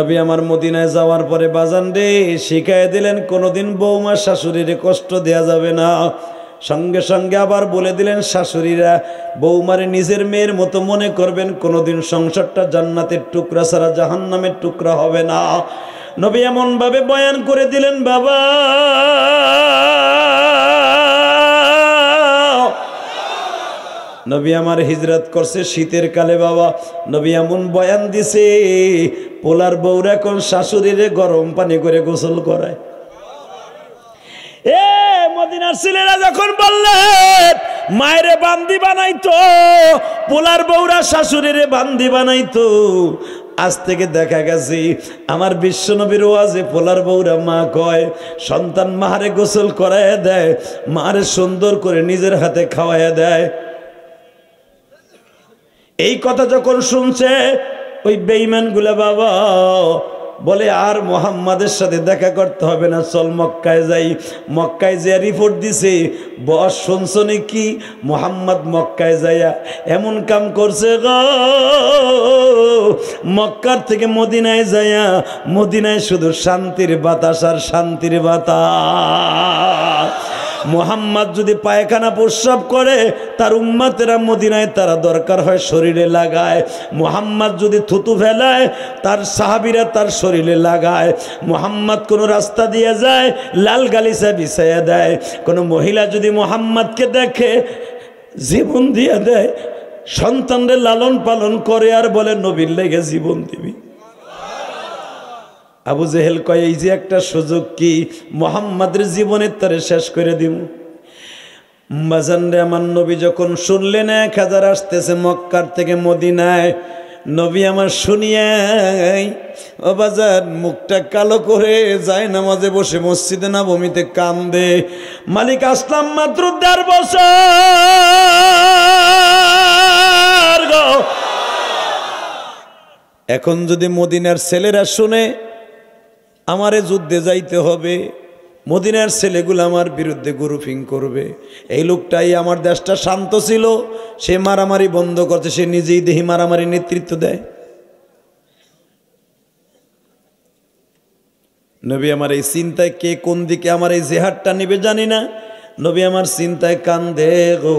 তবে আমার মদিনায় যাওয়ার পরে বাজান রে শিখাই দিলেন কোনোদিন বৌমার শাশুড়ির কষ্ট দেয়া যাবে না সঙ্গে সঙ্গে আবার বলে দিলেন শাশুড়িরা বৌমারে নিজের মেয়ের মতো মনে করবেন কোনোদিন সংসারটা জান্নাতের টুকরা ছাড়া জাহান্নামের টুকরা হবে না নবী এমনভাবে বয়ান করে দিলেন বাবা নবী আমার হিজরত করছে শীতের কালে বাবা নবী এমন বয়ান দিছে পোলার বউরা এখন শাশুড়ির গরম পানি করে গোসল করায় এ বিশ্ব ছেলেরা যখন পোলার বৌরা শাশুড়িরে আজ থেকে দেখা আমার বিশ্বনবীর ওয়াজে পোলার বউরা মা কয় সন্তান মাহারে গোসল করাইয়া দেয় মারে সুন্দর করে নিজের হাতে খাওয়াইয়া দেয় এই কথা যখন শুনছে ওই গুলা বাবা বলে আর মোহাম্মদের সাথে দেখা করতে হবে না চল মক্কায় যাই মক্কায় যে রিপোর্ট দিছে বস শুনছ নাকি মোহাম্মদ মক্কায় যাইয়া এমন কাম করছে গ মক্কার থেকে মদিনায় যাইয়া মদিনায় শুধু শান্তির বাতাস আর শান্তির বাতাস মোহাম্মদ যদি পায়খানা প্রস্রাব করে তার উম্মাতেরা মদিনায় তারা দরকার হয় শরীরে লাগায় মোহাম্মদ যদি থুতু ফেলায় তার সাহাবিরা তার শরীরে লাগায় মোহাম্মদ কোনো রাস্তা দিয়ে যায় লাল গালিসা বিছাইয়া দেয় কোনো মহিলা যদি মোহাম্মদকে দেখে জীবন দিয়ে দেয় সন্তানদের লালন পালন করে আর বলে নবীর লেগে জীবন দিবি আবু জেহেল কয় এই যে একটা সুযোগ কি মোহাম্মদের জীবনের তারে শেষ করে দিব মাজান আমার নবী যখন শুনলেন এক হাজার আসতেছে মক্কার থেকে মদিনায় নবী আমার শুনিয়াই বাজার মুখটা কালো করে যায় নামাজে বসে মসজিদে না বমিতে কান্দে মালিক আসলাম মাত্র দেড় বছর এখন যদি মদিনার ছেলেরা শুনে আমারে যুদ্ধে যাইতে হবে মদিনার ছেলেগুলো আমার বিরুদ্ধে গুরুফিং করবে এই লোকটাই আমার দেশটা শান্ত ছিল সে মারামারি বন্ধ করছে সে নিজেই দেহি মারামারি নেতৃত্ব দেয় নবী আমার এই চিন্তায় কে কোন দিকে আমার এই জেহাদটা নেবে জানি না নবী আমার চিন্তায় কান্দে গো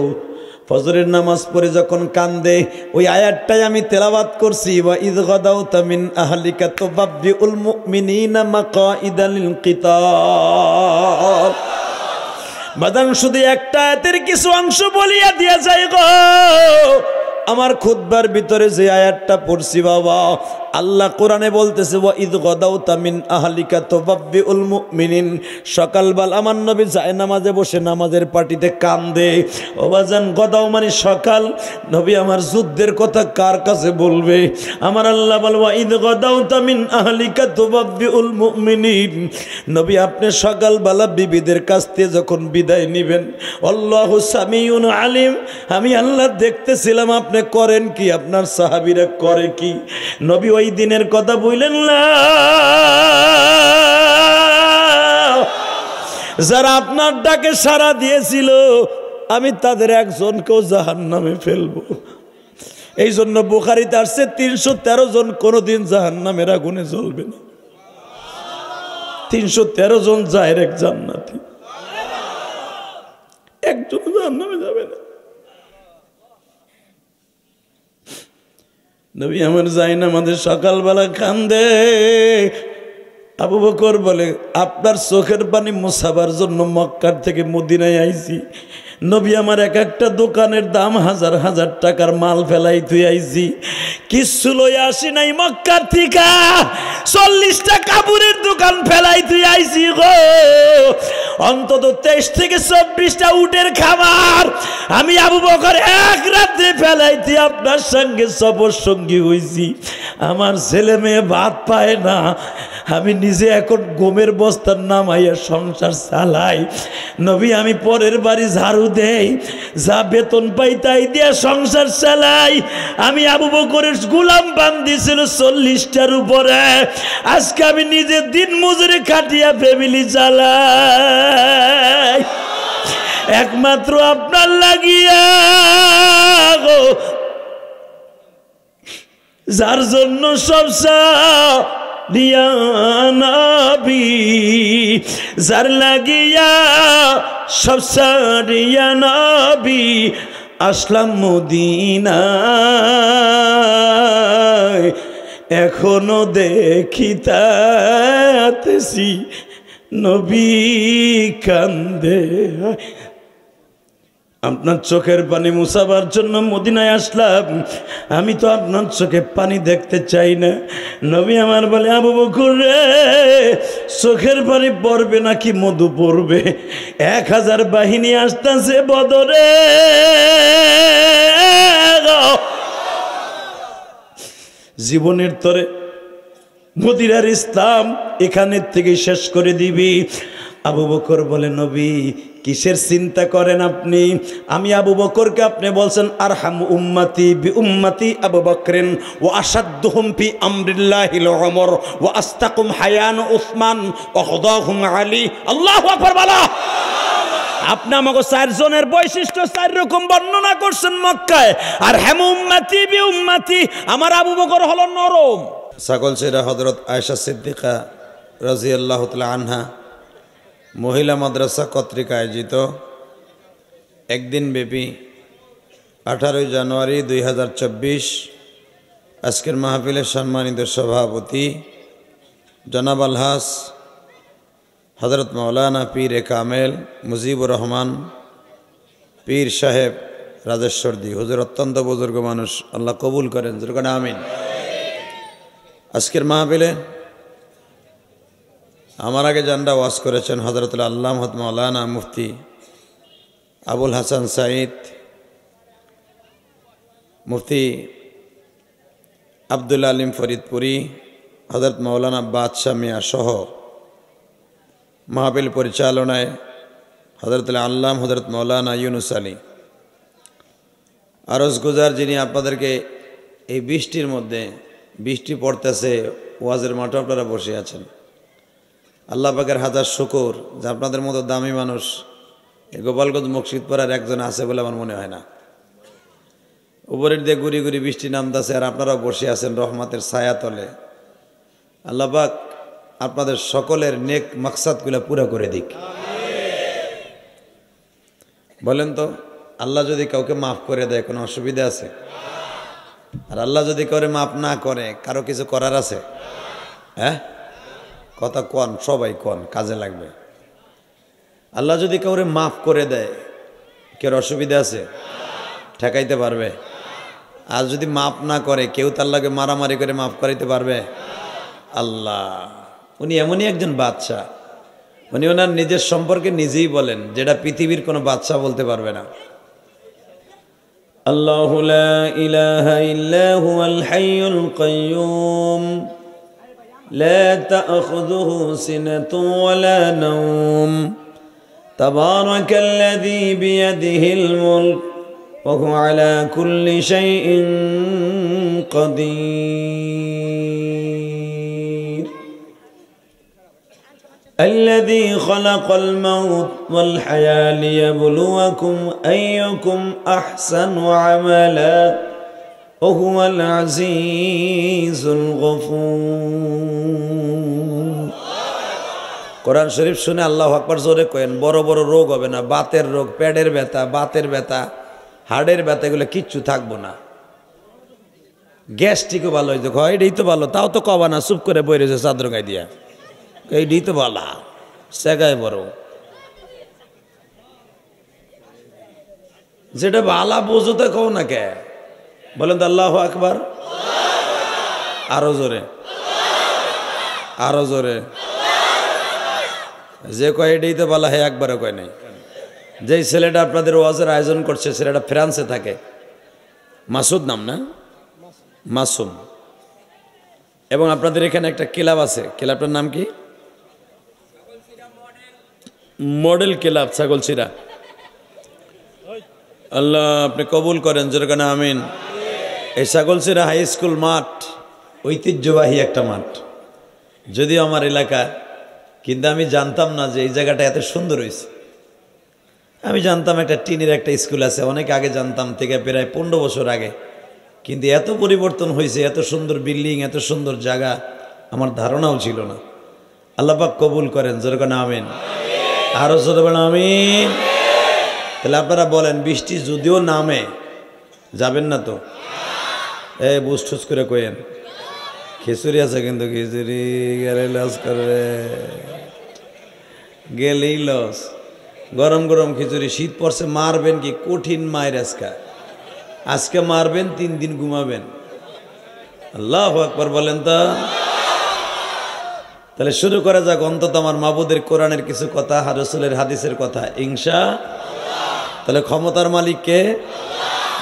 ফজরের নামাজ পড়ে যখন কান্দে ওই আয়াতটাই আমি তেলাবাত করছি বা ঈদ গদাউ তামিন আহলিকা তো বাব্বি উল মুমিনিনা শুধু একটা আয়াতের কিছু অংশ বলিয়া দিয়া যায় গো আমার খুদবার ভিতরে যে আয়াতটা পড়ছি বাবা আল্লাহ কোরআনে বলতেছে ও ঈদ গদাউ তামিন আহালিকা বাব্বি উল মিনিন সকালবেলা আমার নবী যায় নামাজে বসে নামাজের পার্টিতে কান্দে বাজান গদাও মানে সকাল নবী আমার যুদ্ধের কথা কার কাছে বলবে আমার আল্লাহ ওয়া ঈদ গদাউ তামিন আহালিকা বাব্বি উল মিনিন নবী আপনি সকালবেলা বিবিদের কাছ থেকে যখন বিদায় নেবেন অল্লাহ সামিউন আলিম আমি আল্লাহ দেখতেছিলাম আপনি করেন কি আপনার সাহাবিরা করে কি নবী ওই ওই দিনের কথা বুঝলেন না যারা আপনার ডাকে সারা দিয়েছিল আমি তাদের একজনকেও জাহান নামে ফেলবো এই জন্য বুখারিতে আসছে তিনশো তেরো জন কোনোদিন জাহান নামের আগুনে জ্বলবে না তিনশো তেরো জন যায় এক জান্নাতি একজন জাহান নামে নবী আমার যাই না আমাদের সকালবেলা কান্দে আবু বকর বলে আপনার চোখের পানি মোছাবার জন্য মক্কার থেকে মদিনায় আইছি নবী আমার এক একটা দোকানের দাম হাজার হাজার টাকার মাল ফেলাই তুই আইছি কিচ্ছু লই আসি নাই মক্কার থিকা চল্লিশটা কাপড়ের দোকান ফেলাই তুই আইছি গো অন্তত তেইশ থেকে চব্বিশটা উটের খাবার আমি আবু বকর এক রাত্রে ফেলাইতে আপনার সঙ্গে সফর সঙ্গী হয়েছি আমার ছেলে মেয়ে ভাত পায় না আমি নিজে এখন গোমের বস্তার নামাইয়া সংসার চালাই নবী আমি পরের বাড়ি ঝাড়ু দেয় যা বেতন পাই তাই দিয়া সংসার চালাই আমি আবু বকরের গুলাম চল্লিশটার উপরে আজকে আমি নিজে দিন মজুরে খাটিয়া ফ্যামিলি চালাই একমাত্র আপনার লাগিয়া গো যার জন্য সবসা দিয়া নাবি যার লাগিয়া সব সারিয়া নাবি আসলাম মদিনায় এখনো দেখি তাতেছি নবী কান্দে আপনার চোখের পানি মুসাবার জন্য মদিনায় আসলাম আমি তো আপনার চোখে পানি দেখতে চাই না নবী আমার বলে আবু বকুর রে চোখের পানি পড়বে নাকি মধু পড়বে এক হাজার বাহিনী আসতেছে বদরে জীবনের তরে মদিরার ইসলাম এখানের থেকে শেষ করে দিবি আবু বকর বলে নবী কিসের চিন্তা করেন আপনি আমি আবু বকরকে আপনি বলছেন আর হাম উম্মাতি বি উম্মাতি আবু বকরেন ও আসাদ্দুহম্পি আমরিল্লাহিল অমর ও আস্তাকুম হায়ান উসমান ও আলী আল্লাহ আকবর আপনি আমাকে চারজনের বৈশিষ্ট্য চার রকম বর্ণনা করছেন মক্কায় আর হেম উম্মাতি বি উম্মাতি আমার আবু বকর হলো নরম ছাগল সেরা হজরত আয়সা সিদ্দিকা রাজি আল্লাহ আনহা মহিলা মাদ্রাসা কর্তৃক আয়োজিত একদিন ব্যাপী আঠারোই জানুয়ারি দুই আজকের মাহফিলের সম্মানিত সভাপতি জনাব আলহাস হজরত মৌলানা পীর এ কামেল মুজিবুর রহমান পীর সাহেব রাজেশ্বরদী হুজুর অত্যন্ত বুজুর্গ মানুষ আল্লাহ কবুল করেন দুর্গা আমিন আজকের মাহফিলে আমার আগে যানরা ওয়াশ করেছেন হজরতুল্লা আল্লাহ মৌলানা মুফতি আবুল হাসান সাইদ মুফতি আবদুল আলিম ফরিদপুরি হজরত মৌলানা বাদশাহ মিয়া সহ মাহবিল পরিচালনায় হজরতুল্লাহ আল্লাম হজরত মৌলানা ইউনুস আলী আরজ গুজার যিনি আপনাদেরকে এই বৃষ্টির মধ্যে বৃষ্টি পড়তেছে ওয়াজের মাঠে আপনারা বসে আছেন আল্লাহ পাকের হাজার শুকর যে আপনাদের মতো দামি মানুষ এই গোপালগঞ্জ পড়ার একজন আছে বলে আমার মনে হয় না উপরের দিয়ে গুড়ি গুড়ি বৃষ্টি নামতেছে আর আপনারাও বসে আছেন রহমাতের ছায়া তলে আল্লাপাক আপনাদের সকলের নেক মাকসাদগুলো পুরো করে দিক বলেন তো আল্লাহ যদি কাউকে মাফ করে দেয় কোনো অসুবিধা আছে আর আল্লাহ যদি করে মাফ না করে কারো কিছু করার আছে হ্যাঁ কথা কন সবাই কন কাজে লাগবে আল্লাহ যদি কাউরে মাফ করে দেয় কে অসুবিধা আছে ঠেকাইতে পারবে আর যদি মাফ না করে কেউ তার লাগে মারামারি করে মাফ করাইতে পারবে আল্লাহ উনি এমনই একজন বাদশাহ উনি ওনার নিজের সম্পর্কে নিজেই বলেন যেটা পৃথিবীর কোনো বাদশাহ বলতে পারবে না আল্লাহ ইলাহা ইল্লাহুল হাইয়ুল কাইয়ুম لا تأخذه سنة ولا نوم تبارك الذي بيده الملك وهو على كل شيء قدير الذي خلق الموت والحياة ليبلوكم أيكم أحسن عملاً وهو العزيز الغفور কোরআন শরীফ শুনে আল্লাহ আকবার জোরে কয়েন বড় বড় রোগ হবে না বাতের রোগ প্যাডের ব্যথা বাতের ব্যথা হাড়ের ব্যথা এগুলো কিচ্ছু থাকবো না গ্যাস্ট্রিকও ভালো হয়েছে হয় এটাই তো ভালো তাও তো কবা না চুপ করে বই রয়েছে চাদর গাই দিয়া এইটাই তো ভালো সেগায় বড় যেটা বালা বোঝো তো কও না কে বলেন তো আল্লাহ আকবর আরো জোরে আরো জোরে যে কয় এটাই তো বলা হয় একবারও কয় নাই যেই ছেলেটা আপনাদের ওয়াজের আয়োজন করছে ছেলেটা ফ্রান্সে থাকে মাসুদ নাম না মাসুম এবং আপনাদের এখানে একটা ক্লাব আছে ক্লাবটার নাম কি মডেল ক্লাব ছিরা আল্লাহ আপনি কবুল করেন যেরকম আমিন এই সাগলসিরা হাই স্কুল মাঠ ঐতিহ্যবাহী একটা মাঠ যদিও আমার এলাকা কিন্তু আমি জানতাম না যে এই জায়গাটা এত সুন্দর হয়েছে আমি জানতাম একটা টিনের একটা স্কুল আছে অনেক আগে জানতাম থেকে প্রায় পনেরো বছর আগে কিন্তু এত পরিবর্তন হয়েছে এত সুন্দর বিল্ডিং এত সুন্দর জায়গা আমার ধারণাও ছিল না আল্লাপাক কবুল করেন যেরকম আমিন আরও যেরকম আমিন তাহলে আপনারা বলেন বৃষ্টি যদিও নামে যাবেন না তো এ ঠুস করে কয়েন খিচুড়ি আছে কিন্তু খিচুড়ি গেলে লস করে গেলেই লস গরম গরম খিচুড়ি শীত পড়ছে মারবেন কি কঠিন মায়ের আজকা আজকে মারবেন তিন দিন ঘুমাবেন আল্লাহ একবার বলেন তো তাহলে শুরু করা যাক অন্তত আমার মাবুদের কোরআনের কিছু কথা হারসুলের হাদিসের কথা ইংসা তাহলে ক্ষমতার মালিককে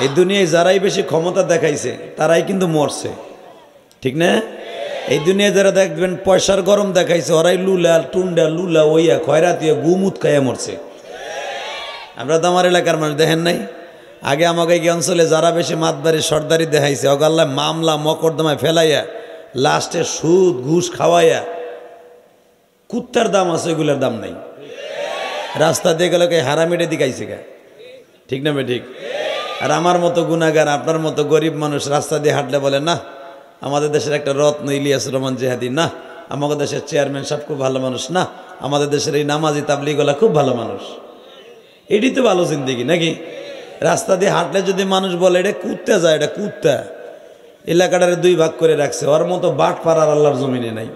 এই দুনিয়ায় যারাই বেশি ক্ষমতা দেখাইছে তারাই কিন্তু মরছে ঠিক না এই দুনিয়ায় যারা দেখবেন পয়সার গরম দেখাইছে ওরাই লুলা টুন্ডা লুলা ওইয়া খয়রাতিয়া গুমুত খাইয়া মরছে আমরা তো আমার এলাকার মানুষ দেখেন নাই আগে আমাকে এই অঞ্চলে যারা বেশি মাতবারি সর্দারি দেখাইছে অগাল্লা মামলা মকরদমায় ফেলাইয়া লাস্টে সুদ ঘুষ খাওয়াইয়া কুত্তার দাম আছে ওইগুলোর দাম নাই রাস্তা দিয়ে গেলে হারামিটে দিকাইছে গা ঠিক না ঠিক আর আমার মতো গুণাগার আপনার মতো গরিব মানুষ রাস্তা দিয়ে হাঁটলে বলে না আমাদের দেশের একটা রত্ন ইলিয়াস রহমান জেহাদি না আমাদের দেশের চেয়ারম্যান সব খুব ভালো মানুষ না আমাদের দেশের এই নামাজি তাবলিগলা খুব ভালো মানুষ এটি তো ভালো জিন্দিগি নাকি রাস্তা দিয়ে হাঁটলে যদি মানুষ বলে এটা কুত্তা যায় এটা কুত্তা এলাকাটারে দুই ভাগ করে রাখছে ওর মতো বাট পাড়ার আল্লাহর জমিনে নাই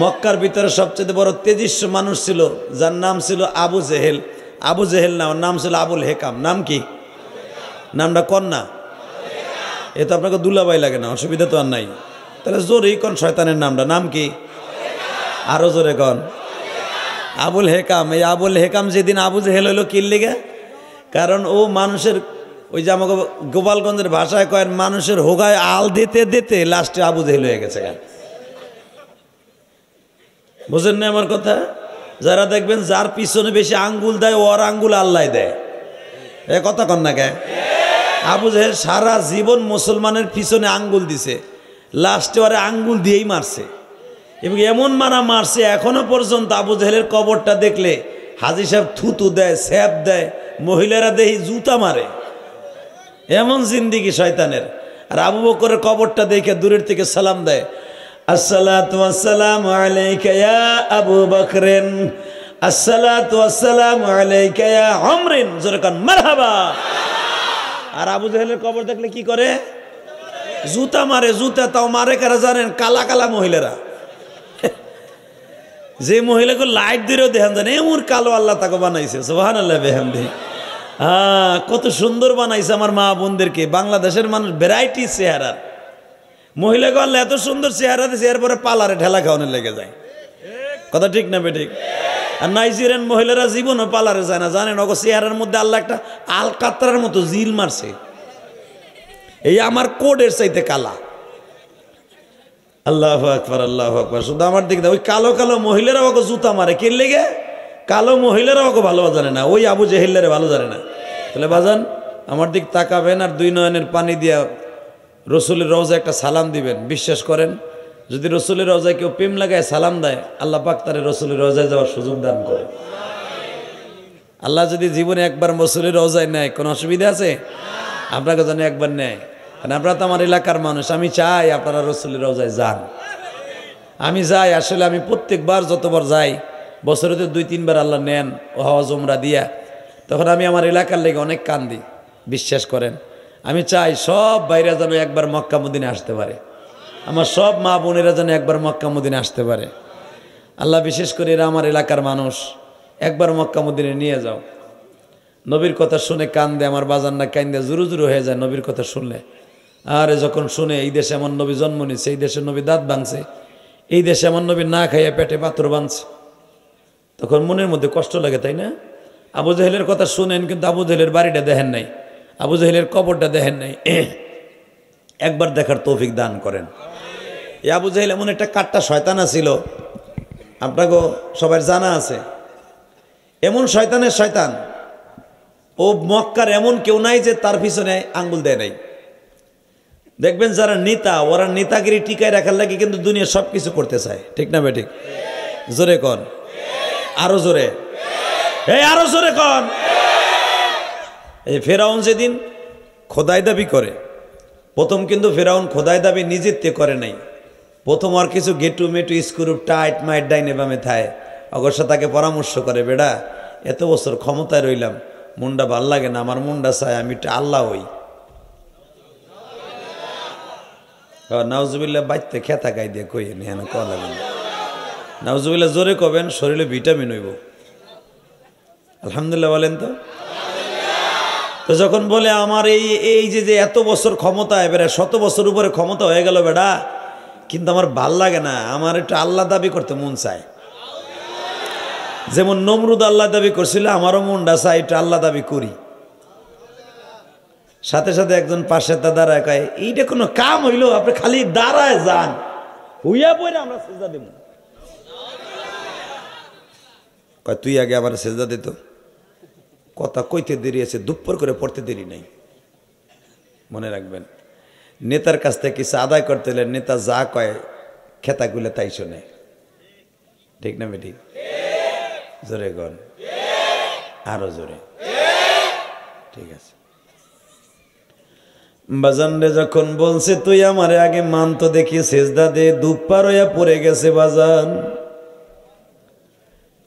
মক্কার ভিতরে সবচেয়ে বড় তেজস্ব মানুষ ছিল যার নাম ছিল আবু জেহেল আবু জেহেল না ওর নাম ছিল আবুল হেকাম নাম কি নামটা কন্যা এ তো আপনাকে দুলাবাই লাগে না অসুবিধা তো আর নাই তাহলে এই কন শয়তানের নামটা নাম কি আরো জোরে কন আবুল হেকাম এই আবুল হেকাম যেদিন আবু জেহেল হইলো কিল্লিগে কারণ ও মানুষের ওই যে আমাকে গোপালগঞ্জের ভাষায় কয়েন মানুষের হোগায় আল দিতে দিতে লাস্টে আবু জেহেল হয়ে গেছে বুঝেন না আমার কথা যারা দেখবেন যার পিছনে বেশি আঙ্গুল দেয় ওর আঙ্গুল আল্লাহ দেয় এ কথা কন না কে আবু জাহেল সারা জীবন মুসলমানের পিছনে আঙ্গুল দিছে লাস্টে ওরে আঙ্গুল দিয়েই মারছে এবং এমন মারা মারছে এখনো পর্যন্ত আবু জাহেলের কবরটা দেখলে হাজি সাহেব থুতু দেয় স্যাপ দেয় মহিলারা দেহি জুতা মারে এমন জিন্দিগি শয়তানের আর আবু বকরের কবরটা দেখে দূরের থেকে সালাম দেয় আসসালাম আলাইকা আবু বকরেন আসসালাম আলাইকা অমরিন জোরকান মারহাবা আর আবু জাহেলের কবর দেখলে কি করে জুতা মারে জুতা তাও মারে কারা জানেন কালা কালা মহিলারা যে মহিলাকে লাইট দিলেও দেখান জানে এমন কালো আল্লাহ তাকে বানাইছে সোহান আল্লাহ বেহামদি হ্যাঁ কত সুন্দর বানাইছে আমার মা বোনদেরকে বাংলাদেশের মানুষ ভ্যারাইটি চেহারার মহিলাকে আল্লাহ এত সুন্দর চেহারা দিয়েছে এরপরে পালারে ঠেলা খাওয়ানো লেগে যায় কথা ঠিক না বেঠিক আর নাইজেরিয়ান মহিলারা জীবনও পালারে যায় না জানেন অগো চেহারার মধ্যে আল্লাহ একটা কাতরার মতো জিল মারছে এই আমার কোডের চাইতে কালা আল্লাহ আকবর আল্লাহ আকবর শুধু আমার দিকে ওই কালো কালো মহিলারা ওকে জুতা মারে কে লেগে কালো মহিলারা ওকে ভালো জানে না ওই আবু জেহিল্লারে ভালো জানে না তাহলে বাজান আমার দিক তাকাবেন আর দুই নয়নের পানি দিয়া রসুলের রোজা একটা সালাম দিবেন বিশ্বাস করেন যদি রসুলের রোজায় কেউ প্রেম লাগায় সালাম দেয় আল্লাহ পাক তার রসুলের রোজায় যাওয়ার সুযোগ দান করে আল্লাহ যদি জীবনে একবার মসুলের রোজায় নেয় কোনো অসুবিধা আছে আপনাকে যেন একবার নেয় কারণ আপনারা তো আমার এলাকার মানুষ আমি চাই আপনারা রসুলের রোজায় যান আমি যাই আসলে আমি প্রত্যেকবার যতবার যাই বছরে তো দুই তিনবার আল্লাহ নেন ও হওয়া জমরা দিয়া তখন আমি আমার এলাকার লেগে অনেক কান্দি বিশ্বাস করেন আমি চাই সব বাইরে যেন একবার মক্কামুদ্দিনে আসতে পারে আমার সব মা বোনেরা যেন একবার মক্কা মদিনে আসতে পারে আল্লাহ বিশেষ করে এরা আমার এলাকার মানুষ একবার মক্কা মদিনে নিয়ে যাও নবীর কথা শুনে কান্দে আমার বাজার না কান্দে জুরু জুরু হয়ে যায় নবীর কথা শুনলে আরে যখন শুনে এই দেশে আমার নবী জন্ম নিচ্ছে এই দেশে নবী দাঁত ভাঙছে এই দেশে এমন নবী না খাইয়ে পেটে পাথর বাঁধছে তখন মনের মধ্যে কষ্ট লাগে তাই না আবু জাহেলের কথা শুনেন কিন্তু আবু জাহেলের বাড়িটা দেখেন নাই আবু জাহেলের কবরটা দেখেন নাই একবার দেখার তৌফিক দান করেন ইয়াবু জাহিল এমন একটা কাট্টা শয়তানা ছিল আপনাকে সবার জানা আছে এমন শয়তানের শয়তান ও মক্কার এমন কেউ নাই যে তার পিছনে আঙ্গুল দেয় নাই দেখবেন যারা নেতা ওরা নেতাগিরি টিকায় রাখার লাগে কিন্তু দুনিয়া সব কিছু করতে চায় ঠিক না বেঠিক জোরে কন আরো জোরে এই আরো জোরে কন এই ফেরাউন যেদিন খোদাই দাবি করে প্রথম কিন্তু ফেরাউন খোদাই দাবি নিজের করে নাই প্রথম আর কিছু গেটু মেটু স্ক্রুপ টাইট মাইট ডাইনে বামে থায় অবশ্য তাকে পরামর্শ করে বেড়া এত বছর ক্ষমতায় রইলাম মুন্ডা ভাল লাগে না আমার মুন্ডা চায় আমি আল্লাহ হই নাওজুবিল্লা বাইতে খেতা গাই দিয়ে কই নি কয়া লাগে না নাউজুবিল্লা জোরে কবেন শরীরে ভিটামিন হইব আলহামদুলিল্লাহ বলেন তো তো যখন বলে আমার এই এই যে যে এত বছর ক্ষমতা এবারে শত বছর উপরে ক্ষমতা হয়ে গেল বেড়া কিন্তু আমার ভাল লাগে না আমার একটু আল্লাহ দাবি করতে মন চায় যেমন নমরুদ আল্লাহ দাবি করছিল আমারও মনটা চাই একটু আল্লাহ দাবি করি সাথে সাথে একজন পাশে তা দাঁড়ায় কয় এইটা কোনো কাম হইলো আপনি খালি দাঁড়ায় যান হুইয়া না আমরা সেজা দেব কয় তুই আগে আমার সেজা দিত কথা কইতে দেরি আছে দুপুর করে পড়তে দেরি নাই মনে রাখবেন নেতার কাছ থেকে কিছু আদায় করতে হলে নেতা যা কয় খেতাগুলো তাই শোনে ঠিক না মেটি জোরে গন আরো জোরে ঠিক আছে বাজানরে যখন বলছে তুই আমারে আগে মান তো দেখি সেজদা দে দুপার পড়ে গেছে বাজান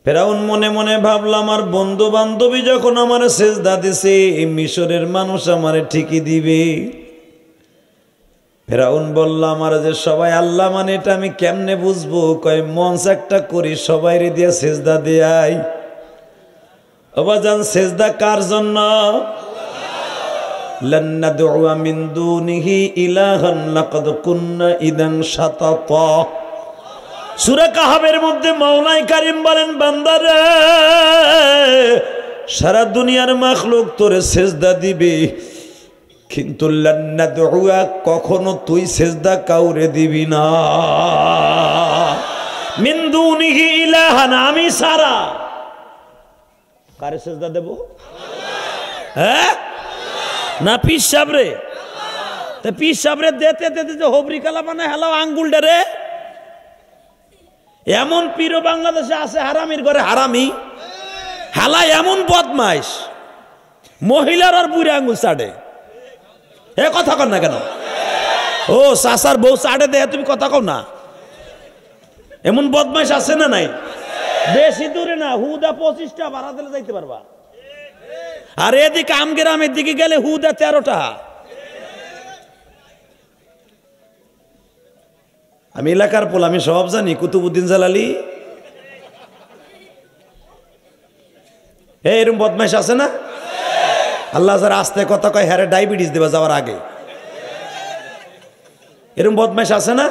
ফেরাউন মনে মনে ভাবলাম আর বন্ধু বান্ধবী যখন আমার শেষ সেজদা দিছে মিশরের মানুষ আমারে ঠিকই দিবে ফেরাউন বলল আমার যে সবাই আল্লাহ মানে এটা আমি কেমনে বুঝবো কয় মঞ্চ একটা করি সবাই রে দিয়ে সেজদা দেয় অবাজান সেজদা কার জন্য মধ্যে কারিম বলেন সারা দুনিয়ার মাখলুক তোরে সেজদা দিবি কিন্তু কখনো তুই সেজদা কাউরে দিবি না মিন্দু নিহি আমি সারা কারে সেজদা দেব হ্যাঁ না পিস সাবরে পিস সাবরে দেতে দেতে যে হবরি কালা মানে হেলাও আঙ্গুল ডেরে এমন পিরো বাংলাদেশে আছে হারামির ঘরে হারামি হেলা এমন বদমাইশ মহিলার আর বুড়ে আঙ্গুল ছাড়ে এ কথা কন না কেন ও সাসার বউ সাড়ে দেয় তুমি কথা কও না এমন বদমাইশ আছে না নাই বেশি দূরে না হুদা পঁচিশটা ভাড়া দিলে যাইতে পারবা আর এদিকে আমগ্রামের দিকে গেলে হুদা তেরোটা আমি এলাকার পোল আমি সব জানি কুতুবুদ্দিন জালালি এরম বদমাইশ আছে না আল্লাহ যারা আসতে কথা কয় হ্যারে ডায়াবেটিস দেবে যাওয়ার আগে এরম বদমাস আছে না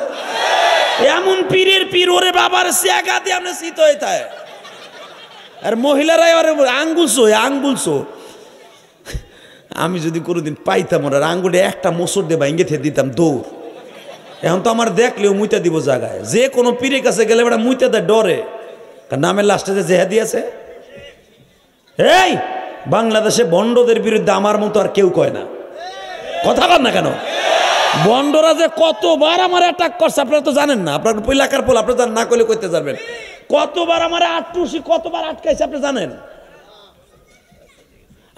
এমন পীরের পীর ওরে বাবার শেখা আপনি শীত হয়ে থাকে আর মহিলারাই ওরে আঙ্গুল সো আমি যদি কোনোদিন পাইতাম ওরা আঙ্গুলে একটা মোসর দেবা ইঙ্গেথে দিতাম দৌড় এখন তো আমার দেখলেও মুইতা দিব জায়গায় যে কোনো পীরের কাছে গেলে বেটা মুইতা দেয় ডরে কারণ নামের লাস্টে যে জেহাদি দিয়েছে এই বাংলাদেশে বন্ডদের বিরুদ্ধে আমার মতো আর কেউ কয় না কথা কর না কেন বন্ডরা যে কতবার আমার অ্যাটাক করছে আপনারা তো জানেন না আপনার এলাকার পোল আপনারা না করলে করতে যাবেন কতবার আমার আটটুসি কতবার আটকাইছে আপনি জানেন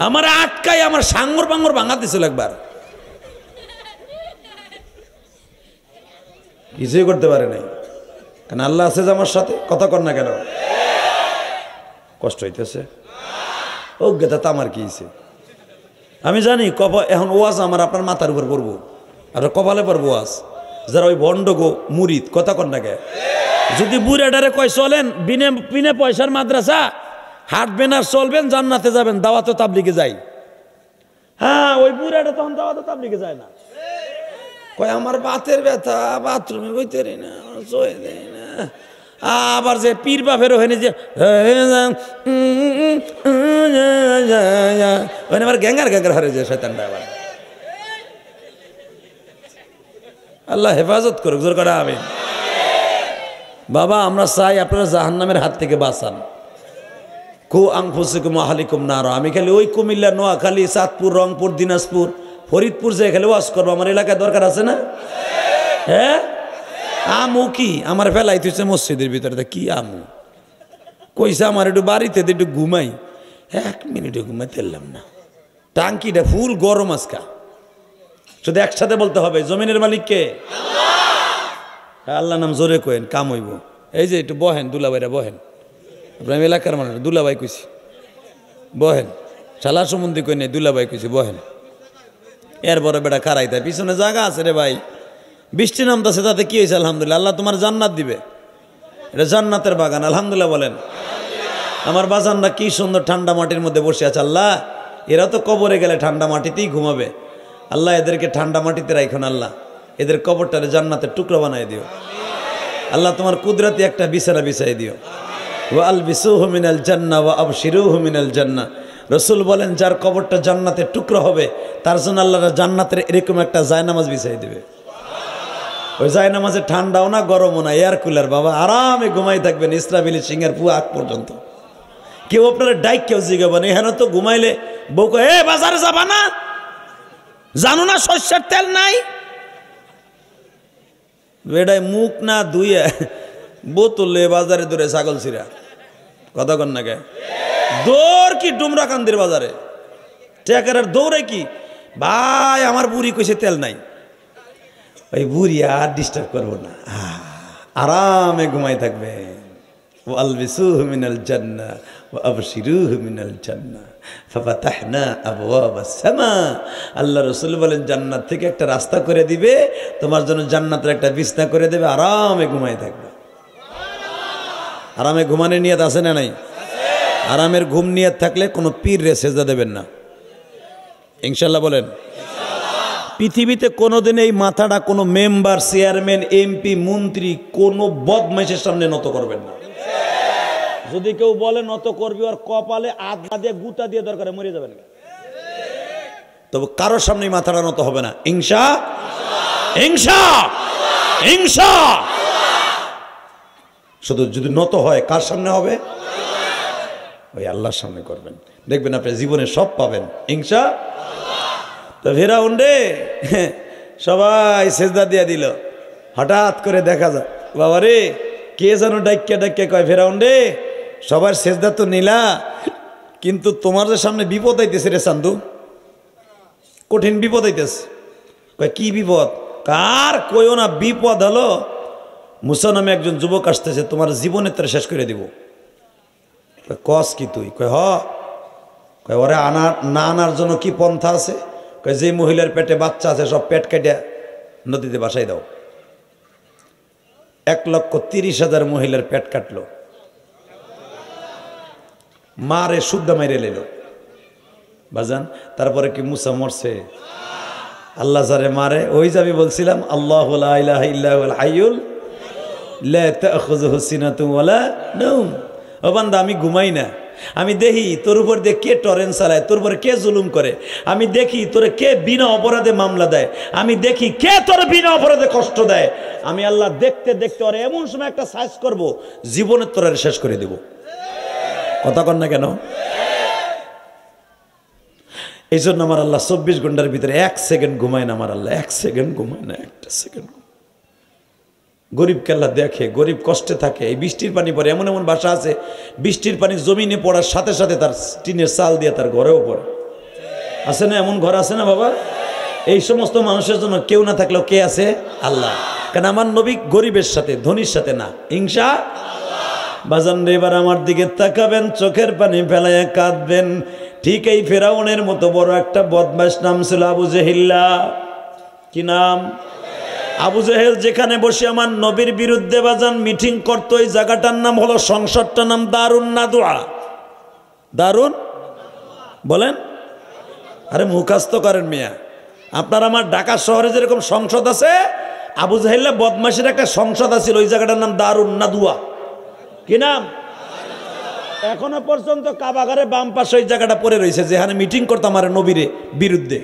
আমার আটকাই আমার সাঙ্গর বাঙ্গর ভাঙা দিছিল একবার কিছুই করতে পারে নাই কারণ আল্লাহ আছে যে আমার সাথে কথা কর না কেন কষ্ট হইতেছে অজ্ঞতা তো আমার কিছে আমি জানি কপ এখন ওয়াজ আমার আপনার মাথার উপর পড়বো আর কপালে পড়বো ওয়াজ যারা ওই ভণ্ড গো মুরিদ কথা কন না যদি বুড়েডারে কয় চলেন বিনে বিনে পয়সার মাদ্রাসা হাঁটবেন আর চলবেন জান্নাতে যাবেন দাওয়াতো তাবলিগে যাই হ্যাঁ ওই বুড়াটা তখন দাওয়াতো তাবলিগে যায় না কয় আমার বাতের ব্যথা বাথরুমে বইতে না চলে না আবার যে পীর ফেরো ওখানে যে আবার গ্যাঙ্গার গ্যাঙ্গার হারে যে শয়তানটা আবার আল্লাহ হেফাজত করুক জোর করা আমি বাবা আমরা চাই আপনারা জাহান্নামের হাত থেকে বাঁচান কু আংফুসিকুম না নারা আমি খালি ওই কুমিল্লা নোয়াখালী চাঁদপুর রংপুর দিনাজপুর ফরিদপুর যে খালি ওয়াশ করবো আমার এলাকায় দরকার আছে না হ্যাঁ আমু কি আমার ফেলাই তুইছে মসজিদের ভিতরে কি আমু কইসে আমার একটু বাড়িতে একটু ঘুমাই এক মিনিটে ঘুমাই এলাম না টাঙ্কিটা ফুল গরম আজকা শুধু একসাথে বলতে হবে জমিনের মালিককে আল্লাহ নাম জোরে কোয়েন কাম হইব এই যে একটু বহেন দুলাভাইরা বহেন আপনার এলাকার মানুষ দুলাভাই কইছি বহেন শালা সম্বন্ধে কই নেই দুলাভাই কইছি বহেন এরপরে বেটা খারাই তাই পিছনে জায়গা আছে রে ভাই বৃষ্টি নামতেছে তাতে কী হয়েছে আলহামদুলিল্লাহ আল্লাহ তোমার জান্নাত দিবে এটা জান্নাতের বাগান আলহামদুলিল্লাহ বলেন আমার বাজানরা কী সুন্দর ঠান্ডা মাটির মধ্যে বসে আছে আল্লাহ এরা তো কবরে গেলে ঠান্ডা মাটিতেই ঘুমাবে আল্লাহ এদেরকে ঠান্ডা মাটিতে রাখুন আল্লাহ এদের কবরটারে জান্নাতের টুকরো বানায় দিও আল্লাহ তোমার কুদরাতি একটা বিছানা বিছাই দিও ও আল বিসুহমিনাল জান্না ও আবশিরুহমিনাল জান্না রসুল বলেন যার কবরটা জান্নাতের টুকরো হবে তার জন্য আল্লাহরা জান্নাতের এরকম একটা জায়নামাজ বিছাই দেবে ওই যায় মাঝে ঠান্ডাও না গরমও না এয়ার কুলার বাবা আরামে ঘুমাই থাকবেন ইসরাবিলি সিংহের পু আগ পর্যন্ত কেউ আপনারা ডাইক কেউ জিগাবেন এখানে তো ঘুমাইলে বউ কে এ বাজারে যাবা না জানো না শস্যের তেল নাই বেড়ায় মুখ না ধুয়ে বোতলে বাজারে দূরে ছাগল ছিঁড়া কথা কন না কে দৌড় কি ডুমরা কান্দির বাজারে ট্যাকার দৌড়ে কি ভাই আমার বুড়ি কইছে তেল নাই ওই বুড়ি আর ডিস্টার্ব করবো না আরামে ঘুমাই থাকবে ও আলবিসু মিনাল জান্না ও আবশিরু মিনাল জান্না ফাফা তাহনা আবু আল্লাহ রসুল বলেন জান্নাত থেকে একটা রাস্তা করে দিবে তোমার জন্য জান্নাতের একটা বিছনা করে দেবে আরামে ঘুমাই থাকবে আরামে ঘুমানোর নিয়ত আছে না নাই আরামের ঘুম নিয়ত থাকলে কোনো পীর রে সেজা দেবেন না ইনশাল্লাহ বলেন পৃথিবীতে কোনোদিন এই মাথাটা কোনো মেম্বার চেয়ারম্যান এমপি মন্ত্রী কোনো বদমাইশের সামনে নত করবেন না যদি কেউ বলে নত করবি ওর কপালে আধা দিয়ে গুতা দিয়ে দরকার মরে যাবেন তবে কারোর সামনে মাথাটা নত হবে না হিংসা হিংসা হিংসা শুধু যদি নত হয় কার সামনে হবে ওই আল্লাহর সামনে করবেন দেখবেন আপনি জীবনে সব পাবেন হিংসা তো ফেরাউন উন্ডে সবাই সেজদা দিয়ে দিল হঠাৎ করে দেখা যাক বাবা রে কে যেন ডাক্যা ডাক্যা কয় ফেরা উন্ডে সবার সেজদা তো নিলা কিন্তু তোমার যে সামনে বিপদ আইতেছে রে চান্দু কঠিন বিপদ আইতেছে কয় কি বিপদ কার কইও না বিপদ হলো মুসা নামে একজন যুবক আসতেছে তোমার জীবনে তারা শেষ করে দিব কস কি তুই কয় হ কয় ওরে আনার না আনার জন্য কি পন্থা আছে যে মহিলার পেটে বাচ্চা আছে সব পেট কেটে নদীতে বাসাই দাও এক লক্ষ তিরিশ হাজার মহিলার পেট কাটলো মারে শুদ্ধ মেরে লেল বাজান তারপরে কি মুসা মরছে আল্লাহ সারে মারে ওই যাবি বলছিলাম আল্লাহ হাইউল আমি ঘুমাই না আমি দেখি তোর উপর দিয়ে কে টরেন চালায় তোর উপরে কে জুলুম করে আমি দেখি তোরে কে বিনা অপরাধে মামলা দেয় আমি দেখি কে তোর বিনা অপরাধে কষ্ট দেয় আমি আল্লাহ দেখতে দেখতে ওরা এমন সময় একটা সাইজ করব জীবনের তোর শেষ করে দেব কথা কর না কেন এই জন্য আমার আল্লাহ চব্বিশ ঘন্টার ভিতরে এক সেকেন্ড ঘুমায় না আমার আল্লাহ এক সেকেন্ড ঘুমায় না একটা সেকেন্ড গরিব কেল্লা দেখে গরিব কষ্টে থাকে এই বৃষ্টির পানি পরে এমন এমন বাসা আছে বৃষ্টির পানি জমিনে পড়ার সাথে সাথে তার টিনের চাল দিয়ে তার ঘরেও পড়ে আছে না এমন ঘর আছে না বাবা এই সমস্ত মানুষের জন্য কেউ না থাকলেও কে আছে আল্লাহ কারণ আমার নবী গরিবের সাথে ধনির সাথে না হিংসা বাজান এবার আমার দিকে তাকাবেন চোখের পানি ফেলায় কাঁদবেন ঠিক এই ফেরাউনের মতো বড় একটা বদমাস নাম ছিল আবু জেহিল্লা কি নাম আবু জাহেল যেখানে বসে আমার নবীর বিরুদ্ধে বাজান মিটিং করতো ওই জায়গাটার নাম হলো সংসদটার নাম দারুন নাদুয়া দারুন বলেন আরে মুখাস্ত করেন মিয়া আপনার আমার ঢাকা শহরে যেরকম সংসদ আছে আবু জাহিল্লা বদমাসের একটা সংসদ আছে ওই জায়গাটার নাম দারুন নাদুয়া কি নাম এখনো পর্যন্ত কাবাগারে বাম পাশে ওই জায়গাটা পড়ে রয়েছে যেখানে মিটিং করতো আমার নবীরে বিরুদ্ধে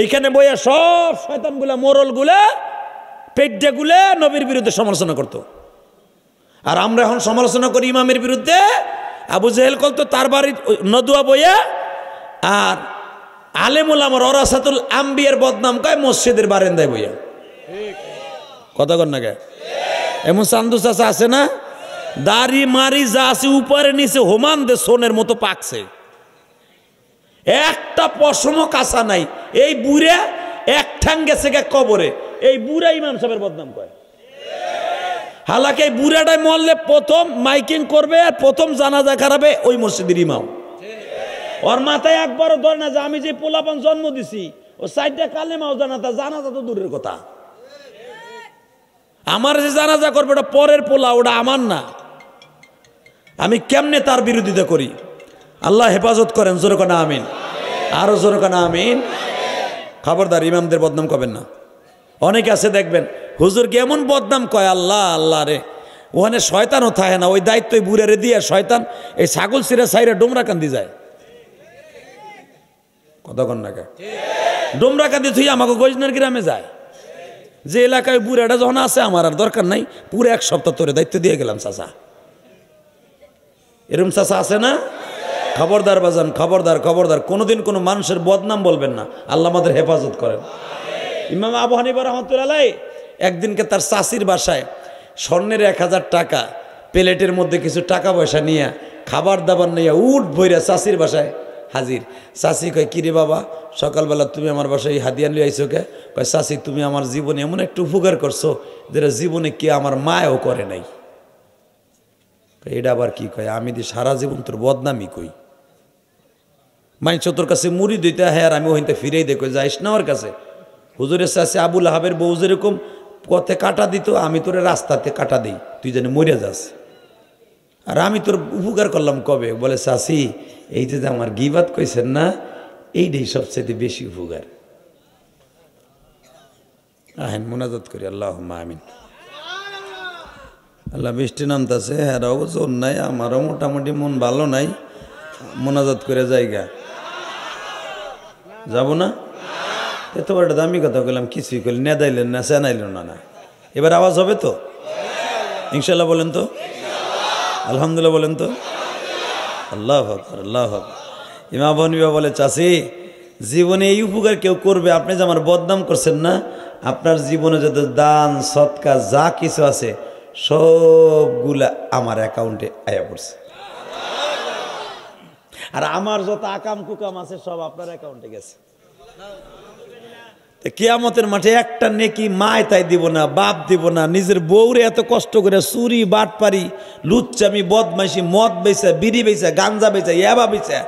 এইখানে বইয়া সব শয়তানগুলা মোরলগুলা পেড্ডা গুলে নবীর বিরুদ্ধে সমালোচনা করত। আর আমরা এখন সমালোচনা করি ইমামের বিরুদ্ধে আবু জেহেল তো তার বাড়ির নদুয়া বইয়া আর আলেমুল আমার অরাসাতুল আম্বিয়ার বদনাম কয় মসজিদের বারেন্দায় বইয়া কথা কর না কে এমন সান্দু চাষা আছে না দাড়ি মারি যা আছে উপরে নিচে হোমান দে সোনের মতো পাকছে একটা পশমও কাঁচা নাই এই বুড়ে এক ঠ্যাং গেছে গে কবরে এই বুড়া ইমাম সাহেবের বদনাম করে হালাকে এই বুড়াটাই মরলে প্রথম মাইকিং করবে আর প্রথম জানাজা খারাপে ওই মসজিদের ইমাম ওর মাথায় একবারও ধরে না যে আমি যে পোলাপন জন্ম দিছি ও সাইডটা কালে কালেমাও জানাতা জানাতা তো দূরের কথা আমার যে জানাজা করবে ওটা পরের পোলা ওটা আমার না আমি কেমনে তার বিরোধিতা করি আল্লাহ হেফাজত করেন জোরকানা আমিন আরো জোরকানা আমিন খবরদার ইমামদের বদনাম করবেন না অনেকে আছে দেখবেন হুজুর কেমন বদনাম কয় আল্লাহ আল্লাহ রে ওখানে শয়তানও থাকে না ওই দায়িত্ব রে দিয়ে শয়তান এই ছাগল সিরে সাইরে ডোমরা কান্দি যায় কতক্ষণ না ডোমরা কান্দি থুই আমাকে গজনার গ্রামে যায় যে এলাকায় বুড়াটা যখন আছে আমার আর দরকার নাই পুরো এক সপ্তাহ তোরে দায়িত্ব দিয়ে গেলাম চাষা এরম চাষা আছে না খবরদার বাজান খবরদার খবরদার কোনোদিন কোনো মানুষের বদনাম বলবেন না আল্লাহ আমাদের হেফাজত করেন ইমাম আবু হানিবা রহমতুল্লাহ একদিনকে তার চাষির বাসায় স্বর্ণের এক হাজার টাকা প্লেটের মধ্যে কিছু টাকা পয়সা নিয়ে খাবার দাবার নিয়ে উঠ বইরা চাষির বাসায় হাজির চাষি কয় কিরে বাবা সকালবেলা তুমি আমার বাসায় হাদিয়া নিয়ে আইসো কে কয় চাষি তুমি আমার জীবনে এমন একটু উপকার করছো যেটা জীবনে কে আমার মায়ও করে নাই এটা আবার কি কয় আমি দি সারা জীবন তোর বদনামি কই মাইনস তোর কাছে মুড়ি দিতে হ্যাঁ আর আমি ওইতে ফিরেই দেখো যাইস না ওর কাছে হুজুরের সাথে আবুল হাবের বউ যেরকম পথে কাটা দিত আমি তোরে রাস্তাতে কাটা দিই তুই যেন মরে যাস আর আমি তোর উপকার করলাম কবে বলে চাষি এই যে আমার গিবাদ কইছেন না এইটাই সবচেয়ে বেশি উপকার আহেন মোনাজাত করি আল্লাহ আমিন আল্লাহ বৃষ্টি নামতেছে হ্যাঁ অবশ্য নাই আমারও মোটামুটি মন ভালো নাই মোনাজাত করে জায়গা যাব না এত বড় দামি কথা বললাম কিছুই করলি না দাইলেন না চেনাইলেন না না এবার আওয়াজ হবে তো ইনশাল্লাহ বলেন তো আলহামদুলিল্লাহ বলেন তো আল্লাহ হক আল্লাহ হক ইমা বনবিবা বলে চাষি জীবনে এই উপকার কেউ করবে আপনি যে আমার বদনাম করছেন না আপনার জীবনে যত দান সৎকার যা কিছু আছে সবগুলা আমার অ্যাকাউন্টে আয়া পড়ছে আর আমার যত আকাম কুকাম আছে সব আপনার অ্যাকাউন্টে গেছে কেয়ামতের মাঠে একটা নেকি মায় তাই দিব না বাপ দিব না নিজের বউরে এত কষ্ট করে চুরি পারি লুচ্চামি বদমাইশি মদ বেচা বিড়ি বেচা গাঞ্জা বেচা ইয়াবা বেচা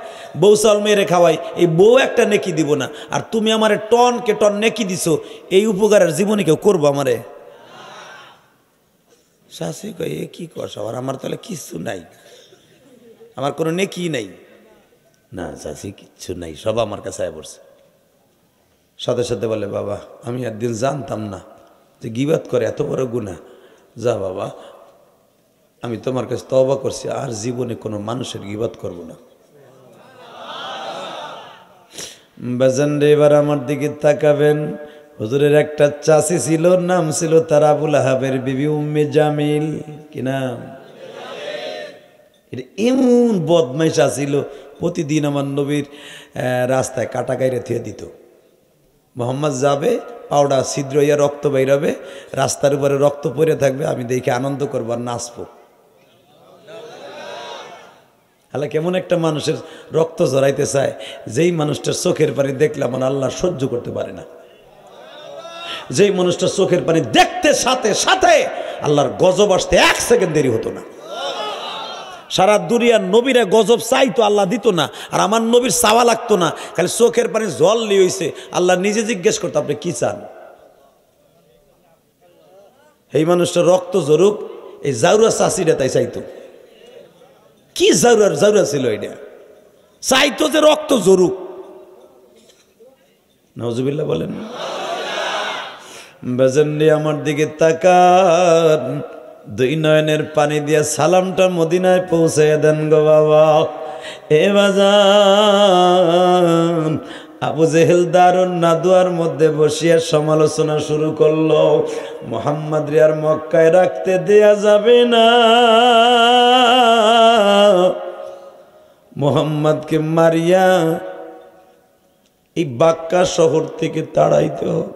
বউ সাল মেরে খাওয়াই এই বউ একটা নেকি দিব না আর তুমি আমারে টনকে টন নেকি দিছো এই উপকারের জীবনে কেউ করবো আমারে শাসি কয়ে কি কস আবার আমার তাহলে কিচ্ছু নাই আমার কোনো নেকি নাই না চাষি কিচ্ছু নাই সব আমার কাছে আয় পড়ছে সাথে সাথে বলে বাবা আমি একদিন জানতাম না যে গিবাদ করে এত বড় গুণা যা বাবা আমি তোমার কাছে তবা করছি আর জীবনে কোনো মানুষের গিবাদ করব না বেজান রে এবার আমার দিকে তাকাবেন হুজুরের একটা চাষি ছিল নাম ছিল তার আবুল আহাবের বিবি উম্মে জামিল কি নাম এটা এমন বদমাইশা ছিল প্রতিদিন আমার নবীর রাস্তায় কাটা গাইরে থিয়ে দিত মোহাম্মদ যাবে পাউডার ছিদ্র ইয়া রক্ত বেরোবে রাস্তার উপরে রক্ত পরে থাকবে আমি দেখে আনন্দ করবো আর নাচবো তাহলে কেমন একটা মানুষের রক্ত জড়াইতে চায় যেই মানুষটার চোখের পারে দেখলাম আল্লাহ সহ্য করতে পারে না যে মানুষটা চোখের পানি দেখতে সাথে সাথে আল্লাহর গজব আসতে এক সেকেন্ড দেরি হতো না সারা দুনিয়ার নবীরা গজব চাইতো আল্লাহ দিত না আর আমার নবীর চাওয়া লাগতো না খালি চোখের পানি জল নিয়ে হয়েছে আল্লাহ নিজে জিজ্ঞেস করতো আপনি কি চান এই মানুষটা রক্ত জরুক এই জাউরা চাষিটা তাই চাইতো কি জাউরার জাউরা ছিল এটা চাইতো যে রক্ত জরুক নজুবিল্লা বলেন না বেজেন্ডি আমার দিকে তাকান দুই নয়নের পানি দিয়ে সালামটা মদিনায় পৌঁছে দেন গো বাবা এ বাজান আবু জেহেল দারুন নাদুয়ার মধ্যে বসিয়া সমালোচনা শুরু করলো মোহাম্মদ রিয়ার মক্কায় রাখতে দেয়া যাবে না মোহাম্মদকে মারিয়া এই বাক্কা শহর থেকে তাড়াইতে হবে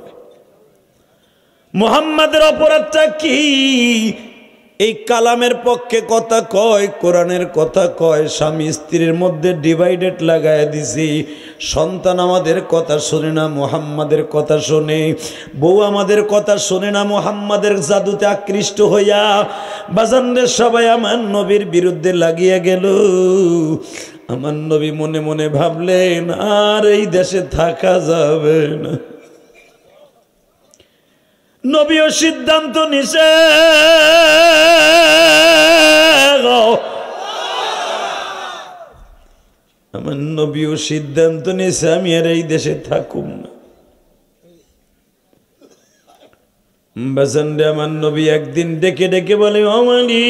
মোহাম্মদের অপরাধটা কি এই কালামের পক্ষে কথা কয় কোরআনের কথা কয় স্বামী স্ত্রীর মধ্যে ডিভাইডেড লাগাই দিছি সন্তান আমাদের কথা শোনে না মোহাম্মদের কথা শোনে বউ আমাদের কথা শোনে না মোহাম্মদের জাদুতে আকৃষ্ট হইয়া বাজানদের সবাই আমার নবীর বিরুদ্ধে লাগিয়া গেল আমার নবী মনে মনে ভাবলেন আর এই দেশে থাকা যাবে না নবীও সিদ্ধান্ত নিছে আমার নবীও সিদ্ধান্ত নিছে আমি আর এই দেশে থাকুম না বাসানরে আমার নবী একদিন ডেকে ডেকে বলে অমালি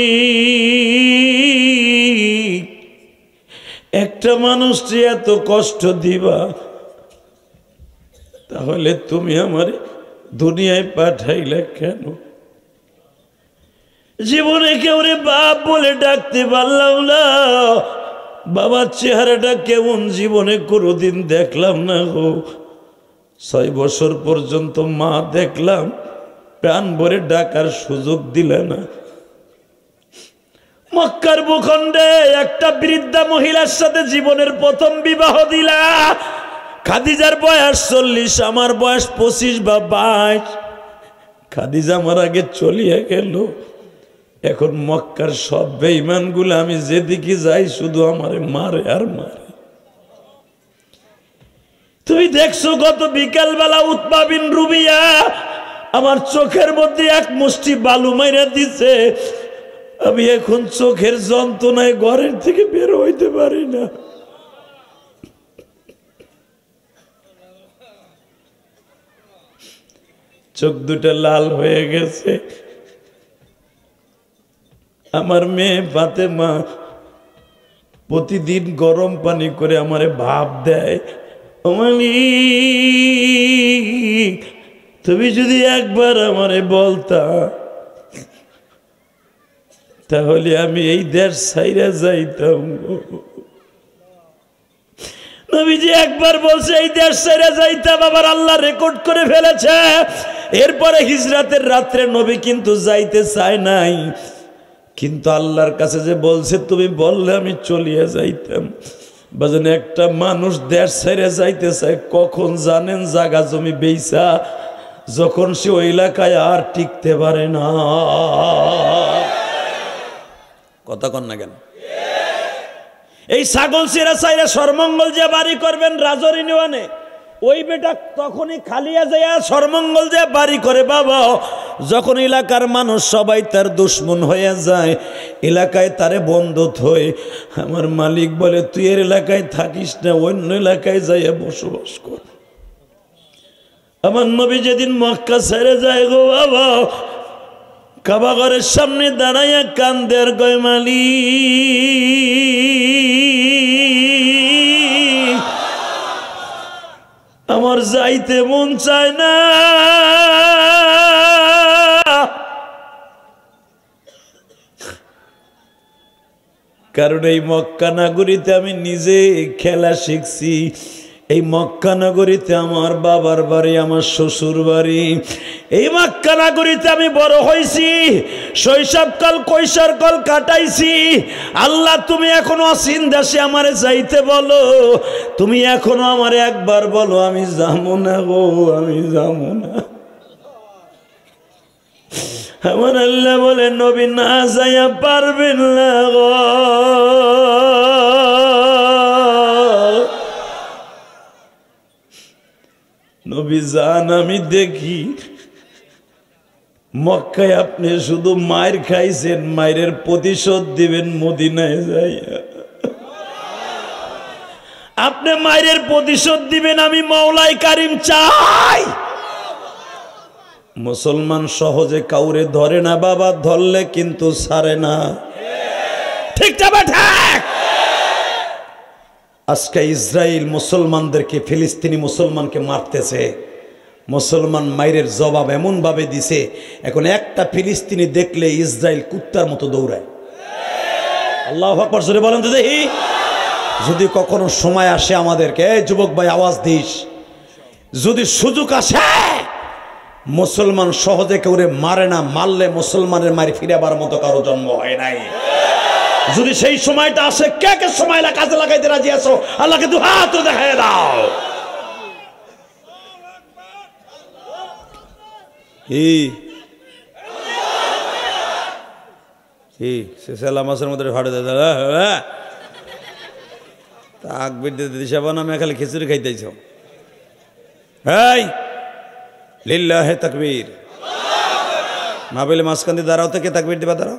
একটা মানুষটি এত কষ্ট দিবা তাহলে তুমি আমার দুনিয়ায় পাঠাইলে কেন জীবনে কেউ রে বাপ বলে ডাকতে পারলাম না বাবার চেহারাটা কেমন জীবনে কোনোদিন দেখলাম না গো ছয় বছর পর্যন্ত মা দেখলাম প্রাণ ভরে ডাকার সুযোগ দিলে না মক্কার ভূখণ্ডে একটা বৃদ্ধা মহিলার সাথে জীবনের প্রথম বিবাহ দিলা খাদিজার বয়স চল্লিশ আমার বয়স পঁচিশ বা বাইশ খাদিজা আমার আগে চলিয়া গেল এখন মক্কার সব বেইমানগুলো আমি যেদিকে যাই শুধু আমারে মারে আর মারে তুমি দেখছো গত বিকালবেলা উৎপাবিন রুবিয়া আমার চোখের মধ্যে এক মুষ্টি বালু মাইরা দিছে আমি এখন চোখের যন্ত্রণায় ঘরের থেকে বের হইতে পারি না চোখ দুটা লাল হয়ে গেছে আমার মেয়ে পাতে মা প্রতিদিন গরম পানি করে আমারে ভাব দেয় তুমি যদি একবার আমারে বলতা তাহলে আমি এই দেশ সাইরা যাইতাম নবীজি একবার বলছে এই দেশ ছেড়ে যাইতাম আবার আল্লাহ রেকর্ড করে ফেলেছে এরপরে হিজরাতের রাত্রে নবী কিন্তু যাইতে চায় নাই কিন্তু আল্লাহর কাছে যে বলছে তুমি বললে আমি চলিয়ে যাইতাম বাজন একটা মানুষ দেশ ছেড়ে যাইতে চায় কখন জানেন জাগা জমি বেইসা যখন সে ওই এলাকায় আর টিকতে পারে না কথা কন না কেন এই ছাগল চিরা চাইরা সরমঙ্গল যে বাড়ি করবেন রাজর নিওয়ানে ওই বেটা তখনই খালিয়া যাইয়া সরমঙ্গল যে বাড়ি করে বাবা যখন এলাকার মানুষ সবাই তার দুশ্মন হয়ে যায় এলাকায় তারে বন্ধ থই আমার মালিক বলে তুই এর এলাকায় থাকিস না অন্য এলাকায় যাইয়া বসবাস কর আমার নবী যেদিন মক্কা ছেড়ে যায় গো বাবা কাবা ঘরের সামনে দাঁড়াইয়া কান্দের গয়মালি আমার যাইতে মন চায় না কারণ এই মক্কা নাগরীতে আমি নিজে খেলা শিখছি এই মক্কা নগরীতে আমার বাবার বাড়ি আমার শ্বশুর বাড়ি এই মক্কা নগরীতে আমি বড় হয়েছি শৈশবকাল কল কাটাইছি আল্লাহ তুমি এখনো অসীন দেশে আমারে যাইতে বলো তুমি এখনো আমারে একবার বলো আমি যাবো না গো আমি যাবো না আমার আল্লাহ বলে নবী না যাইয়া পারবেন না গো নবী জান আমি দেখি মক্কায় আপনি শুধু মায়ের খাইছেন মায়ের প্রতিশোধ দিবেন মদিনায় যাই আপনি মায়ের প্রতিশোধ দিবেন আমি মাওলাই কারিম চাই মুসলমান সহজে কাউরে ধরে না বাবা ধরলে কিন্তু সারে না ঠিকটা বা ঠিক আজকে ইসরায়েল মুসলমানদেরকে ফিলিস্তিনি মুসলমানকে মারতেছে মুসলমান মায়ের জবাব এমনভাবে দিছে এখন একটা ফিলিস্তিনি দেখলে ইসরায়েল কুত্তার মতো দৌড়ায় আল্লাহ আকবর জোরে বলেন তো দেখি যদি কখনো সময় আসে আমাদেরকে যুবক ভাই আওয়াজ দিস যদি সুযোগ আসে মুসলমান সহজে কেউ মারে না মারলে মুসলমানের ফিরে ফিরাবার মতো কারো জন্ম হয় নাই যদি সেই সময়টা আসে কে কে সময়টা কাজে লাগাইতে রাজি আসো আল্লাহকে দু হাত দেখাই দাও মাসের মধ্যে হ্যাঁ, হ্যাঁ। খালি খিচুড়ি খাইতেছ মাঝখান দিয়ে দাঁড়াও তো কে তাকবির দিবা দাঁড়াও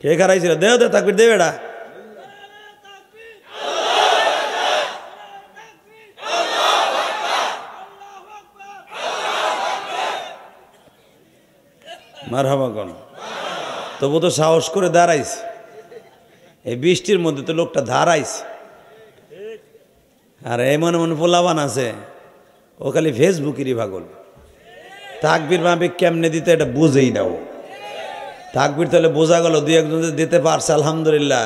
কে খারাইছিল দেহ দে তাকবির দেবে বেড়া মার হাবাগণ তবু তো সাহস করে দাঁড়াইছে এই বৃষ্টির মধ্যে তো লোকটা ধারাইস আর এমন এমন পোলাবান আছে ও খালি ফেসবুকেরই ভাগল তাকবির মাহবিক কেমনে দিতে এটা বুঝেই না ও তাকবির তাহলে বোঝা গেল দুই একজন যে দিতে পারছে আলহামদুলিল্লাহ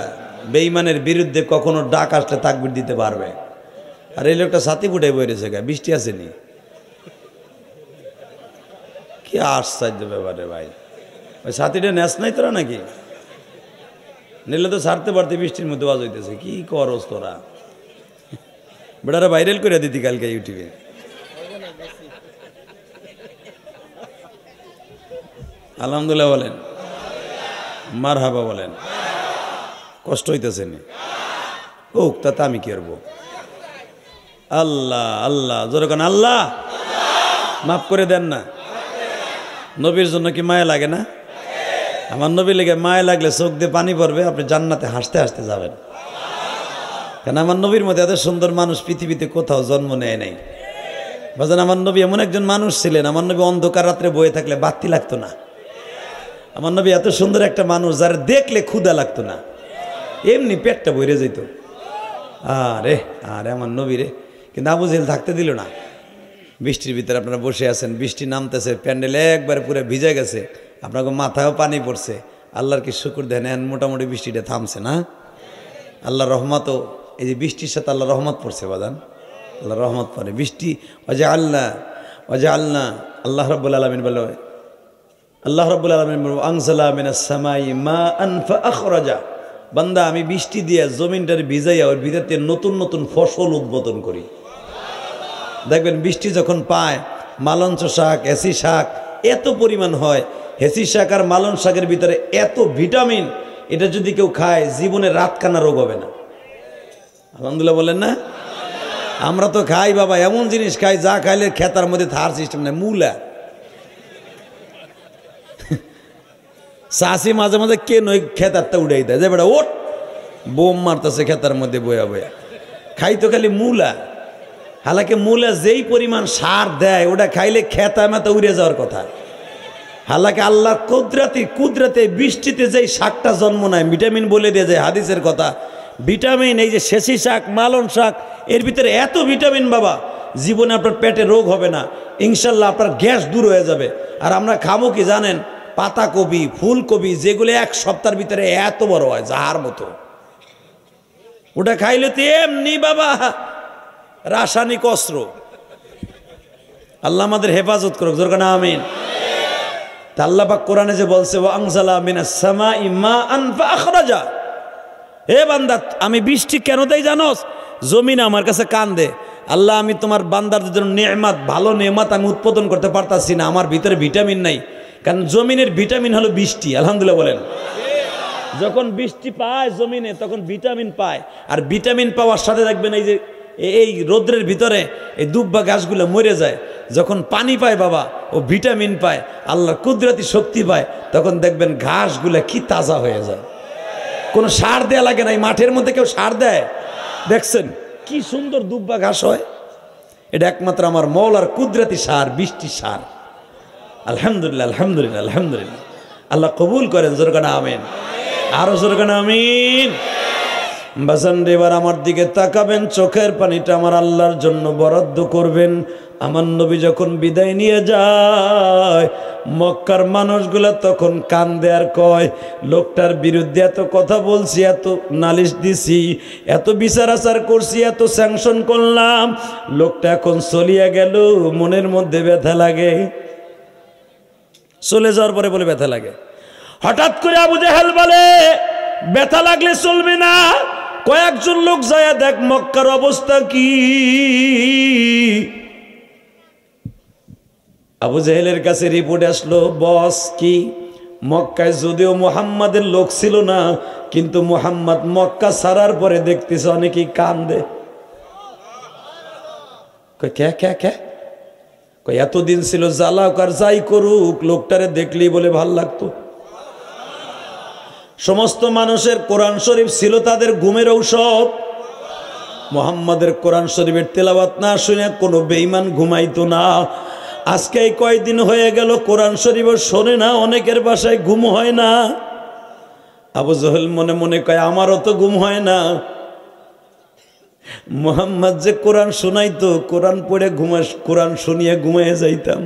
বেইমানের বিরুদ্ধে কখনো ডাক আসলে তাকবির দিতে পারবে আর এই লোকটা সাথী ফুটে বেরিয়েছে গা বৃষ্টি আসেনি কি আশ্চর্য ব্যাপারে ভাই ওই সাথীটা ন্যাস নাই তোরা নাকি নিলে তো সারতে পারতে বৃষ্টির মধ্যে বাজ হইতেছে কি করস তোরা বেটারা ভাইরাল করে দিতি কালকে ইউটিউবে আলহামদুলিল্লাহ বলেন মার হাবা বলেন কষ্ট হইতেছে নি হোক তাতে আমি কি করবো আল্লাহ আল্লাহ কেন আল্লাহ মাফ করে দেন না নবীর জন্য কি মায়া লাগে না আমার নবী লেগে মায়া লাগলে চোখ দিয়ে পানি পড়বে আপনি জান্নাতে হাসতে হাসতে যাবেন কেন আমার নবীর মধ্যে এত সুন্দর মানুষ পৃথিবীতে কোথাও জন্ম নেয় নাই বাজান আমার নবী এমন একজন মানুষ ছিলেন আমার নবী অন্ধকার রাত্রে বয়ে থাকলে বাতি লাগতো না আমার নবী এত সুন্দর একটা মানুষ যারা দেখলে ক্ষুদা লাগতো না এমনি পেটটা বইরে যেত আরে আরে আমার নবী রে কিন্তু আবু জেল থাকতে দিল না বৃষ্টির ভিতরে আপনারা বসে আছেন বৃষ্টি নামতেছে প্যান্ডেল একবারে পুরো ভিজে গেছে আপনাকে মাথায়ও পানি পড়ছে আল্লাহর কি শুকুর দেন এন মোটামুটি বৃষ্টিটা থামছে না আল্লাহ রহমতও এই যে বৃষ্টির সাথে আল্লাহ রহমত পড়ছে বাদান আল্লাহ রহমত পড়ে বৃষ্টি অজা আল্লাহ অজা আল্লাহ আল্লাহ রব্বুল আলমিন বলে আল্লাহ রব্বুল আলমিন আংসালা বান্দা আমি বৃষ্টি দিয়ে জমিনটার ভিজাইয়া ওর ভিতরতে নতুন নতুন ফসল উদ্বোধন করি দেখবেন বৃষ্টি যখন পায় মালঞ্চ শাক হেসি শাক এত পরিমাণ হয় হেসি শাক আর মালন শাকের ভিতরে এত ভিটামিন এটা যদি কেউ খায় জীবনে কানা রোগ হবে না আলহামদুলিল্লাহ বলেন না আমরা তো খাই বাবা এমন জিনিস খাই যা খাইলে খেতার মধ্যে থার সিস্টেম নেই মূলা চাষি মাঝে মাঝে কে নই খেতারটা উড়াই দেয় যে বেটা ওট বোম মারতেছে খেতার মধ্যে বয়া বয়া খাইতো খালি মূলা হালাকি মূলা যেই পরিমাণ সার দেয় ওটা খাইলে খেতা মেতা উড়ে যাওয়ার কথা হালাকি আল্লাহ কুদরাতি কুদরাতে বৃষ্টিতে যেই শাকটা জন্ম নেয় ভিটামিন বলে দিয়ে যায় হাদিসের কথা ভিটামিন এই যে শেষি শাক মালন শাক এর ভিতরে এত ভিটামিন বাবা জীবনে আপনার পেটে রোগ হবে না ইনশাল্লাহ আপনার গ্যাস দূর হয়ে যাবে আর আমরা খাবো কি জানেন পাতাকপি ফুলকপি যেগুলো এক সপ্তাহের ভিতরে এত বড় হয় যাহার মতো ওটা খাইলে তো এমনি বাবা রাসায়নিক অস্ত্র আল্লাহ আমাদের হেফাজত করুক দরকার না আমিন আল্লাপাক কোরআনে যে বলছে হে বান্দার আমি বৃষ্টি কেন দেই জানোস জমিন আমার কাছে কান্দে আল্লাহ আমি তোমার বান্দারদের জন্য নেমাত ভালো নেমাত আমি উৎপাদন করতে পারতাছি না আমার ভিতরে ভিটামিন নাই কারণ জমিনের ভিটামিন হলো বৃষ্টি আলহামদুলিল্লাহ বলেন যখন বৃষ্টি পায় জমিনে তখন ভিটামিন পায় আর ভিটামিন পাওয়ার সাথে দেখবেন এই যে এই রোদ্রের ভিতরে এই দুব্বা গাছগুলো মরে যায় যখন পানি পায় বাবা ও ভিটামিন পায় আল্লাহর কুদরতি শক্তি পায় তখন দেখবেন ঘাসগুলো কি তাজা হয়ে যায় কোনো সার দেওয়া লাগে না এই মাঠের মধ্যে কেউ সার দেয় দেখছেন কি সুন্দর দুব্বা ঘাস হয় এটা একমাত্র আমার মৌলার কুদরতি সার বৃষ্টি সার আলহামদুলিল্লাহ আলহামদুলিল্লাহ আলহামদুলিল্লাহ আল্লাহ কবুল করেন জোরগানা আমিন আরো জোরগানা আমিন বাসান এবার আমার দিকে তাকাবেন চোখের পানিটা আমার আল্লাহর জন্য বরাদ্দ করবেন আমার নবী যখন বিদায় নিয়ে যায় মক্কার মানুষগুলো তখন কান দেয়ার কয় লোকটার বিরুদ্ধে এত কথা বলছি এত নালিশ দিছি এত বিচার আচার করছি এত স্যাংশন করলাম লোকটা এখন চলিয়া গেল মনের মধ্যে ব্যথা লাগে চলে যাওয়ার পরে বলে ব্যথা লাগে হঠাৎ করে আবু জাহেল বলে ব্যথা লাগলে চলবে না কয়েকজন লোক যায় দেখ মক্কার অবস্থা কি আবু জাহেলের কাছে রিপোর্ট আসলো বস কি মক্কায় যদিও মোহাম্মদের লোক ছিল না কিন্তু মোহাম্মদ মক্কা সারার পরে দেখতেছে অনেকেই কান্দে কে কে কে এতদিন ছিল জ্বালাক আর যাই করুক লোকটারে দেখলেই বলে ভাল লাগতো সমস্ত মানুষের কোরআন শরীফ ছিল তাদের ঘুমের ঔষধ মোহাম্মদের কোরআন শরীফের তেলাবাত না শুনে কোনো বেইমান ঘুমাইতো না আজকে এই কয়েকদিন হয়ে গেল কোরআন শরীফও শোনে না অনেকের বাসায় ঘুম হয় না আবু জহল মনে মনে কয় আমারও তো ঘুম হয় না মোহাম্মদ যে কোরআন শোনাইতো কোরআন পড়ে ঘুমা কোরআন শুনিয়ে ঘুমিয়ে যাইতাম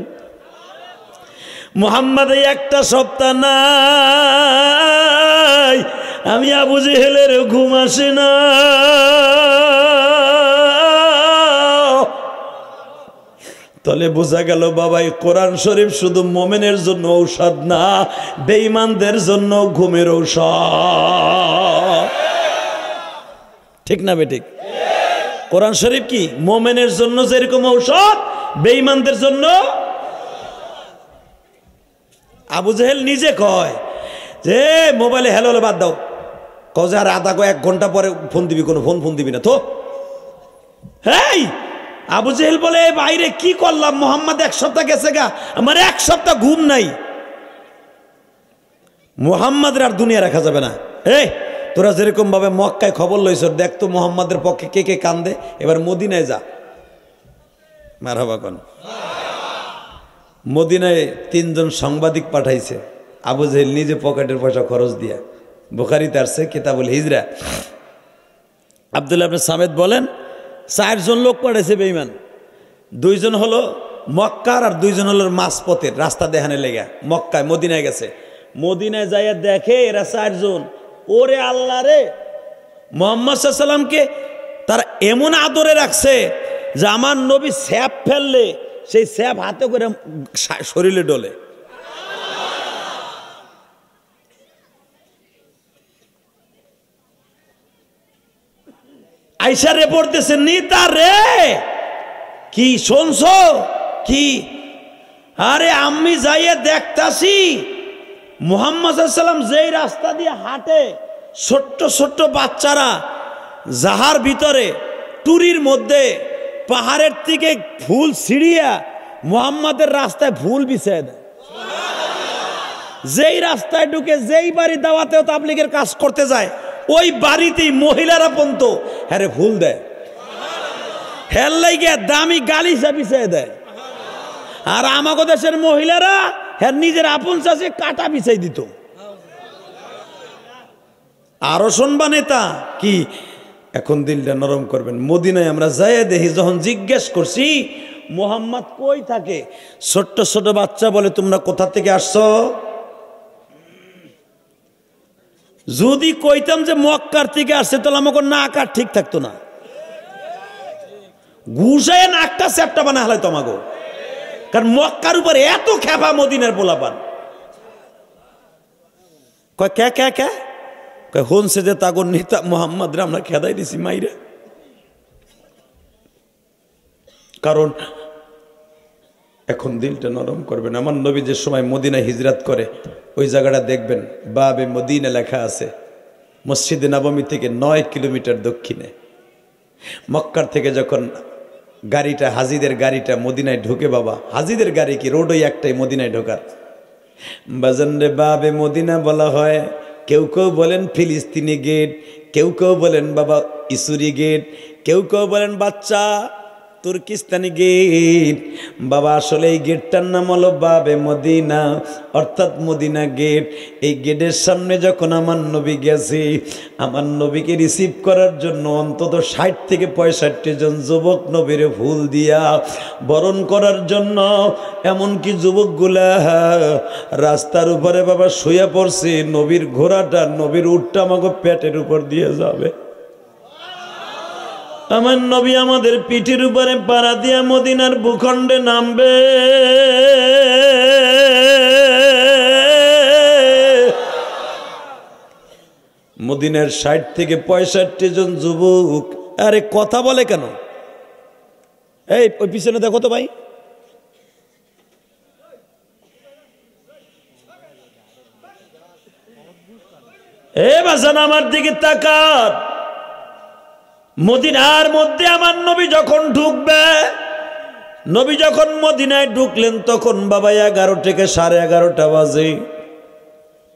মোহাম্মদ এই একটা সপ্তাহ নাই আমি আবু জেহেলের ঘুম আসে না তলে বোঝা গেল বাবাই কোরআন শরীফ শুধু মোমেনের জন্য ঔষধ না বেঈমানদের জন্য ঘুমের ঔষধ ঠিক না বেটিক কোরআন শরীফ কি মোমেনের জন্য যেরকম ঔষধ বেঈমানদের জন্য আবু জেহেল নিজে কয় যে মোবাইলে হ্যালো হ্যালো বাদ দাও কও যে আর আধা এক ঘন্টা পরে ফোন দিবি কোনো ফোন ফোন দিবি না তো হেই আবু জেহেল বলে বাইরে কি করলাম মোহাম্মদ এক সপ্তাহ গেছে গা আমার এক সপ্তাহ ঘুম নাই মোহাম্মদের আর দুনিয়া রাখা যাবে না এই তোরা যেরকমভাবে মক্কায় খবর লইস দেখ তো মোহাম্মদের পক্ষে কে কে কান্দে এবার মদিনায় যা মার কন মদিনায় তিনজন সাংবাদিক পাঠাইছে আবু জাহেল নিজে পকেটের পয়সা খরচ দিয়া বুখারিতে আসছে কেতাবুল হিজরা আবদুল্লাহ আপনি সামেদ বলেন চারজন লোক পাঠাইছে বেইমান দুইজন হলো মক্কার আর দুইজন হলো মাসপথের রাস্তা দেখানে লেগে মক্কায় মদিনায় গেছে মদিনায় যাইয়া দেখে এরা চারজন ওরে আল্লাহ রে মোহাম্মদ সাল্লামকে তারা এমন আদরে রাখছে যে আমার নবী স্যাপ ফেললে সেই স্যাপ হাতে করে শরীরে ডলে আইসা রে পড়তেছে নিতা রে কি শুনছ কি আরে আমি যাইয়ে দেখতাছি মোহাম্মদ সাল্লাম যেই রাস্তা দিয়ে হাঁটে ছোট্ট ছোট্ট বাচ্চারা যাহার ভিতরে টুরির মধ্যে পাহাড়ের থেকে ফুল ছিড়িয়া মোহাম্মদের রাস্তায় ফুল বিছিয়ে দেয় যেই রাস্তায় ঢুকে যেই বাড়ি দাওয়াতেও তাবলিগের কাজ করতে যায় ওই বাড়িতেই মহিলারা পন্ত হ্যারে ভুল দেয় হেল্লাই গিয়ে দামি গালি বিছিয়ে দেয় আর আমাকে দেশের মহিলারা হ্যাঁ নিজের আপন চাষে কাটা বিছাই দিত আরো শুনবা নেতা কি এখন দিলটা নরম করবেন মদিনায় আমরা যাইয়ে দেখি যখন জিজ্ঞেস করছি মোহাম্মদ কই থাকে ছোট্ট ছোট বাচ্চা বলে তোমরা কোথা থেকে আসছো যদি কইতাম যে মক্কার থেকে আসছে তাহলে আমাকে আর ঠিক থাকতো না ঘুষায় নাকটা চ্যাপটা বানা হলে আমাকে কারণ মক্কার উপরে এত খেপা মদিনের বোলা কয় ক্যা ক্যা ক্যা কয় হনসে যে তাগর নেতা রে আমরা খেদাই দিছি মাইরা কারণ এখন দিলটা নরম করবেন আমার নবী যে সময় মদিনা হিজরাত করে ওই জায়গাটা দেখবেন বাবে মদিনা লেখা আছে মসজিদে নবমী থেকে নয় কিলোমিটার দক্ষিণে মক্কার থেকে যখন গাড়িটা হাজিদের গাড়িটা মদিনায় ঢুকে বাবা হাজিদের গাড়ি কি রোডই একটাই মদিনায় ঢোকার বাজানরে বাবে মদিনা বলা হয় কেউ কেউ বলেন ফিলিস্তিনি গেট কেউ কেউ বলেন বাবা ইসুরি গেট কেউ কেউ বলেন বাচ্চা তুর্কিস্তানি গেট বাবা আসলে এই গেটটার নাম হলো বাবে মদিনা অর্থাৎ মদিনা গেট এই গেটের সামনে যখন আমার নবী গেছে আমার নবীকে রিসিভ করার জন্য অন্তত ষাট থেকে পঁয়ষট্টি জন যুবক নবীর ফুল দিয়া বরণ করার জন্য এমনকি যুবকগুলা রাস্তার উপরে বাবা শুয়ে পড়ছে নবীর ঘোড়াটা নবীর উঠটা আমাকে পেটের উপর দিয়ে যাবে আমার নবী আমাদের পিঠির উপরে পাড়া দিয়া মদিনার ভূখণ্ডে নামবে মদিনার ষাট থেকে পঁয়ষট্টি জন যুবক আরে কথা বলে কেন এই পিছনে দেখো তো ভাই এ বাসান আমার দিকে তাকাত মদিনার মধ্যে আমার নবী যখন ঢুকবে নবী যখন মদিনায় ঢুকলেন তখন বাবা এগারো থেকে সাড়ে এগারোটা বাজে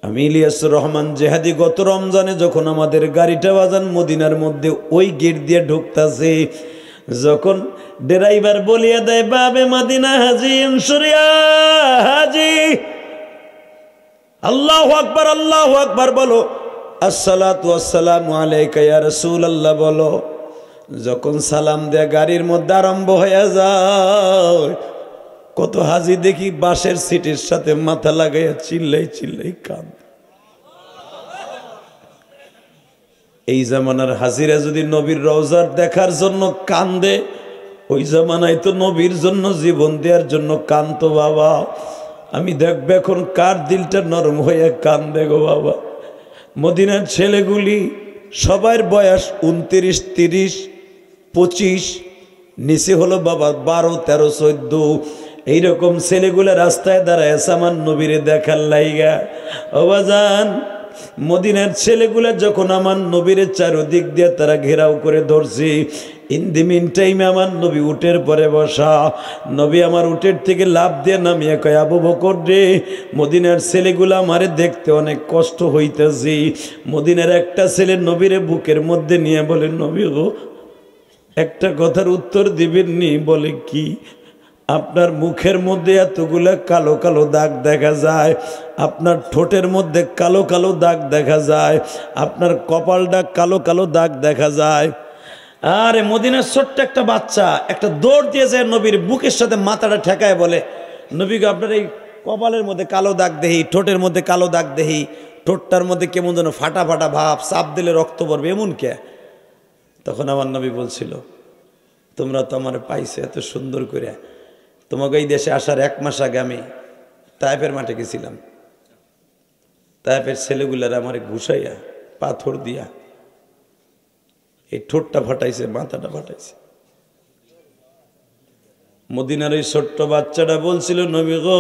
আমি ইলিয়াস রহমান জেহাদি গত রমজানে যখন আমাদের গাড়িটা বাজান মদিনার মধ্যে ওই গেট দিয়ে ঢুকতেছে যখন ড্রাইভার বলিয়া দেয় বাবে মাদিনা হাজি ইনসুরিয়া হাজি আল্লাহ আকবর আল্লাহ আকবর বলো আসসালাম আলাইকা রসুল আল্লাহ বলো যখন সালাম দেয় গাড়ির মধ্যে আরম্ভ হয়ে যায় কত হাজি দেখি বাসের সিটের সাথে মাথা লাগাইয়া চিল্লাই চিল্লাই কান এই জামানার হাজিরা যদি নবীর রওজার দেখার জন্য কান্দে ওই জামানায় তো নবীর জন্য জীবন দেওয়ার জন্য কান্ত বাবা আমি দেখবে এখন কার দিলটা নরম হয়ে কান্দে গো বাবা মদিনার ছেলেগুলি সবার বয়স উনত্রিশ তিরিশ পঁচিশ নিচে হলো বাবা বারো তেরো চোদ্দ এইরকম ছেলেগুলো রাস্তায় দাঁড়ায় সামান নবীরে দেখার লাইগা অবাজান মদিনার ছেলেগুলা যখন আমার নবীরের চারোদিক দিয়ে তারা ঘেরাও করে ধরছি ইন দি মিন টাইমে আমার নবী উটের পরে বসা নবী আমার উটের থেকে লাভ দিয়ে নামিয়ে কয় আবু বকর রে মদিনার ছেলেগুলো আমারে দেখতে অনেক কষ্ট হইতেছি মদিনার একটা ছেলে নবীরে বুকের মধ্যে নিয়ে বলে নবী গো একটা কথার উত্তর দিবেননি বলে কি আপনার মুখের মধ্যে এতগুলো কালো কালো দাগ দেখা যায় আপনার ঠোঁটের মধ্যে কালো কালো দাগ দেখা যায় আপনার কপালটা কালো কালো দাগ দেখা যায় আরে মদিনার ছোট্ট একটা বাচ্চা একটা দৌড় দিয়ে যায় নবীর বুকের সাথে মাথাটা ঠেকায় বলে নবীকে আপনার এই কপালের মধ্যে কালো দাগ দেহি ঠোঁটের মধ্যে কালো দাগ দেহি ঠোঁটটার মধ্যে কেমন যেন ফাটা ফাটা ভাব চাপ দিলে রক্ত পড়বে এমন কে তখন আমার নবী বলছিল তোমরা তো আমার পাইছে এত সুন্দর করে তোমাকে এই দেশে আসার এক মাস আগে আমি তায়েফের মাঠে গেছিলাম তায়েফের ছেলেগুলার আমার ঘুষাইয়া পাথর দিয়া এই ঠোঁটটা ফাটাইছে মাথাটা ফাটাইছে মদিনার ওই ছোট্ট বাচ্চাটা বলছিল নবী গো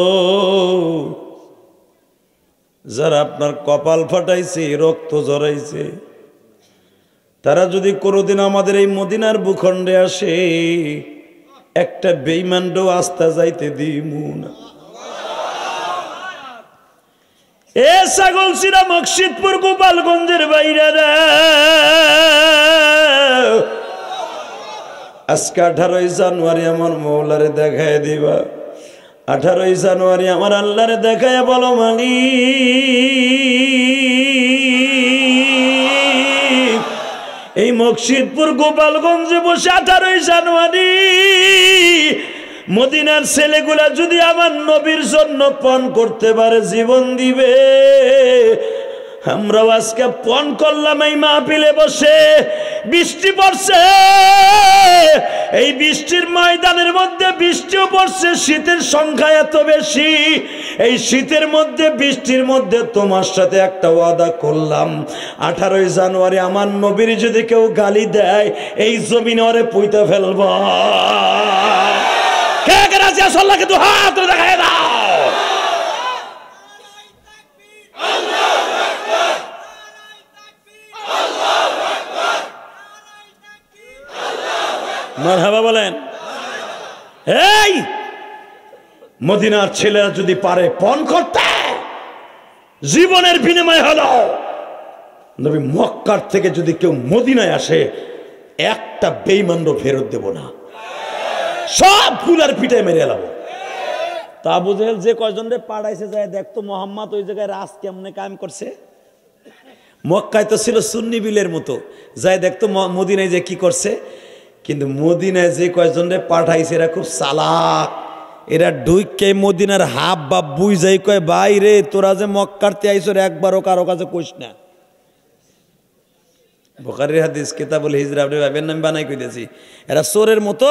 যারা আপনার কপাল ফাটাইছে রক্ত জড়াইছে তারা যদি কোনোদিন আমাদের এই মদিনার ভূখণ্ডে আসে একটা বেইমান্ড আস্থা যাইতে দিই না এ ছাগল চিরা মকশিদপুর গোপালগঞ্জের বাইরে আজকে আঠারোই জানুয়ারি আমার মৌলারে দেখায় দিবা আঠারোই জানুয়ারি আমার আল্লাহরে দেখায় বলো মালি এই মকশিদপুর গোপালগঞ্জে বসে আঠারোই জানুয়ারি মদিনার ছেলেগুলা যদি আমার নবীর জন্য পণ করতে পারে জীবন দিবে আমরাও আজকে পণ করলাম এই মাহফিলে বসে বৃষ্টি পড়ছে এই বৃষ্টির ময়দানের মধ্যে বৃষ্টিও পড়ছে শীতের সংখ্যা এত বেশি এই শীতের মধ্যে বৃষ্টির মধ্যে তোমার সাথে একটা ওয়াদা করলাম আঠারোই জানুয়ারি আমার নবীর যদি কেউ গালি দেয় এই জমিনে ওরে পুইতা ফেলবা কে কে রাজি আছো আল্লাহকে দু হাত দাও মারহাবা বলেন এই মদিনার ছেলেরা যদি পারে পণ করতে জীবনের বিনিময় হলো নবী মক্কার থেকে যদি কেউ মদিনায় আসে একটা বেইমান্য ফেরত দেব না সব ফুলের পিঠে মেরে এলাম তা বুঝেল যে কয়জন রে পাড়াইছে যায় দেখতো মোহাম্মদ ওই জায়গায় রাজ কেমনে কাম করছে মক্কায় তো ছিল সুন্নি বিলের মতো যাই দেখতো মদিনায় যে কি করছে কিন্তু মদিনায় যে কয়জন রে পাঠাইছে এরা খুব সালাক এরা ঢুইকে মদিনার হাফ বা বুই যাই কয় বাইরে রে তোরা যে মক্কারতে আইসর একবারও কারো কাছে কইস না বোকারের হাদিস কেতাবুল হিজরা ভাবেন আমি বানাই কইতেছি এরা সোরের মতো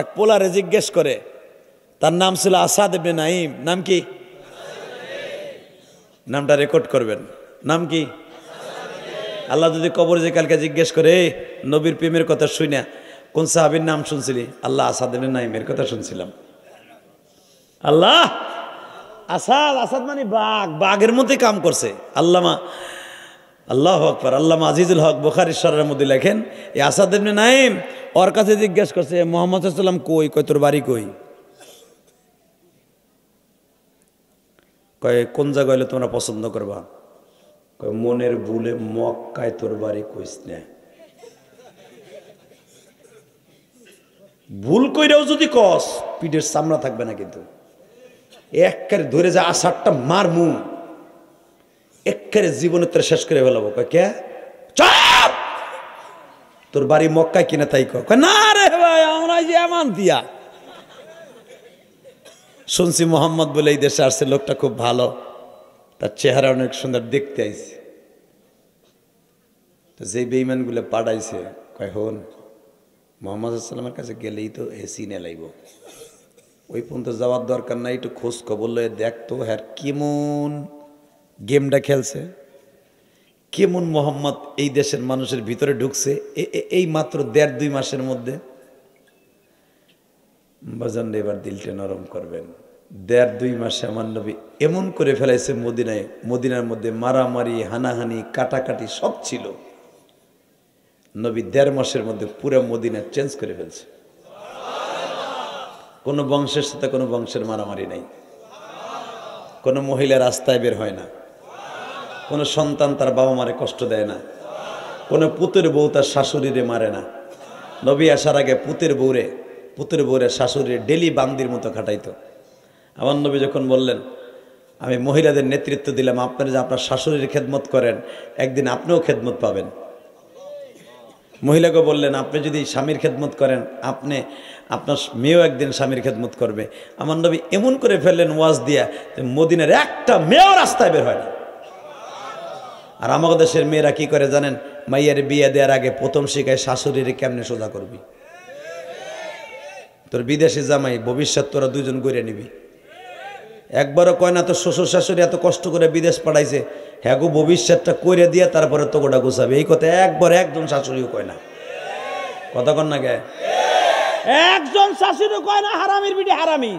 এক পোলারে জিজ্ঞেস করে তার নাম ছিল আসাদ এ নাইম নাম কি নামটা রেকর্ড করবেন নাম কি আল্লাহ যদি কবর যে কালকে জিজ্ঞেস করে নবীর প্রেমের কথা শুই না কোন সাহাবির নাম শুনছিলি আল্লাহ আসাদ এ নাইমের কথা শুনছিলাম আল্লাহ আসাদ আসাদ মানে বাঘ বাঘের মধ্যে কাম করছে আল্লামা আল্লাহ হক পর আল্লামা আজিজুল হক বোখারিশ্বরের মধ্যে লেখেন এই আসাদ এমনি নাইম ওর কাছে জিজ্ঞেস করছে মোহাম্মদ সাল্লাম কই কয় তোর বাড়ি কই কয় কোন জায়গায় তোমরা পছন্দ করবা কয় মনের ভুলে মক্কায় তোর বাড়ি কইস না ভুল কইরাও যদি কস পিঠের সামনা থাকবে না কিন্তু এককারে ধরে যা আষাঢ়টা মার মুখ এককারে জীবনে তোরা শেষ করে ফেলবো কয় কে চল তোর বাড়ি মক্কা কিনা তাই কয় না রে ভাই আমরা যে এমন দিয়া শুনছি মোহাম্মদ বলে এই দেশে আসছে লোকটা খুব ভালো তার চেহারা অনেক সুন্দর দেখতে আইছে তো যেই বেইমানগুলো পাঠাইছে কয় হন মোহাম্মদ আসসালামের কাছে গেলেই তো এসি লাগব ওই পর্যন্ত যাওয়ার দরকার নাই একটু খোঁজ খবর লয়ে দেখতো হ্যার কেমন গেমটা খেলছে কেমন মোহাম্মদ এই দেশের মানুষের ভিতরে ঢুকছে এই মাত্র দেড় দুই মাসের মধ্যে বাজান এবার দিলটা নরম করবেন দেড় দুই মাসে আমার নবী এমন করে ফেলাইছে মদিনায় মদিনার মধ্যে মারামারি হানাহানি কাটাকাটি সব ছিল নবী দেড় মাসের মধ্যে পুরো মদিনা চেঞ্জ করে ফেলছে কোনো বংশের সাথে কোনো বংশের মারামারি নাই কোনো মহিলা রাস্তায় বের হয় না কোনো সন্তান তার বাবা মারে কষ্ট দেয় না কোনো পুতের বউ তার শাশুড়িরে মারে না নবী আসার আগে পুতের বউরে পুতের বউরে শাশুড়িরে ডেলি বান্দির মতো খাটাইত আমার নবী যখন বললেন আমি মহিলাদের নেতৃত্ব দিলাম আপনারা যে আপনার শাশুড়ির খেদমত করেন একদিন আপনিও খেদমত পাবেন মহিলাকে বললেন আপনি যদি স্বামীর খেদমত করেন আপনি আপনার মেয়েও একদিন স্বামীর খেদমত করবে আমার নবী এমন করে ফেললেন ওয়াজ দিয়া মদিনের একটা মেয়েও রাস্তায় বের হয় না আর আমাকে দেশের মেয়েরা কি করে জানেন মাইয়ের বিয়ে দেওয়ার আগে প্রথম শিখায় শাশুড়ির কেমনে সোজা করবি তোর বিদেশে জামাই ভবিষ্যৎ তোরা দুজন গড়ে নিবি একবারও কয় না তো শ্বশুর শাশুড়ি এত কষ্ট করে বিদেশ পাঠাইছে হ্যাঁ গো ভবিষ্যৎটা করে দিয়ে তারপরে তো গোটা গুছাবে এই কথা একবার একজন শাশুড়িও কয় না কথা কন না গে একজন শাশুড়ি কয় না হারামির বিটি হারামি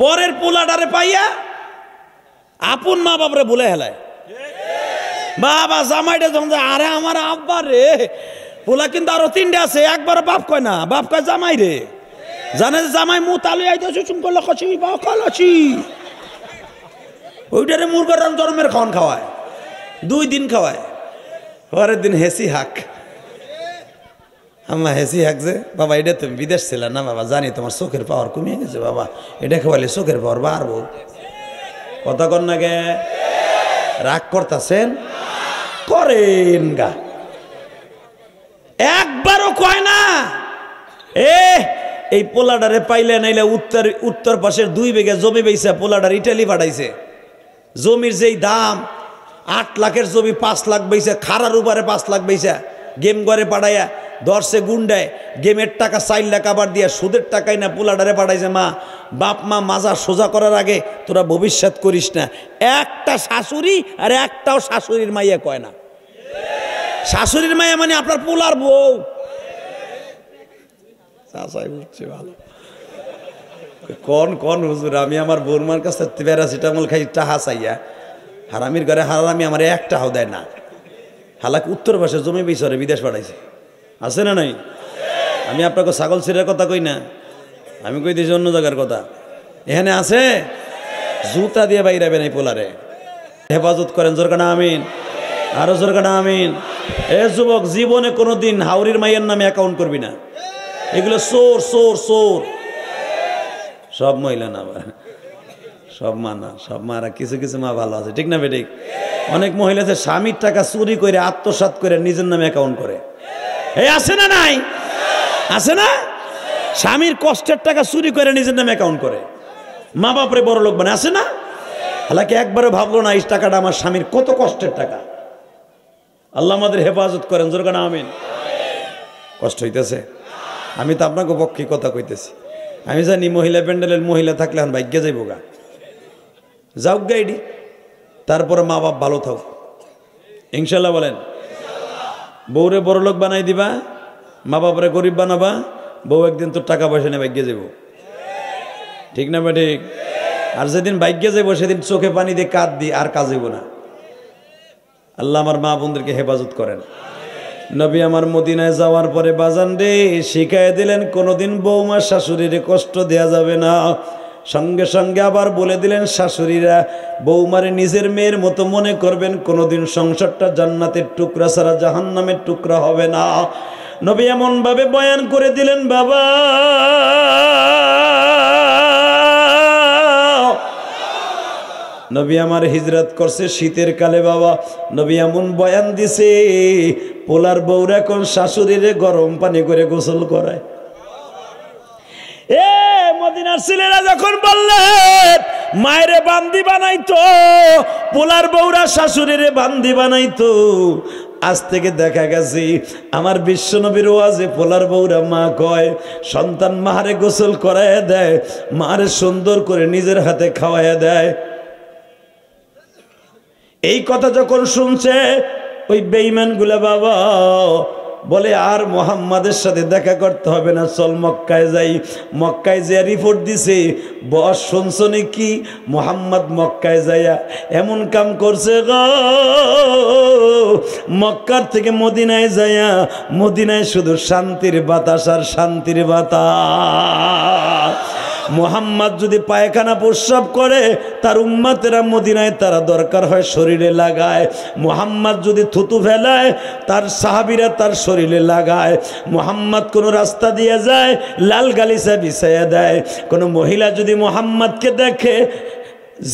পরের পোলাটারে পাইয়া আপন মা বাপরে ভুলে হেলায় বাবা জামাইটা যখন আরে আমার আব্বা রে পোলা কিন্তু আরো তিনটে আছে একবার বাপ কয় না বাপ কয় জামাই রে জানে জামাই মু তালু আইতেছে চুম করলে খসি বা খলসি ওইটারে মুরগর জন্মের খাওয়ান খাওয়ায় দুই দিন খাওয়ায় পরের দিন হেসি হাক আম্মা হেসি হাঁকছে বাবা এটা তুমি বিদেশ ছিল না বাবা জানি তোমার চোখের পাওয়ার কমিয়ে গেছে বাবা এটা খেয়ালে চোখের পাওয়ার বাড়বো কথা কর না গে রাগ করতেছেন করেন গা একবারও কয় না এ এই পোলাডারে পাইলে নাইলে উত্তর উত্তর পাশের দুই বেগে জমি বেইছে পোলাডার ইটালি পাঠাইছে জমির যেই দাম আট লাখের জমি পাঁচ লাখ বেইছে খারার উপরে পাঁচ লাখ বেইছে গেম ঘরে পাঠাইয়া ধরছে গুন্ডায় গেমের টাকা লেখা কাবার দিয়া সুদের টাকায় না ডারে পাঠাইছে মা বাপ মা মাজা সোজা করার আগে তোরা ভবিষ্যৎ করিস না একটা শাশুড়ি আর একটাও শাশুড়ির মাইয়া কয় না শাশুড়ির মাইয়া মানে আপনার পোলার বউ চাচাই ভালো কন কন হুজুর আমি আমার বৌমার কাছে প্যারাসিটামল খাই টাহা চাইয়া হারামির ঘরে হারামি আমার একটা হাও দেয় না হালাক উত্তর পাশে জমি বিচারে বিদেশ পাঠাইছে আছে না নাই আমি আপনাকে ছাগল ছিঁড়ার কথা কই না আমি কই দিয়েছি অন্য জায়গার কথা এখানে আছে জুতা দিয়ে বাইরাবেন এই পোলারে হেফাজত করেন জোরকানা আমিন আরো জোরকানা আমিন এ যুবক জীবনে কোনো দিন হাউরির মাইয়ের নামে অ্যাকাউন্ট করবি না এগুলো সোর সোর সোর সব মহিলা না সব মা না সব মারা কিছু কিছু মা ভালো আছে ঠিক না বেঠিক অনেক মহিলা আছে স্বামীর টাকা চুরি করে আত্মসাত করে নিজের নামে অ্যাকাউন্ট করে এই আছে না নাই আছে না স্বামীর কষ্টের টাকা চুরি করে নিজের নামে অ্যাকাউন্ট করে মা বাপরে বড় লোক মানে আছে না হালাকি একবারে ভাবলো না এই টাকাটা আমার স্বামীর কত কষ্টের টাকা আল্লাহ আমাদের হেফাজত করেন জোরগান আমিন কষ্ট হইতেছে আমি তো আপনাকে পক্ষে কথা কইতেছি আমি জানি মহিলা প্যান্ডেলের মহিলা থাকলে এখন ভাগ্যে যাইব গা যাওক গাইডি তারপরে মা বাপ ভালো থাক ইনশাল্লাহ বলেন বউরে বড় লোক বানাই দিবা মা বাপরে গরিব বানাবা বউ একদিন তোর টাকা পয়সা নিয়ে বাইকে যাবো ঠিক না ঠিক আর যেদিন বাইকে যাবো সেদিন চোখে পানি দিয়ে কাঁদ দিই আর কাজ না আল্লাহ আমার মা বোনদেরকে হেফাজত করেন নবী আমার মদিনায় যাওয়ার পরে বাজান রে শিখাই দিলেন কোনোদিন বৌমার শাশুড়ির কষ্ট দেয়া যাবে না সঙ্গে সঙ্গে আবার বলে দিলেন শাশুড়িরা বৌমারে নিজের মেয়ের মতো মনে করবেন কোনোদিন সংসারটা জান্নাতের টুকরা ছাড়া জাহান্নামের টুকরা হবে না নবী ভাবে বয়ান করে দিলেন বাবা নবী আমার হিজরত করছে শীতের কালে বাবা নবী এমন বয়ান দিছে পোলার বউরা এখন শাশুড়িরে গরম পানি করে গোসল করায় এ মদিনার ছেলেরা যখন বললেন মায়েরে বান্দি বানাইতো পোলার বৌরা শাশুড়ির বান্দি বানাইতো আজ থেকে দেখা গেছে আমার বিশ্বনবীর ওয়াজে পোলার বৌরা মা কয় সন্তান মাহারে গোসল করাইয়া দেয় মারে সুন্দর করে নিজের হাতে খাওয়াইয়া দেয় এই কথা যখন শুনছে ওই বেইমানগুলা বাবা বলে আর মোহাম্মদের সাথে দেখা করতে হবে না চল মক্কায় যাই মক্কায় যে রিপোর্ট দিছে বস শুনছ নাকি মোহাম্মদ মক্কায় যাইয়া এমন কাম করছে গ মক্কার থেকে মদিনায় যাইয়া মদিনায় শুধু শান্তির বাতাস আর শান্তির বাতাস মোহাম্মদ যদি পায়খানা প্রস্রাব করে তার উম্মাতেরা মদিনায় তারা দরকার হয় শরীরে লাগায় মোহাম্মদ যদি থুতু ফেলায় তার সাহাবিরা তার শরীরে লাগায় মোহাম্মদ কোনো রাস্তা দিয়ে যায় লাল গালিসা বিছাইয়া দেয় কোনো মহিলা যদি মোহাম্মদকে দেখে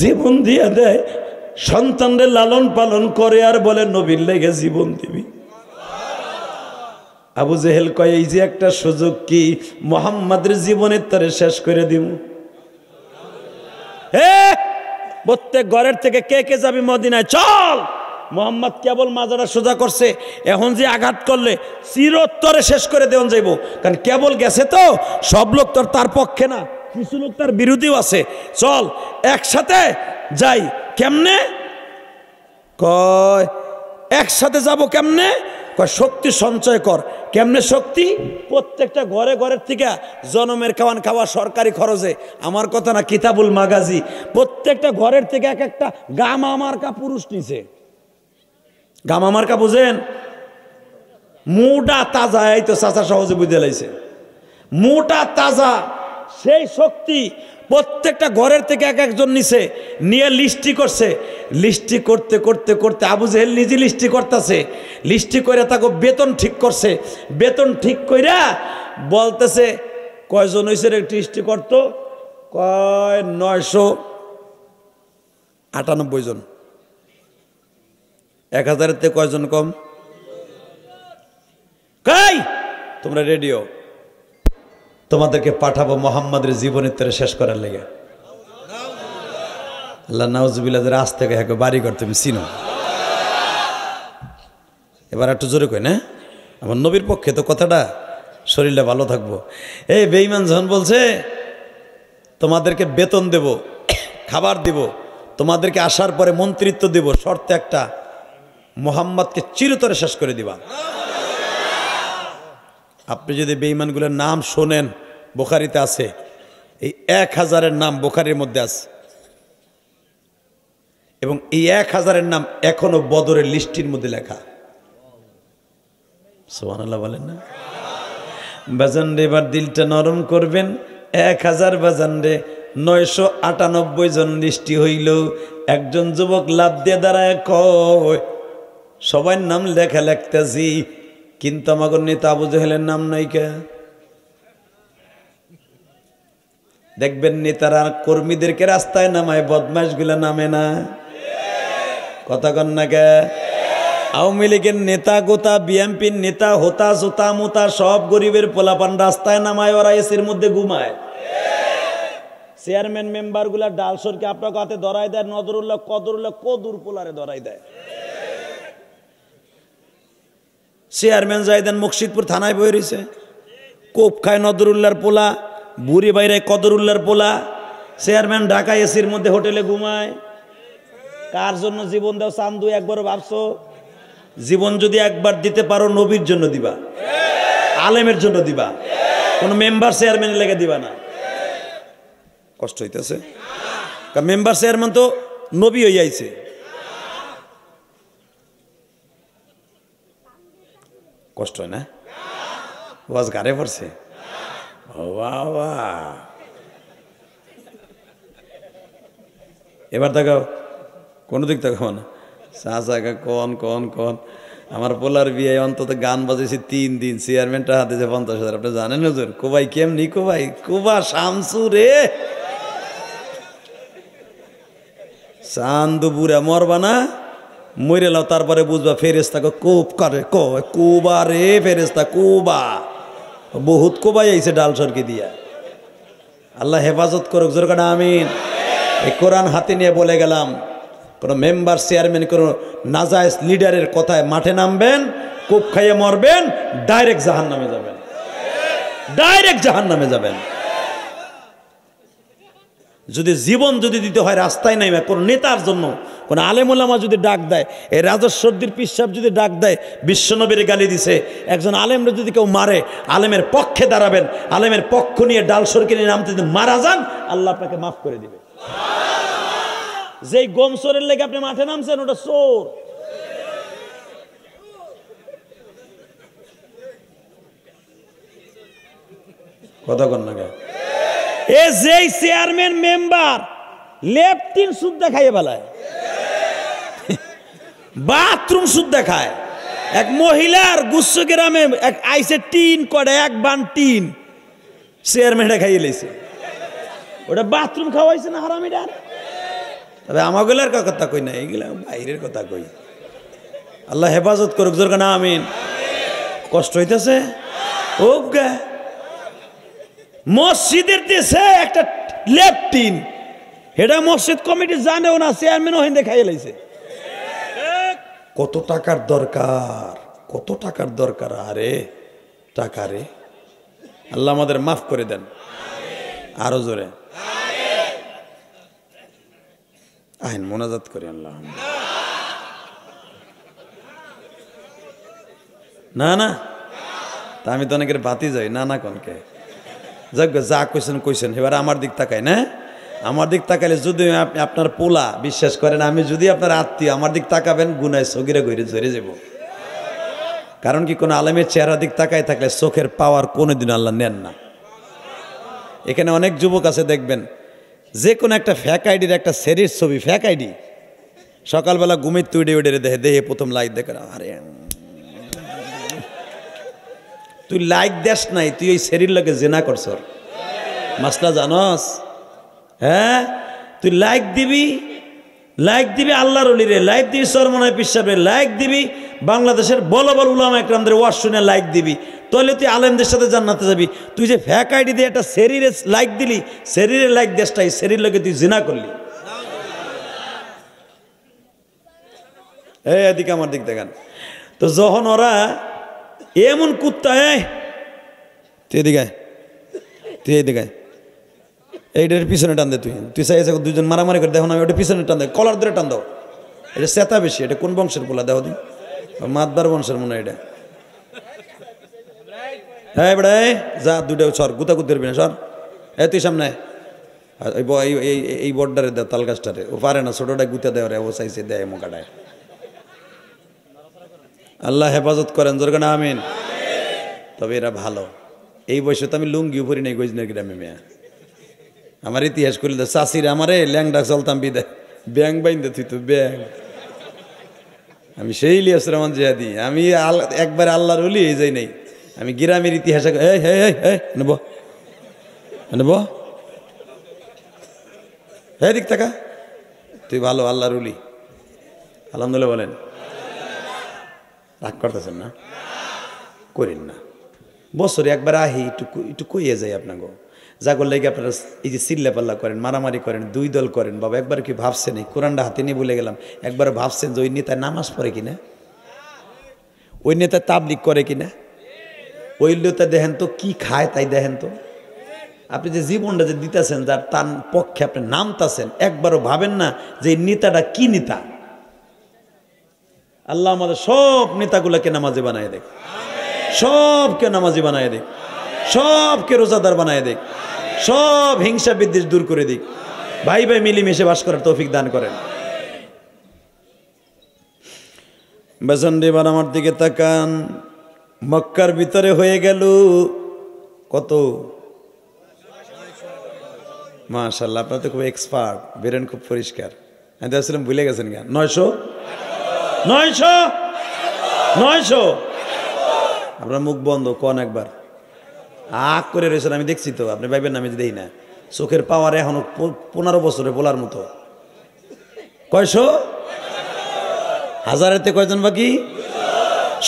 জীবন দিয়ে দেয় সন্তানদের লালন পালন করে আর বলে নবীর লেগে জীবন দিবি আবু জেহেল কয় এই যে একটা সুযোগ কি মোহাম্মদের জীবনের তরে শেষ করে দিব হে প্রত্যেক ঘরের থেকে কে কে যাবি মদিনায় চল মোহাম্মদ কেবল মাজারা সোজা করছে এখন যে আঘাত করলে চিরোত্তরে শেষ করে দেওয়া যাইব কারণ কেবল গেছে তো সব লোক তোর তার পক্ষে না কিছু লোক তার বিরোধীও আছে চল একসাথে যাই কেমনে কয় একসাথে যাব কেমনে কয় শক্তি সঞ্চয় কর কেমনে শক্তি প্রত্যেকটা ঘরে ঘরের থেকে জনমের খাওয়ান খাওয়া সরকারি খরচে আমার কথা না কিতাবুল মাগাজি প্রত্যেকটা ঘরের থেকে এক একটা গামা মার্কা পুরুষ নিছে গামা মার্কা বুঝেন মোটা তাজা এই তো চাচা সহজে বুঝে লাইছে মোটা তাজা সেই শক্তি প্রত্যেকটা ঘরের থেকে এক একজন নিছে নিয়ে লিস্টি করছে লিস্টি করতে করতে করতে আবু জেহেল নিজে লিস্টি করতেছে লিস্টি করে তাকে বেতন ঠিক করছে বেতন ঠিক কইরা বলতেছে কয়জন হয়েছে লিস্টি করতো কয় নয়শো আটানব্বই জন এক হাজারের থেকে কয়জন কম কাই তোমরা রেডিও তোমাদেরকে পাঠাবো মোহাম্মদের তরে শেষ করার লেগে আল্লাহ নওয়াজবিল্লাদের আজ থেকে হ্যাঁ বাড়ি ঘর তুমি চিনো এবার একটু জোরে কই না হ্যাঁ? আমার নবীর পক্ষে তো কথাটা শরীরটা ভালো থাকবো এই বেইমান যখন বলছে তোমাদেরকে বেতন দেব খাবার দেব তোমাদেরকে আসার পরে মন্ত্রিত্ব দেব শর্তে একটা মোহাম্মদকে চিরতরে শেষ করে দিবা আপনি যদি বেঈমানগুলোর নাম শোনেন বোখারিতে আছে এই এক হাজারের নাম বোখারির মধ্যে আছে এবং এই এক হাজারের নাম এখনো বদরের লিস্টির মধ্যে লেখা সোহান বলেন না বাজান রে এবার দিলটা নরম করবেন এক হাজার বাজান রে নয়শো আটানব্বই জন লিস্টি হইল একজন যুবক লাভ দিয়ে দাঁড়ায় কয় সবার নাম লেখা লেখতেছি কিন্তু আমাগর নেতা আবু জেহেলের নাম নাই কে দেখবেন নেতারা কর্মীদেরকে রাস্তায় নামায় বদমাশগুলা নামে না কথা কন না কে আওয়ামী লীগের নেতা গোতা বিএমপির নেতা হোতা জোতা মোতা সব গরিবের পোলাপান রাস্তায় নামায় ওরা এসির মধ্যে ঘুমায় চেয়ারম্যান মেম্বারগুলা ডালসরকে আপনার হাতে ধরাই দেয় নজরুল্লাহ কদরুল্লাহ কদুর পোলারে ধরাই দেয় চেয়ারম্যান জাহিদান মুর্শিদপুর থানায় বই রয়েছে কোপ খায় নদরুল্লার পোলা বুড়ি বাইরে কদরুল্লার পোলা চেয়ারম্যান ঢাকা এসির মধ্যে হোটেলে ঘুমায় কার জন্য জীবন দাও চান্দু একবার ভাবছো জীবন যদি একবার দিতে পারো নবীর জন্য দিবা আলেমের জন্য দিবা কোনো মেম্বার চেয়ারম্যানের লেগে দিবা না কষ্ট হইতেছে মেম্বার চেয়ারম্যান তো নবী হইয়াইছে কষ্ট হয় না ওয়াজ গারে পড়ছে এবার দেখাও কোনো দিক দেখাও না চাচা কন কন কন আমার পোলার বিয়ে অন্তত গান বাজেছি তিন দিন চেয়ারম্যানটা হাতে যে পঞ্চাশ হাজার আপনি জানেন হজুর কোবাই কেমনি কোবাই কোবা শামসু রে চান্দুপুরা মরবা না মরে লাও তারপরে বুঝবা ফেরেস্তাকে কোপ করে কো কোবা রে ফেরেস্তা কোবা বহুত কোবাই আইছে ডাল সরকে দিয়া আল্লাহ হেফাজত করুক জোর কাটা আমিন এই কোরআন হাতে নিয়ে বলে গেলাম কোনো মেম্বার চেয়ারম্যান কোনো নাজায়স লিডারের কথায় মাঠে নামবেন কোপ খাইয়ে মরবেন ডাইরেক্ট জাহান নামে যাবেন ডাইরেক্ট জাহান নামে যাবেন যদি জীবন যদি দিতে হয় রাস্তায় নাই কোনো নেতার জন্য কোনো আলেমুলামা যদি ডাক দেয় এই রাজস্বর্দির পিসাব যদি ডাক দেয় বিশ্বনবীর গালি দিছে একজন আলেমরে যদি কেউ মারে আলেমের পক্ষে দাঁড়াবেন আলেমের পক্ষ নিয়ে ডাল সরকে নিয়ে নামতে মারা যান আল্লাহ আপনাকে মাফ করে দিবে যেই গোম চোরের লেগে আপনি মাঠে নামছেন ওটা সোর কথা কন্যা এ যেই চেয়ারম্যান মেম্বার লেফটিন সুদ দেখায় বেলায় বাথরুম সুদ দেখায় এক মহিলার গুচ্ছ গ্রামে এক আইসে টিন করে এক বান টিন চেয়ারম্যানটা খাইয়ে লেছে ওটা বাথরুম খাওয়াইছে না হারামিটার তবে আমাগুলার কথা কই না এইগুলা বাইরের কথা কই আল্লাহ হেফাজত করুক জোর না আমিন কষ্ট হইতেছে ও গা মসজিদের দেশে একটা ল্যাট্রিন এটা মসজিদ কমিটি জানেও না চেয়ারম্যানও হিন্দে খাইয়ে লাইছে কত টাকার দরকার কত টাকার দরকার আরে টাকা রে আল্লাহ আমাদের মাফ করে দেন আরো জোরে আইন মোনাজাত করি আল্লাহ না না তা আমি তো অনেকের বাতি যাই না না কনকে যাক যা কইছেন কইছেন এবার আমার দিক তাকাই না আমার দিক তাকালে যদি আপনি আপনার পোলা বিশ্বাস করেন আমি যদি আপনার আত্মীয় আমার দিক তাকাবেন গুনায় সগিরে গইরে ঝরে যাব কারণ কি কোনো আলেমের চেহারা দিক তাকায় থাকলে চোখের পাওয়ার কোনো দিন আল্লাহ নেন না এখানে অনেক যুবক আছে দেখবেন যে কোনো একটা ফ্যাক আইডির একটা সেরির ছবি ফ্যাক আইডি সকালবেলা ঘুমের তুইডে উডে দেহে দেহে প্রথম লাইট দেখে আরে তুই লাইক দেস নাই তুই ওই শেরির লোকে জেনা করছ মাসলা জানস হ্যাঁ তুই লাইক দিবি লাইক দিবি আল্লাহর অলিরে লাইক দিবি সরমনায় পিসাবে লাইক দিবি বাংলাদেশের বল বল উলামা একরামদের ওয়াশ শুনে লাইক দিবি তাহলে তুই আলেমদের সাথে জান্নাতে যাবি তুই যে ফ্যাক আইডি দিয়ে একটা শরীরে লাইক দিলি শরীরে লাইক দেশটাই শরীর লোকে তুই জিনা করলি এই এদিকে আমার দিক দেখান তো যখন ওরা এমন কুত্তা এ তুই এদিকে তুই এদিকে এইটার পিছনে টান দে তুই তুই চাই দুজন মারামারি করে দেখো না ওটা পিছনে টান দে কলার ধরে টান দাও এটা চেতা বেশি এটা কোন বংশের পোলা দেখো দিন মাতবার বংশের মনে এটা হ্যাঁ বেড়ে যা দুটো সর গুতা ধরবি না সর এ তুই সামনে এই বর্ডারে দেয় তাল গাছটারে ও পারে না ছোটোটা গুতা দেওয়ারে ও চাইছে দেয় মোকাটায় আল্লাহ হেফাজত করেন জোরগানা আমিন তবে এরা ভালো এই বয়সে তো আমি লুঙ্গি উপরি নেই গজনের গ্রামে মেয়া আমার ইতিহাস তো চাষির আমারে ল্যাংডা চলতাম বিদে ব্যাং বাইন্দে তুই তো ব্যাং আমি সেই লিয়াস রহমান জিয়াদি আমি একবার আল্লাহর উলি এই যাই নেই আমি গ্রামের ইতিহাসে নেব নেব হ্যাঁ দিক থাকা তুই ভালো আল্লাহর উলি আলহামদুলিল্লাহ বলেন রাগ করতেছেন না করেন না বছরে একবার আহি একটু একটু কইয়ে যাই আপনাকে যা করলে কি আপনারা এই যে চিল্লাপাল্লা করেন মারামারি করেন দুই দল করেন বাবা একবার কি ভাবছেন এই কোরআনটা হাতে নিয়ে বলে গেলাম একবার ভাবছেন যে ওই নেতায় নামাজ পড়ে কিনা ওই নেতা তাবলিক করে কিনা ওই নেতা দেখেন তো কি খায় তাই দেখেন তো আপনি যে জীবনটা যে দিতেছেন যার তার পক্ষে আপনি নামতাছেন একবারও ভাবেন না যে নেতাটা কি নেতা আল্লাহ আমাদের সব নেতাগুলাকে নামাজি বানায় দেখ সবকে নামাজি বানায় দেখ সবকে রোজাদার বানায় দেখ সব হিংসা বিদ্বেষ দূর করে দিক ভাই ভাই মিলিমিশে বাস করার তৌফিক দান করেন বেসন রেবার আমার দিকে তাকান মক্কার ভিতরে হয়ে গেল কত মাশাল্লাহ আপনার তো খুব এক্সপার্ট বেরেন খুব পরিষ্কার আমি ভুলে গেছেন কেন নয়শো নয়শো নয়শো আপনার মুখ বন্ধ কন একবার আগ করে রয়েছেন আমি দেখছি তো আপনি ভাইবেন আমি দেই না চোখের পাওয়ার এখনো পনেরো বছরে বলার মতো কয়শো হাজারেতে কয়জন বাকি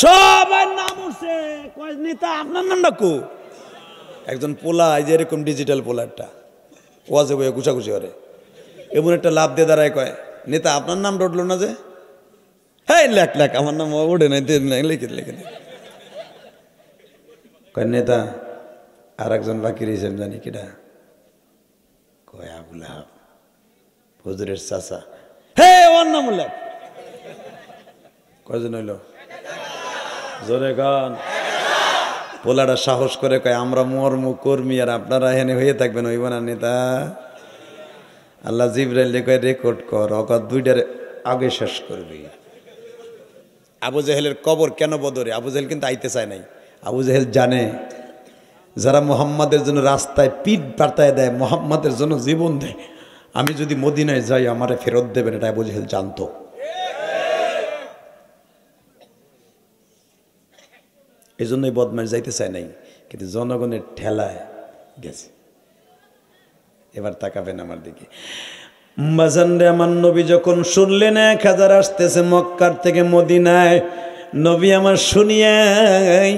সবার নাম উঠছে কয় নেতা আপনার নাম ডাকু একজন পোলা এই যে এরকম ডিজিটাল পোলারটা ওয়াজে বয়ে গুছাগুছি করে এমন একটা লাভ দিয়ে দাঁড়ায় কয় নেতা আপনার নাম ডটলো না যে হ্যাঁ লেখ লেখ আমার নাম ওড়ে নাই লেখে লেখে কয় নেতা আর একজন বাকি রয়েছেন জানি কিটা কয় আবুল আহাব হজুরের হে হ্যাঁ, ওর নাম লেখ কয়জন হইল জোরে গান পোলারা সাহস করে কয় আমরা মর্ম কর্মী আর আপনারা এখানে হয়ে থাকবেন হইব না নেতা আল্লাহ জিব্রাইল কয় রেকর্ড কর অকত দুইটার আগে শেষ করবি আবু জেহেলের কবর কেন বদরে আবু জেহেল কিন্তু আইতে চায় নাই আবু জেহেল জানে যারা মোহাম্মদের জন্য রাস্তায় পিঠ বার্তায় দেয় মোহাম্মদের জন্য জীবন দেয় আমি যদি মদিনায় যাই আমার ফেরত দেবেন এটা আবু জেহেল জানতো এই জন্যই বদমাস যাইতে চায় নাই কিন্তু জনগণের ঠেলায় গেছে এবার তাকাবেন আমার দিকে বাজানরে আমার নবী যখন শুনলেন এক হাজার আসতেছে মক্কার থেকে মদিনায় নবী আমার শুনিয়াই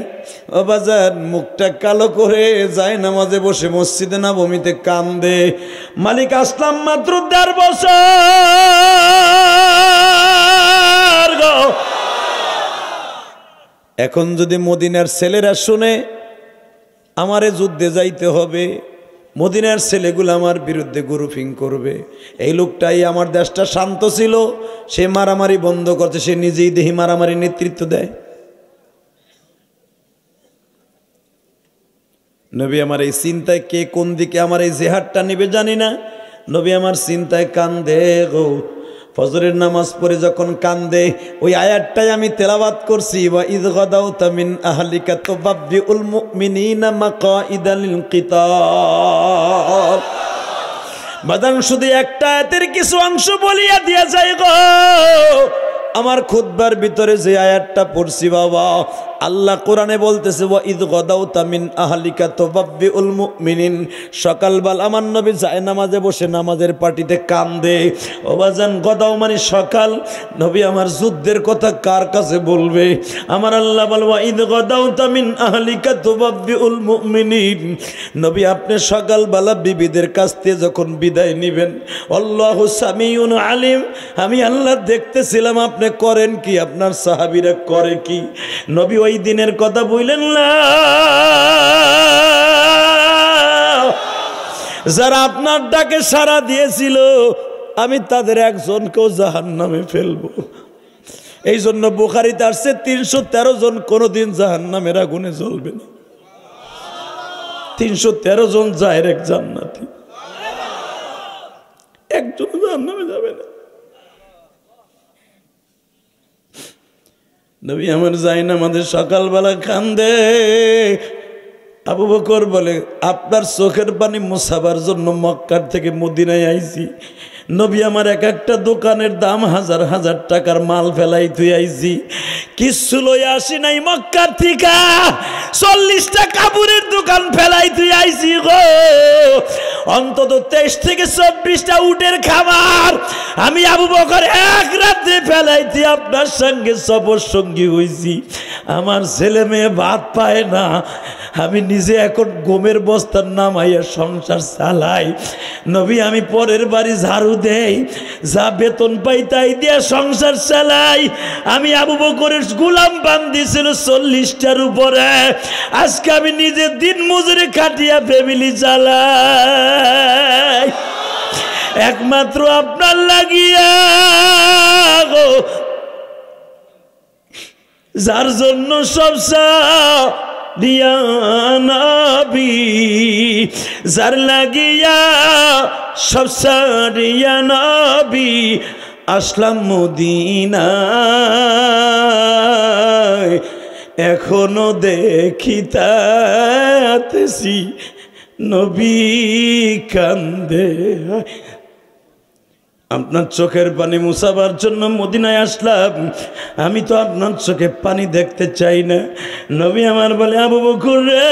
অবাজার মুখটা কালো করে যায় নামাজে বসে মসজিদে না বমিতে কান্দে মালিক আসলাম মাত্র দেড় বছর এখন যদি মদিনার ছেলেরা শুনে আমারে যুদ্ধে যাইতে হবে মদিনার ছেলেগুলো আমার বিরুদ্ধে গ্রুপিং করবে এই লোকটাই আমার দেশটা শান্ত ছিল সে মারামারি বন্ধ করছে সে নিজেই দেহি মারামারি নেতৃত্ব দেয় নবী আমার এই চিন্তায় কে কোন দিকে আমার এই জেহারটা নিবে জানি না নবী আমার চিন্তায় কান্দে গৌ ফজরের নামাজ পড়ে যখন কান্দে ওই আয়াতটাই আমি তেলাবাত করছি বা ঈদ গদাউ তামিন আহলিকা তো বাব্বি উল মুমিনিনা মাকা ইদালিল কিতাল বাদান শুধু একটা আয়াতের কিছু অংশ বলিয়া দিয়া যায় গো আমার খুদবার ভিতরে যে আয়াতটা পড়ছি বাবা আল্লাহ কোরআনে বলতেছে ও ঈদ গদাউ তামিন আহালিকা তোবাব্বি উল মিনিন সকালবেলা আমার নবী যায় নামাজে বসে নামাজের পার্টিতে কান দে বাজান গদাও মানে সকাল নবী আমার যুদ্ধের কথা কার কাছে বলবে আমার আল্লাহ বল ও ঈদ গদাউ তামিন আহালিকা তোবাব্বি উল মিনিন নবী আপনি সকালবেলা বিবিদের কাছ থেকে যখন বিদায় নেবেন আল্লাহ সামিউন আলিম আমি আল্লাহ দেখতেছিলাম আপনি করেন কি আপনার সাহাবিরা করে কি নবী ওই দিনের কথা বুঝলেন না যারা আপনার ডাকে সারা দিয়েছিল আমি তাদের একজনকেও জাহান নামে ফেলব এই জন্য বুখারিতে আসছে তিনশো তেরো জন কোনোদিন জাহান নামের আগুনে জ্বলবে না তিনশো তেরো জন যায় এক জান্নাতি একজন জাহান নামে নবী আমার যাই না আমাদের সকালবেলা কান্দে আবু বকর বলে আপনার চোখের পানি মোসাবার জন্য মক্কার থেকে মদিনায় আইছি নবী আমার এক একটা দোকানের দাম হাজার হাজার টাকার মাল ফেলাই তুই আইছি কিচ্ছু লই আসি নাই মক্কার থিকা চল্লিশটা কাপড়ের দোকান ফেলাই তুই আইছি গো অন্তত তেইশ থেকে চব্বিশটা উটের খাবার আমি আবু বকর এক রাত্রে ফেলাইতে আপনার সঙ্গে সবর সঙ্গী হইছি আমার ছেলে মেয়ে ভাত পায় না আমি নিজে এখন গোমের বস্তার নাম আইয়া সংসার চালাই নবী আমি পরের বাড়ি ঝাড়ু দেই যা বেতন পাই তাই দিয়া সংসার চালাই আমি আবু বকরের গুলাম পান দিয়েছিল চল্লিশটার উপরে আজকে আমি নিজে দিন মজুরি খাটিয়া ফ্যামিলি চালাই একমাত্র আপনার লাগিয়া গো যার জন্য সবসা দিয়া নাবি যার লাগিয়া সব সারিয়া নাবি আসলাম মদিনায় এখনো দেখি তাতেছি নবী কান্দে আপনার চোখের পানি মুসাবার জন্য মদিনায় আসলাম আমি তো আপনার চোখে পানি দেখতে চাই না নবী আমার বলে আবু বকুর রে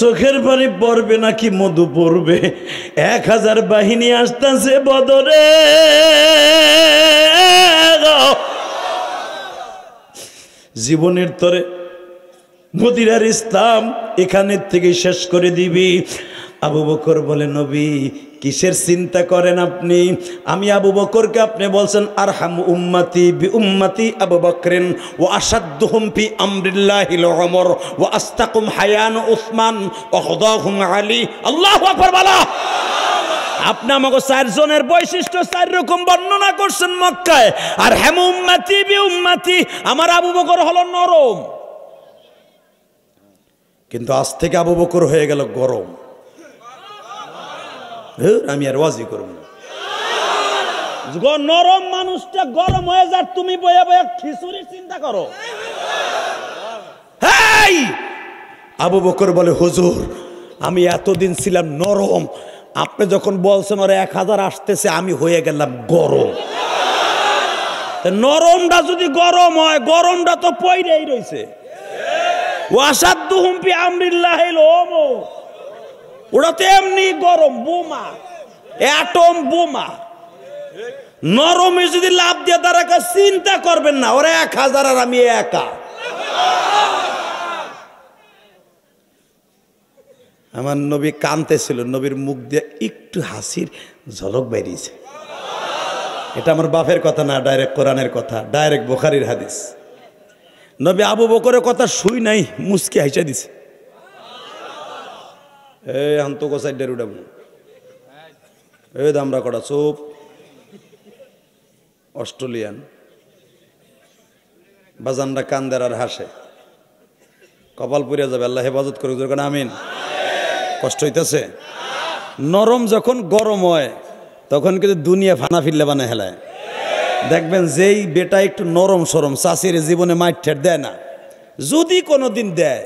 চোখের পানি পড়বে নাকি মধু পড়বে এক হাজার বাহিনী আসতেছে বদরে জীবনের তরে মদিরার ইসলাম এখানের থেকে শেষ করে দিবি আবু বকর বলে নবী কিসের চিন্তা করেন আপনি আমি আবু বকরকে আপনি বলছেন আর হাম উম্মাতি বি উম্মাতি আবু বকরেন ও আসাদ্দুহম্পি আমরিল্লাহিল অমর ও আস্তাকুম হায়ান উসমান আলী আল্লাহ বালা আপনি আমাকে চারজনের বৈশিষ্ট্য চার রকম বর্ণনা করছেন মক্কায় আর হেম হ্যাঁ, উম্মাতি বি উম্মাতি আমার আবু বকর হলো নরম কিন্তু আজ থেকে আবু বকর হয়ে গেল গরম আমি আর ওয়াজি করবো না নরম মানুষটা গরম হয়ে যার তুমি বয়ে বয়ে খিচুড়ির চিন্তা করো আবু বকর বলে হুজুর আমি এতদিন ছিলাম নরম আপনি যখন বলছেন ওরা এক হাজার আসতেছে আমি হয়ে গেলাম গরম নরমটা যদি গরম হয় গরমটা তো পইরেই রয়েছে ওয়াসাদ্দু হুম্পি আমরিল্লাহ ওটা তো এমনি গরম বোমা অ্যাটম বোমা নরমে যদি লাভ দিয়ে তারা চিন্তা করবেন না ওরা এক হাজার আর আমি একা আমার নবী ছিল নবীর মুখ দিয়ে একটু হাসির ঝলক বেরিয়েছে এটা আমার বাপের কথা না ডাইরেক্ট কোরআনের কথা ডাইরেক্ট বোখারির হাদিস নবী আবু বকরের কথা শুই নাই মুসকি হাইসা দিছে এ হান্ত গোসাই ডের উড়াব এ দামরা কটা চোপ অস্ট্রেলিয়ান বাজানরা কান্দার আর হাসে কপাল পুড়িয়া যাবে আল্লাহ হেফাজত করে যখন আমিন কষ্ট হইতেছে নরম যখন গরম হয় তখন কিন্তু দুনিয়া ফানা ফিরলে বানে হেলায় দেখবেন যেই বেটা একটু নরম সরম চাষির জীবনে মাঠ ঠেট দেয় না যদি কোনো দিন দেয়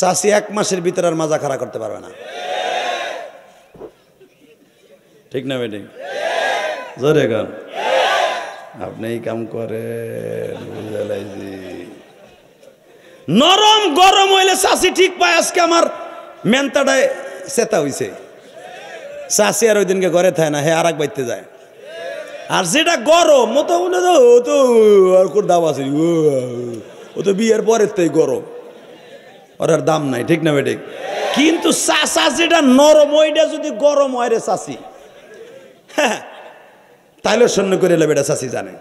চাষি এক মাসের ভিতরে আর মাজা খাড়া করতে পারবে না ঠিক না বেটি জোরে গান আপনি এই কাম করে নরম গরম হইলে চাষি ঠিক পায় আজকে আমার মেন্তাটায় চেতা হইছে চাষি আর ওই দিনকে ঘরে থাকে না হে আর এক বাইতে যায় আর যেটা গরম ও তো ও তো আর কোর দাম আছে ও তো বিয়ের পরের তাই গরম ওরার দাম নাই ঠিক না বেটে কিন্তু চাষা যেটা নরম ওইটা যদি গরম হয় রে চাষি হ্যাঁ, হ্যাঁ তাইলে শূন্য করে এলো বেটা চাষি জানে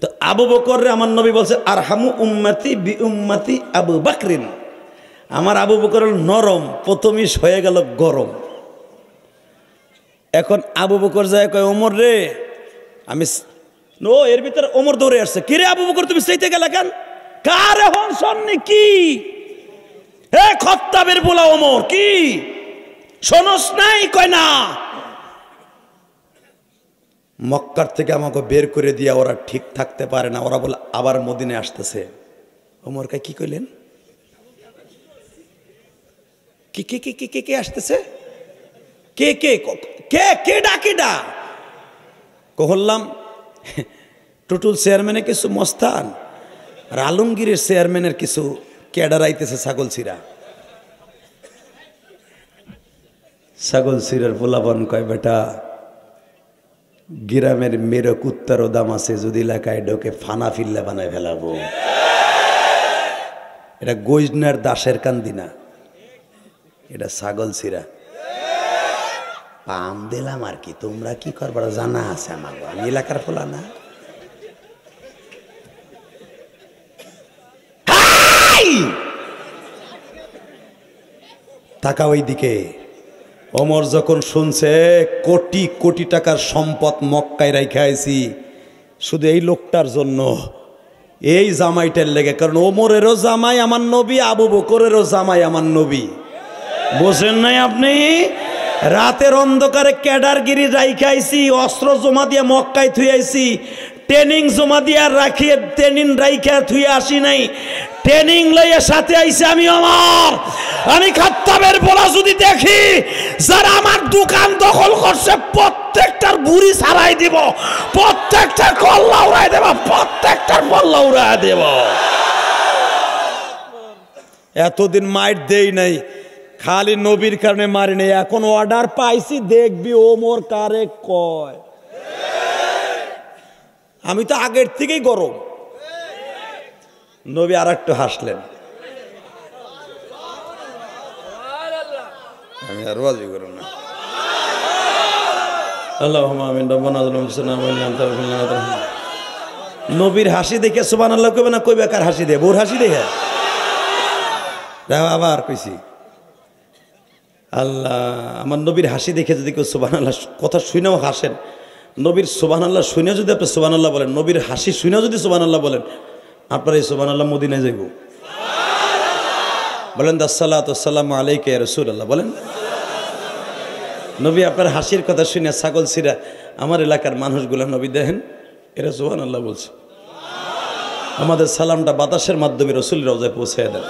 তো আবু বকর রে আমার নবী বলছে আর হামু উম্মাতি বি উম্মাতি আবু বাকরিন আমার আবু বকর নরম প্রথমই হয়ে গেল গরম এখন আবু বকর যায় কয় ওমর রে আমি ও এর ভিতরে ওমর দৌড়ে আসছে কিরে আবু বকর তুমি সেইতে গেলে কেন কার এখন সন্নি কি হে খত্তাবের বোলা অমর কি শোনস নাই কয় না মক্কার থেকে আমাকে বের করে দিয়ে ওরা ঠিক থাকতে পারে না ওরা বলে আবার মদিনে আসতেছে ওমর কি কইলেন কে কে কে কে কে কে আসতেছে কে কে কে কে ডা কে ডা কহলাম টুটুল চেয়ারম্যানের কিছু মস্তান আর আলমগীরের চেয়ারম্যানের কিছু কেডা রাইতেছে ছাগল শিরা ছাগল ছিঁড়ার পোলাপন কয় বেটা গ্রামের মেরো কুত্তারও দাম আছে যদি এলাকায় ঢোকে ফানা ফিল্লা বানায় ফেলাবো এটা গৈজনার দাসের কান্দি না এটা ছাগল শিরা পাম দিলাম আর কি তোমরা কি করবার জানা আছে আমার আমি এলাকার ফোলা না নাই তাকা ওই দিকে অমর যখন শুনছে কোটি কোটি টাকার সম্পদ মক্কায় রেখে আইছি শুধু এই লোকটার জন্য এই জামাইটার লেগে কারণ ওমরেরও জামাই আমার নবী আবু বকরেরও জামাই আমার নবী বোঝেন নাই আপনি রাতের অন্ধকারে ক্যাডারগিরি রাইখাইছি অস্ত্র জমা দিয়ে মক্কায় থুয়েছি ট্রেনিং জমা দিয়া রাখিয়ে ট্রেনিং রাইখা থুই আসি নাই ট্রেনিং লইয়ে সাথে আইসে আমি আমার আমি খাত্তাবের বলা যদি দেখি যারা আমার দোকান দখল করছে প্রত্যেকটার বুড়ি ছাড়াই দিব প্রত্যেকটার কল্লা উড়াই দেব প্রত্যেকটার পল্লা উড়াই দেব এতদিন মাইট দেই নাই খালি নবীর কারণে মারি নেই এখন অর্ডার পাইছি দেখবি ও মোর কারে কয় আমি তো আগের থেকেই গরম নবী আর একটু হাসলেন আমি আর বাজি করব না নবীর হাসি দেখে সুবান আল্লাহ কবে না কই বেকার হাসি দে বোর হাসি দেখে আবার কইছি আল্লাহ আমার নবীর হাসি দেখে যদি কেউ সুবান আল্লাহ কথা শুনেও হাসেন নবীর সোবান আল্লাহ শুনে যদি আপনি সোবান আল্লাহ বলেন নবীর হাসি শুনে যদি সোবান আল্লাহ বলেন আপনার এই সোবান আল্লাহ মদিনে যাইব বলেন দাসাল্লাহাম আলাইকে রসুল আল্লাহ বলেন নবী আপনার হাসির কথা শুনে ছাগল সিরা আমার এলাকার মানুষগুলো নবী দেখেন এরা সোহান আল্লাহ বলছে আমাদের সালামটা বাতাসের মাধ্যমে রসুলের রওজায় পৌঁছে দেন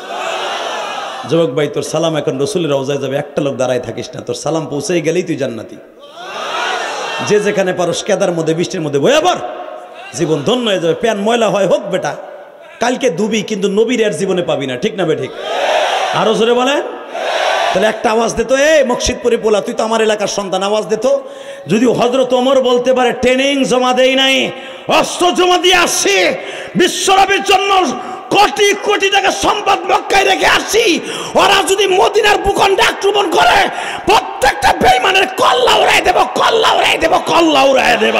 যুবক ভাই তোর সালাম এখন রসুলের রওজায় যাবে একটা লোক দাঁড়ায় থাকিস না তোর সালাম পৌঁছে গেলেই তুই জান্নাতি যে যেখানে পারো কেদার মধ্যে বৃষ্টির মধ্যে বয়ে পর জীবন ধন্য হয়ে যাবে প্যান ময়লা হয় হোক বেটা কালকে দুবি কিন্তু নবীর আর জীবনে পাবি না ঠিক না বেঠিক আরো জোরে বলেন তাহলে একটা আওয়াজ দিত এ মকশিদপুরি পোলা তুই তো আমার এলাকার সন্তান আওয়াজ দিত যদি হজরত অমর বলতে পারে ট্রেনিং জমা দেই নাই অস্ত্র জমা দিয়ে আসছি বিশ্বরবির জন্য কোটি কোটি টাকা সম্পদ মক্কায় রেখে আসি ওরা যদি মদিনার ভূখণ্ডে আক্রমণ করে প্রত্যেকটা বেইমানের কল্লা উড়াই দেব কল্লা উড়াই দেব কল্লা উড়াই দেব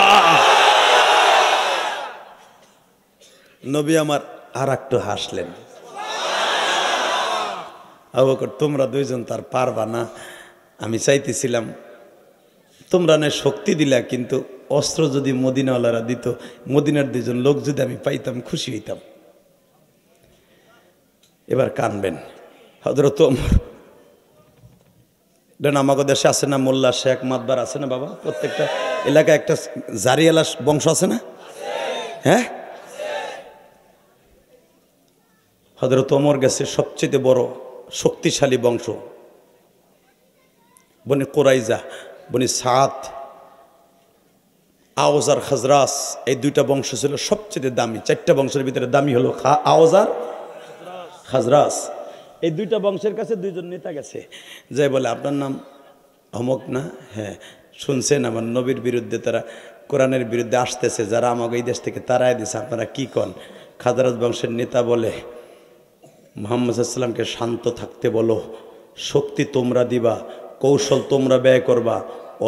নবী আমার আর একটু হাসলেন আবকর তোমরা দুইজন তার পারবা না আমি চাইতেছিলাম তোমরা না শক্তি দিলা কিন্তু অস্ত্র যদি মদিনাওয়ালারা দিত মদিনার দুজন লোক যদি আমি পাইতাম খুশি হইতাম এবার কানবেন হজরত দেন আমাকে দেশে আছে না মোল্লা শেখ মাতবার আছে না বাবা প্রত্যেকটা এলাকায় একটা জারিয়ালা বংশ আছে না হ্যাঁ হজরত ওমর গেছে সবচেয়ে বড় শক্তিশালী বংশ বনি কোরাইজা বনি সাত আওজার খাজরাস এই দুইটা বংশ ছিল সবচেয়ে দামি চারটা বংশের ভিতরে দামি হলো খা আওজার খাজরাস এই দুইটা বংশের কাছে দুইজন নেতা গেছে যে বলে আপনার নাম অমক না হ্যাঁ শুনছেন আমার নবীর বিরুদ্ধে তারা কোরআনের বিরুদ্ধে আসতেছে যারা আমাকে এই দেশ থেকে তারাই দিছে আপনারা কী কন খাজরাস বংশের নেতা বলে মোহাম্মদ সাল্লামকে শান্ত থাকতে বলো শক্তি তোমরা দিবা কৌশল তোমরা ব্যয় করবা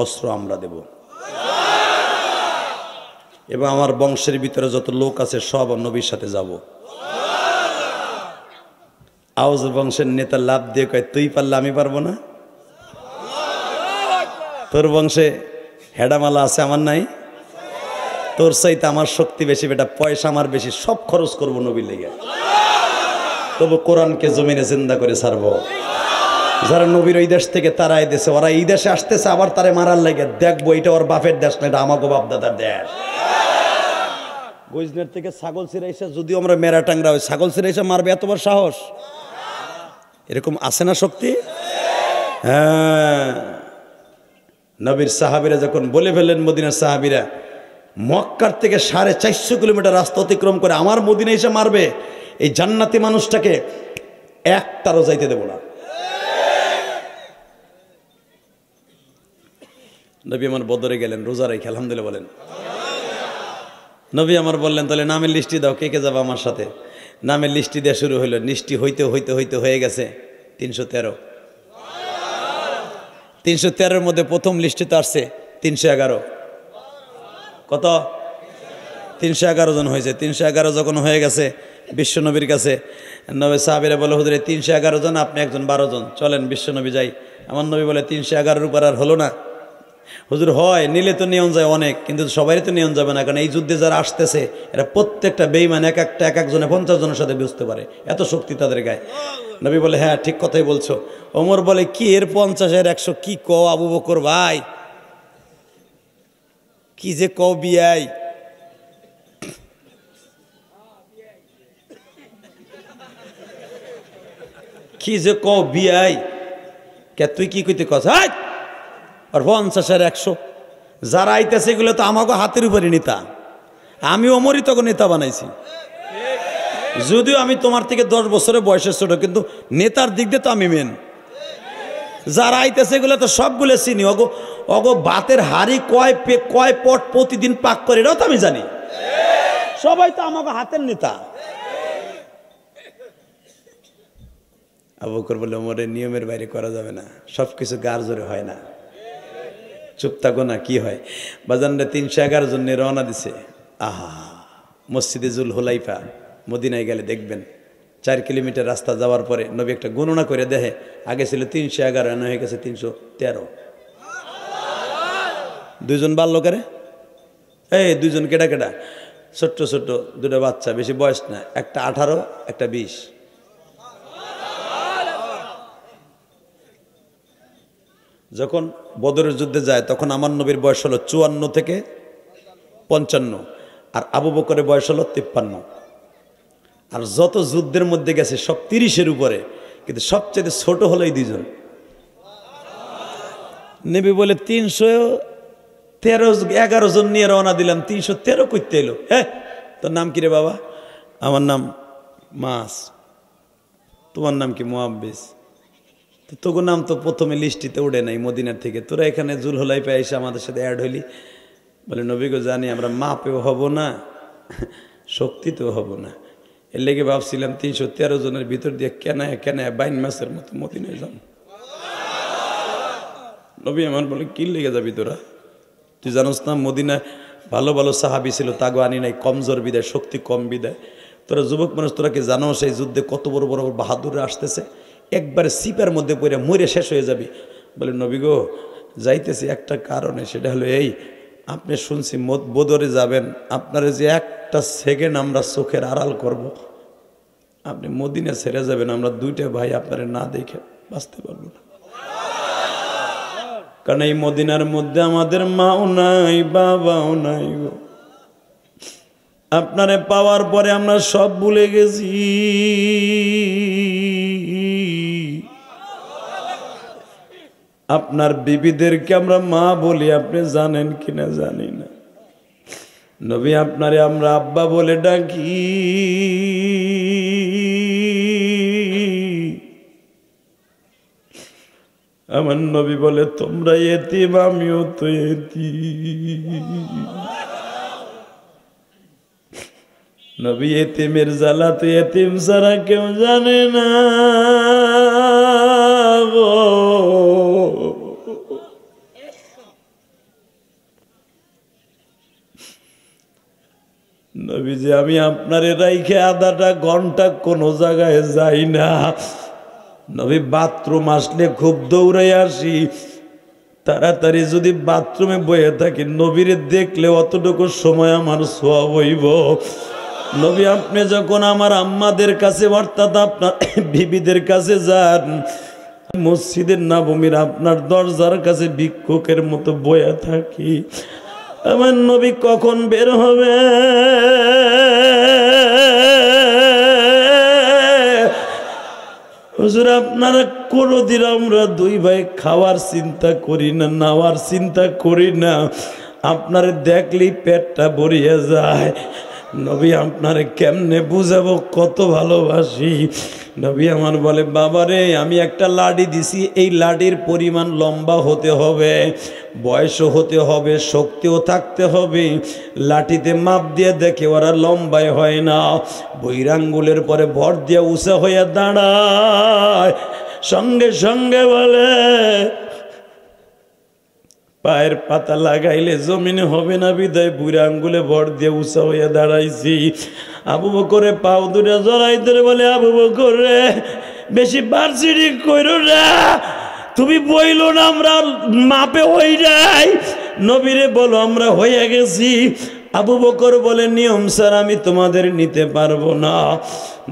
অস্ত্র আমরা দেব এবং আমার বংশের ভিতরে যত লোক আছে সব নবীর সাথে যাবো আউজ বংশের নেতা লাভ দিয়ে কয় তুই পারলে আমি পারবো না তোর বংশে হেডামালা আছে আমার নাই তোর সাইতে আমার শক্তি বেশি বেটা পয়সা আমার বেশি সব খরচ করবো নবী লেগে তবু কোরআনকে জমিনে জিন্দা করে সারব যারা নবীর ওই দেশ থেকে তারা এই দেশে ওরা এই দেশে আসতেছে আবার তারে মারার লাগে দেখবো এটা ওর বাপের দেশ না এটা আমাকে বাপদাদার দেশ গুজনের থেকে ছাগল ছিঁড়ে যদি যদিও আমরা মেরা টাংরা ওই ছাগল ছিঁড়ে মারবে এত বড় সাহস এরকম আছে না শক্তি হ্যাঁ নবীর সাহাবিরা যখন বলে ফেললেন মদিনার সাহাবিরা মক্কার থেকে সাড়ে চারশো কিলোমিটার রাস্তা অতিক্রম করে আমার মদিনা এসে মারবে এই জান্নাতি মানুষটাকে একটারও যাইতে দেব না নবী আমার বদরে গেলেন রোজা রেখে আলহামদুলিল্লাহ বলেন নবী আমার বললেন তাহলে নামের লিস্টি দাও কে কে যাবে আমার সাথে নামের লিস্টি দেওয়া শুরু হইল নিষ্টি হইতে হইতে হইতে হয়ে গেছে তিনশো তেরো তিনশো তেরোর মধ্যে প্রথম লিস্টে তো আসছে তিনশো এগারো কত তিনশো এগারো জন হয়েছে তিনশো এগারো যখন হয়ে গেছে বিশ্বনবীর কাছে নবী সাহাবিরা বলে হুদরে তিনশো এগারো জন আপনি একজন বারো জন চলেন বিশ্বনবী যাই আমার নবী বলে তিনশো এগারোর উপর আর হলো না হুজুর হয় নিলে তো নিয়ন যায় অনেক কিন্তু সবাই তো নিয়ন যাবে না কারণ এই যুদ্ধে যারা আসতেছে এরা প্রত্যেকটা বেইমান এক একটা এক একজনে পঞ্চাশ জনের সাথে বুঝতে পারে এত শক্তি তাদের গায়ে নবী বলে হ্যাঁ ঠিক কথাই বলছো ওমর বলে কি এর পঞ্চাশের একশো কি ক আবু বকর ভাই কি যে ক বিআই কি যে ক বিআই কে তুই কি কইতে কথা আর পঞ্চাশের একশো যারা আইতেছে এগুলো তো আমাকে হাতের উপরে নিতা আমি অমরই তখন নেতা বানাইছি যদিও আমি তোমার থেকে দশ বছরের বয়সের ছোট কিন্তু নেতার দিক দিয়ে তো আমি মেন যারা আইতেছে এগুলো তো সবগুলো চিনি অগো অগো বাতের হাড়ি কয় পে কয় পট প্রতিদিন পাক করে এটাও তো আমি জানি সবাই তো আমাকে হাতের নেতা আবকর বলে ওমরের নিয়মের বাইরে করা যাবে না সব কিছু গার জোরে হয় না চুপ থাকো না কী হয় বাজানরা তিনশো এগারো জন রওনা দিছে আহা মসজিদে জুল হোলাইফা মদিনায় গেলে দেখবেন চার কিলোমিটার রাস্তা যাওয়ার পরে নবী একটা গণনা করে দেখে আগে ছিল তিনশো এগারো এনে হয়ে গেছে তিনশো তেরো দুইজন বাল্যকারে এই দুইজন কেটা কেটা ছোট্ট ছোট্ট দুটো বাচ্চা বেশি বয়স না একটা আঠারো একটা বিশ যখন বদরের যুদ্ধে যায় তখন আমার নবীর বয়স হলো চুয়ান্ন থেকে পঞ্চান্ন আর আবু বকরের বয়স হলো তিপ্পান্ন আর যত যুদ্ধের মধ্যে গেছে সব তিরিশের উপরে কিন্তু সবচেয়ে ছোট হলো এই দুজন নেবি বলে তিনশো তেরো এগারো জন নিয়ে রওনা দিলাম তিনশো তেরো করতে এলো হ্যাঁ তোর নাম কি রে বাবা আমার নাম মাস তোমার নাম কি মোয়াব্বিস তো তোগো নাম তো প্রথমে লিস্টিতে উঠে নাই মদিনার থেকে তোরা এখানে জুল হলাই পেয়ে এসে আমাদের সাথে অ্যাড হলি বলে নবীগো জানি আমরা মাপেও হব না শক্তিতেও হব না এর লেগে ভাবছিলাম তিনশো তেরো জনের ভিতর দিয়ে কেন কেন বাইন মাসের মতো মদিনায় যান নবী আমার বলে কি লেগে যাবি তোরা তুই জানোস না মদিনা ভালো ভালো সাহাবি ছিল তাগো আনি নাই কমজোর বিদায় শক্তি কম বিদায় তোরা যুবক মানুষ তোরা কি জানো সেই যুদ্ধে কত বড় বড় বাহাদুররা আসতেছে একবারে সিপার মধ্যে পড়ে মরে শেষ হয়ে যাবে বলে নবী গো যাইতেছি একটা কারণে সেটা হলো এই আপনি শুনছি বদরে যাবেন আপনারা যে একটা সেকেন্ড আমরা চোখের আড়াল করব। আপনি মদিনে ছেড়ে যাবেন আমরা দুইটা ভাই আপনার না দেখে বাঁচতে পারবো না কারণ এই মদিনার মধ্যে আমাদের মাও নাই বাবাও নাই গো আপনারে পাওয়ার পরে আমরা সব ভুলে গেছি আপনার বিবিদেরকে আমরা মা বলি আপনি জানেন কিনা জানি না নবী আপনারে আমরা আব্বা বলে ডাকি আমার নবী বলে তোমরা এতিম আমিও তো এতি নবী এতিমের জ্বালা তো এতিম সারা কেউ জানে না নবীজি আমি আপনার রাইখে আধাটা ঘন্টা কোনো জায়গায় যাই না নবী বাথরুম আসলে খুব দৌড়াই আসি তাড়াতাড়ি যদি বাথরুমে বয়ে থাকি নবীরে দেখলে অতটুকু সময় আমার সোয়া হইব নবী আপনি যখন আমার আম্মাদের কাছে অর্থাৎ আপনার বিবিদের কাছে যান মসজিদের নাবমির আপনার দরজার কাছে ভিক্ষুকের মতো বয়ে থাকি আমার নবী কখন বের হবে হুজুর আপনারা কোনোদিন আমরা দুই ভাই খাওয়ার চিন্তা করি না নাওয়ার চিন্তা করি না আপনার দেখলেই পেটটা ভরিয়ে যায় নবী আপনারে কেমনে বুঝাবো কত ভালোবাসি নবী আমার বলে বাবারে আমি একটা লাডি দিছি এই লাডির পরিমাণ লম্বা হতে হবে বয়সও হতে হবে শক্তিও থাকতে হবে লাঠিতে মাপ দিয়ে দেখে ওরা লম্বায় হয় না বৈরাঙ্গুলের পরে ভর দিয়ে উষা হয়ে দাঁড়ায় সঙ্গে সঙ্গে বলে পায়ের পাতা লাগাইলে জমিনে হবে না বিদায় বুড়া আঙ্গুলে ভর দিয়ে উঁচা হইয়া দাঁড়াইছি আবু বকরে পাও দূরে জড়াই ধরে বলে আবু বকরে বেশি বার্সিডি করো না তুমি বইল না আমরা মাপে হই যাই নবীরে বলো আমরা হইয়া গেছি আবু বকর বলে নিয়ম স্যার আমি তোমাদের নিতে পারবো না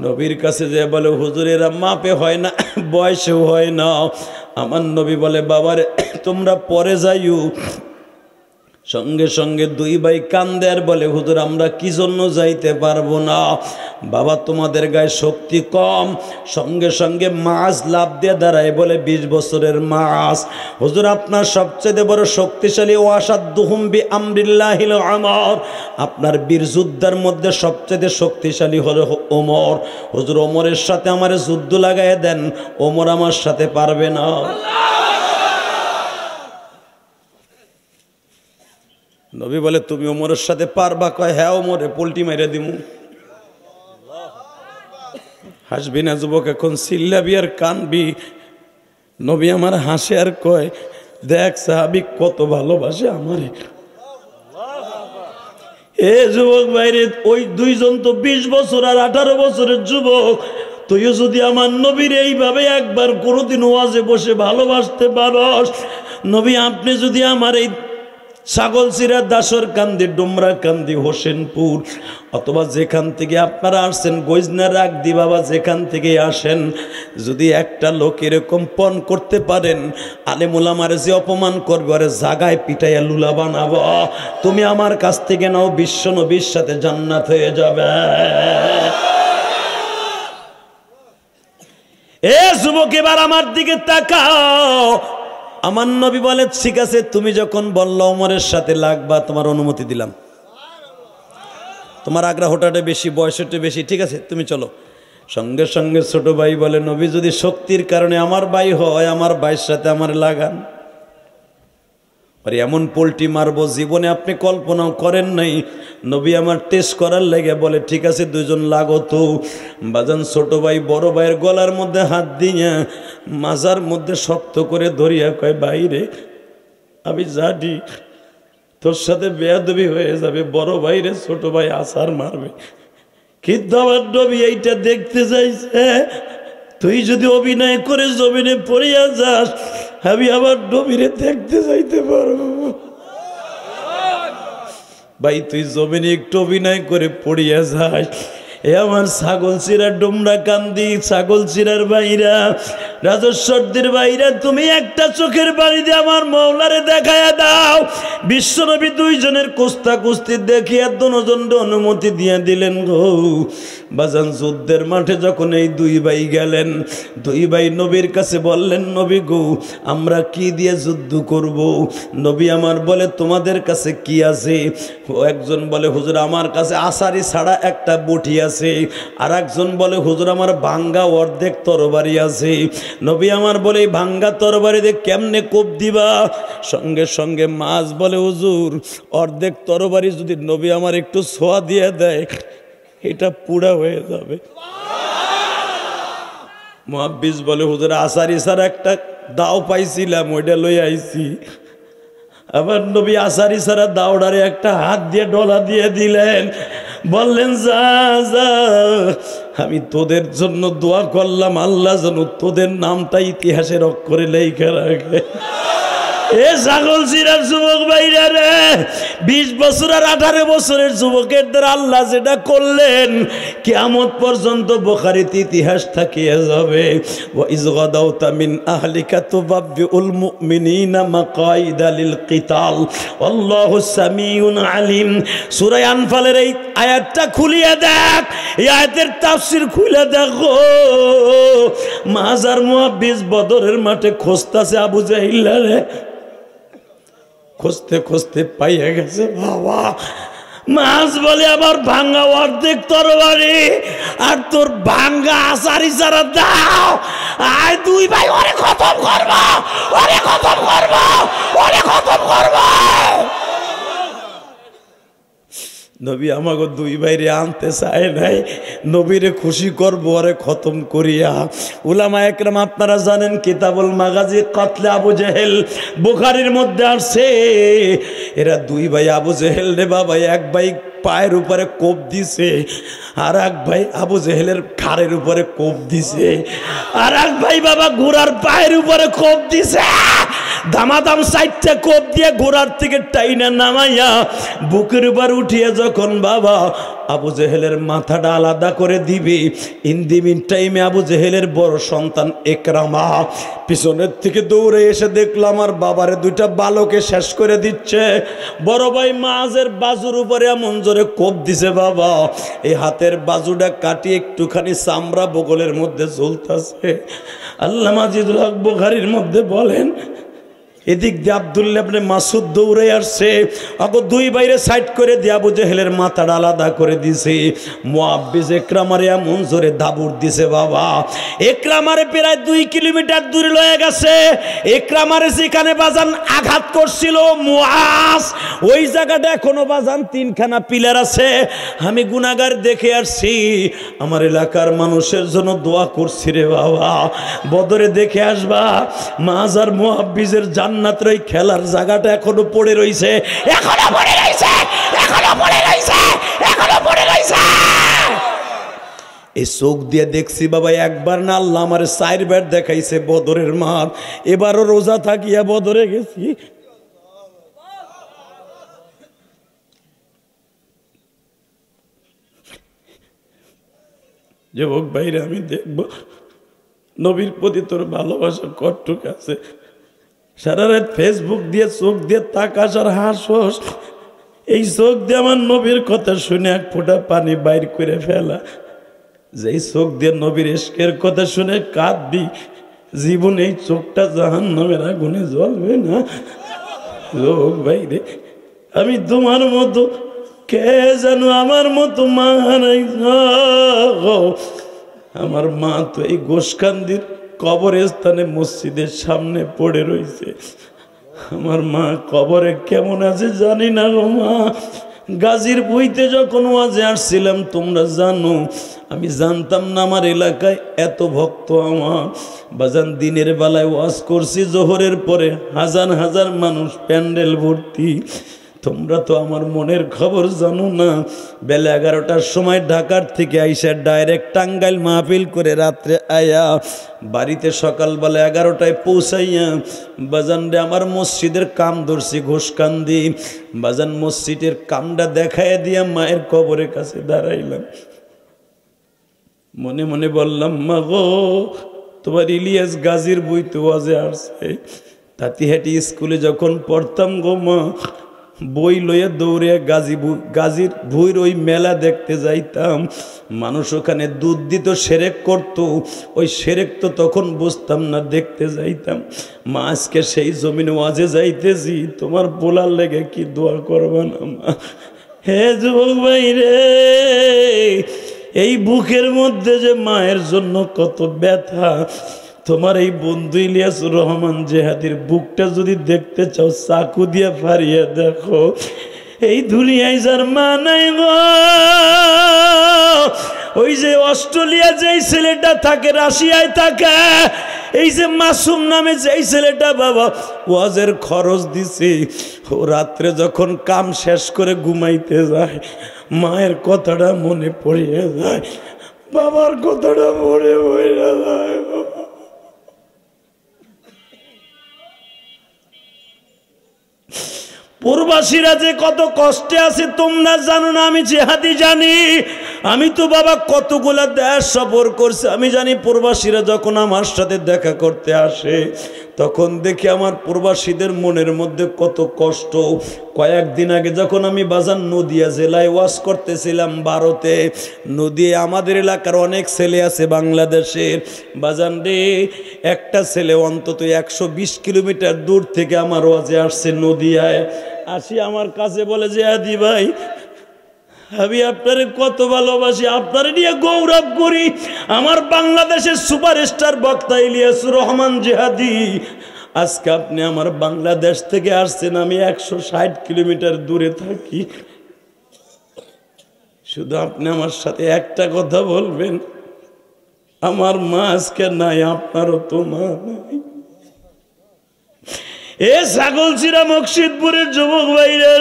নবীর কাছে যে বলে হুজুরেরা মাপে হয় না বয়সেও হয় না আমার নবী বলে বাবারে তোমরা পরে যাইও সঙ্গে সঙ্গে দুই ভাই আর বলে হুজুর আমরা কি জন্য যাইতে পারবো না বাবা তোমাদের গায়ে শক্তি কম সঙ্গে সঙ্গে মাছ লাভ দিয়ে দাঁড়ায় বলে ২০ বছরের মাছ হুজুর আপনার সবচেয়ে বড় শক্তিশালী ওয়াসাদুহুম বি আমরিল্লাহ আমর আপনার বীর যুদ্ধার মধ্যে সবচেয়ে শক্তিশালী হলো ওমর হুজুর ওমরের সাথে আমার যুদ্ধ লাগাই দেন ওমর আমার সাথে পারবে না নবী বলে তুমি ওমরের সাথে পারবা কয় হ্যাঁ ওমরে পোলট্রি মাইরে দিমু হাসবি না যুবক এখন চিল্লাবি আর কানবি নবী আমার হাসে আর কয় দেখ সাহাবি কত ভালোবাসে আমার এ যুবক বাইরে ওই দুইজন তো বিশ বছর আর আঠারো বছরের যুবক তুইও যদি আমার নবীর এইভাবে একবার কোনোদিন ওয়াজে বসে ভালোবাসতে পারস নবী আপনি যদি আমার এই সিরা দাসর কান্দি ডুমরা কান্দি হোসেনপুর অথবা যেখান থেকে আপনারা আসছেন গজনা রাগদি বাবা যেখান থেকে আসেন যদি একটা লোক এরকম পণ করতে পারেন মোলামার যে অপমান করবে আরে জাগায় পিটাইয়া লুলা বানাব তুমি আমার কাছ থেকে নাও বিশ্ব নবীর সাথে জান্নাত হয়ে যাবে এ যুবক এবার আমার দিকে তাকাও আমার নবী বলে ঠিক আছে তুমি যখন বলল অমরের সাথে লাগবা তোমার অনুমতি দিলাম তোমার আগ্রা হোটাটা বেশি বয়সটা বেশি ঠিক আছে তুমি চলো সঙ্গে সঙ্গে ছোট ভাই বলে নবী যদি শক্তির কারণে আমার ভাই হয় আমার ভাইয়ের সাথে আমার লাগান আর এমন পোলট্রি মারবো জীবনে আপনি কল্পনাও করেন নাই নবী আমার টেস্ট করার লেগে বলে ঠিক আছে দুজন লাগত বাজান ছোট ভাই বড় ভাইয়ের গলার মধ্যে হাত দিয়ে মাজার মধ্যে শক্ত করে ধরিয়া কয় বাইরে আমি জানি তোর সাথে বেয়াদবি হয়ে যাবে বড় ভাইরে ছোট ভাই আসার মারবে কিন্তু আমার নবী এইটা দেখতে চাইছে তুই যদি অভিনয় করে জমিনে পড়িয়া যাস আমি আবার নবীরে দেখতে যাইতে পারব ভাই তুই জমিনে একটু অভিনয় করে পড়িয়া যাস এ আমার ছাগল চিরার ডোমরা কান্দি ছাগল চিরার বাইরা রাজস্বর্দির বাইরে তুমি একটা চোখের বাড়িতে আমার মৌলারে দেখায় দাও বিশ্বনবী দুইজনের কুস্তা কুস্তি দেখিয়া দুজন অনুমতি দিয়ে দিলেন গো বাজান যুদ্ধের মাঠে যখন এই দুই ভাই গেলেন দুই ভাই নবীর কাছে বললেন নবী গো আমরা কি দিয়ে যুদ্ধ করব। নবী আমার বলে তোমাদের কাছে কি আছে একজন বলে হুজুর আমার কাছে আসারি ছাড়া একটা বটি আছে আর একজন বলে হুজুর আমার ভাঙ্গা অর্ধেক তরবারি আছে নবী আমার বলে ভাঙ্গা তরবারিতে কেমনে কোপ দিবা সঙ্গে সঙ্গে মাছ বলে হুজুর অর্ধেক তরবারি যদি নবী আমার একটু ছোয়া দিয়ে দেয় এটা পুরা হয়ে যাবে মহাব্বিস বলে হুজুর আসার ইসার একটা দাও পাইছিলাম ওইটা লই আইছি আবার নবী আসার ইসারা দাওড়ারে একটা হাত দিয়ে ডলা দিয়ে দিলেন বললেন যা যা আমি তোদের জন্য দোয়া করলাম আল্লাহ যেন তোদের নামটা ইতিহাসের অক্ষরে লেখা রাখে এ ছাগল সিরাজ যুবক বাইরে রে বিশ বছর আর আঠারো বছরের যুবকের দ্বারা আল্লাহ যেটা করলেন কেমন পর্যন্ত বোখারিত ইতিহাস থাকিয়ে যাবে মাঝার আহলিকা কিতাল আলিম আনফালের এই আয়াতটা দেখ বদরের মাঠে খোঁজতাছে আবু জাহিল্লারে খুঁজতে খুঁজতে পাইয়া গেছে বাবা মাছ বলে আমার ভাঙ্গা অর্ধেক তরবারি আর তোর ভাঙ্গা আসারি সারা দাও আর দুই ভাই অনেক খতম করবো অনেক খতম করবো অনেক খতম করবো নবী আমাকে দুই বাইরে আনতে চায় নাই নবীরে খুশি করবো আরে খতম করিয়া উলামা একরাম আপনারা জানেন কিতাবুল মাগাজি কাতলে আবু জেহেল বুখারির মধ্যে আসে এরা দুই ভাই আবু জেহেল রে বাবা এক ভাই পায়ের উপরে কোপ দিছে আর এক ভাই আবু জেহেলের খাড়ের উপরে কোপ দিছে আর এক ভাই বাবা ঘোড়ার পায়ের উপরে কোপ দিছে দামাদাম সাইডটা কোপ দিয়ে ঘোড়ার থেকে টাইনা নামাইয়া বুকের উপর উঠিয়ে যখন বাবা আবু জেহেলের মাথাটা আলাদা করে দিবি ইন্দিমিন টাইমে আবু জেহেলের বড় সন্তান একরামা পিছনের থেকে দৌড়ে এসে দেখলাম আমার বাবারে দুইটা বালকে শেষ করে দিচ্ছে বড় ভাই মাঝের বাজুর উপরে এমন জোরে জোরে কোপ দিছে বাবা এই হাতের বাজুটা কাটি একটুখানি চামড়া বগলের মধ্যে ঝুলতেছে আল্লাহ মাজিদুল হক বুখারির মধ্যে বলেন এদিক দিয়ে আবদুল্লাবনে মাসুদ দৌড়ে আসছে আগো দুই বাইরে সাইড করে দিয়ে আবু জেহেলের মাথাটা আলাদা করে দিছে মোয়াব্বিজ একরামারে এমন জোরে দাবুর দিছে বাবা একরামারে প্রায় দুই কিলোমিটার দূরে লয়ে গেছে একরামারে যেখানে বাজান আঘাত করছিল মোয়াস ওই জায়গাটা এখনো বাজান তিনখানা পিলার আছে আমি গুণাগার দেখে আসছি আমার এলাকার মানুষের জন্য দোয়া করছি রে বাবা বদরে দেখে আসবা মাজার মোয়াব্বিজের জান জান্নাতের ওই খেলার জায়গাটা এখনো পড়ে রইছে এখনো পড়ে রইছে এখনো পড়ে রইছে এখনো পড়ে রইছে এই চোখ দিয়ে দেখছি বাবা একবার না আল্লাহ আমার সাইড ব্যাট দেখাইছে বদরের মাঠ এবারও রোজা থাকিয়া বদরে গেছি যুবক ভাইরে আমি দেখব নবীর প্রতি তোর ভালোবাসা কটটুক আছে সারা রাত ফেসবুক দিয়ে চোখ দিয়ে তাকাশার আর হাসস এই চোখ দিয়ে আমার নবীর কথা শুনে এক ফোঁটা পানি বাইর করে ফেলা যেই চোখ দিয়ে নবীর ইস্কের কথা শুনে কাঁদবি জীবন এই চোখটা জাহান নামের আগুনে জ্বলবে না ভাই বাইরে আমি তোমার মতো কে যেন আমার মতো মা হারাই আমার মা তো এই গোসকান্দির কবরস্থানে মসজিদের সামনে পড়ে রয়েছে আমার মা কবরে কেমন আছে জানি না গো মা গাজীর বইতে যখন ওয়াজে আসছিলাম তোমরা জানো আমি জানতাম না আমার এলাকায় এত ভক্ত আমার বাজান দিনের বেলায় ওয়াজ করছি জোহরের পরে হাজার হাজার মানুষ প্যান্ডেল ভর্তি তোমরা তো আমার মনের খবর জানো না বেলা এগারোটার সময় ঢাকার থেকে আইসা ডাইরেক্ট টাঙ্গাইল মাহফিল করে রাত্রে আয়া বাড়িতে সকালবেলা এগারোটায় পৌঁছাইয়া বাজানরে আমার মসজিদের কাম ধরছি ঘোষকান্দি বাজান মসজিদের কামটা দেখাইয়া দিয়া মায়ের কবরের কাছে দাঁড়াইলাম মনে মনে বললাম মা গো তোমার ইলিয়াস গাজীর বই তো আজে আসছে তাঁতিহাটি স্কুলে যখন পড়তাম গো মা বই লইয়া দৌড়ে গাজী গাজীর ভুইর ওই মেলা দেখতে যাইতাম মানুষ ওখানে দুধ দিত সেরেক করতো ওই সেরেক তো তখন বুঝতাম না দেখতে যাইতাম মা আজকে সেই জমিনে ওয়াজে যাইতেছি তোমার বোলার লেগে কি দোয়া করবা না মা হে যুবক ভাই রে এই বুকের মধ্যে যে মায়ের জন্য কত ব্যথা তোমার এই বন্ধু ইলিয়াস রহমান জেহাদির বুকটা যদি দেখতে চাও চাকু দিয়ে ফারিয়ে দেখো এই দুনিয়ায় যার মা নাই ওই যে অস্ট্রেলিয়া যেই ছেলেটা থাকে রাশিয়ায় থাকে এই যে মাসুম নামে যেই ছেলেটা বাবা ওয়াজের খরচ দিছে ও রাত্রে যখন কাম শেষ করে ঘুমাইতে যায় মায়ের কথাটা মনে পড়িয়ে যায় বাবার কথাটা মনে পড়িয়ে যায় প্রবাসীরা যে কত কষ্টে আছে তোমরা জানো না আমি জেহাদি জানি আমি তো বাবা কতগুলা দেশ সফর করছে আমি জানি প্রবাসীরা যখন আমার সাথে দেখা করতে আসে তখন দেখি আমার প্রবাসীদের মনের মধ্যে কত কষ্ট কয়েকদিন আগে যখন আমি বাজার নদিয়া জেলায় ওয়াস করতেছিলাম ভারতে নদী আমাদের এলাকার অনেক ছেলে আছে বাংলাদেশের বাজান রে একটা ছেলে অন্তত একশো কিলোমিটার দূর থেকে আমার ওয়াজে আসছে নদিয়ায় আসি আমার কাছে বলে যে আদি ভাই আমি আপনারে কত ভালোবাসি আপনারে নিয়ে গৌরব করি আমার বাংলাদেশের সুপারস্টার বক্তা ইলিয়াসুর রহমান জেহাদি আজকে আপনি আমার বাংলাদেশ থেকে আসছেন আমি একশো ষাট কিলোমিটার দূরে থাকি শুধু আপনি আমার সাথে একটা কথা বলবেন আমার মা আজকে নাই আপনারও তো মা নাই এ ছাগল চিরা মকশিদপুরের যুবক বাইরে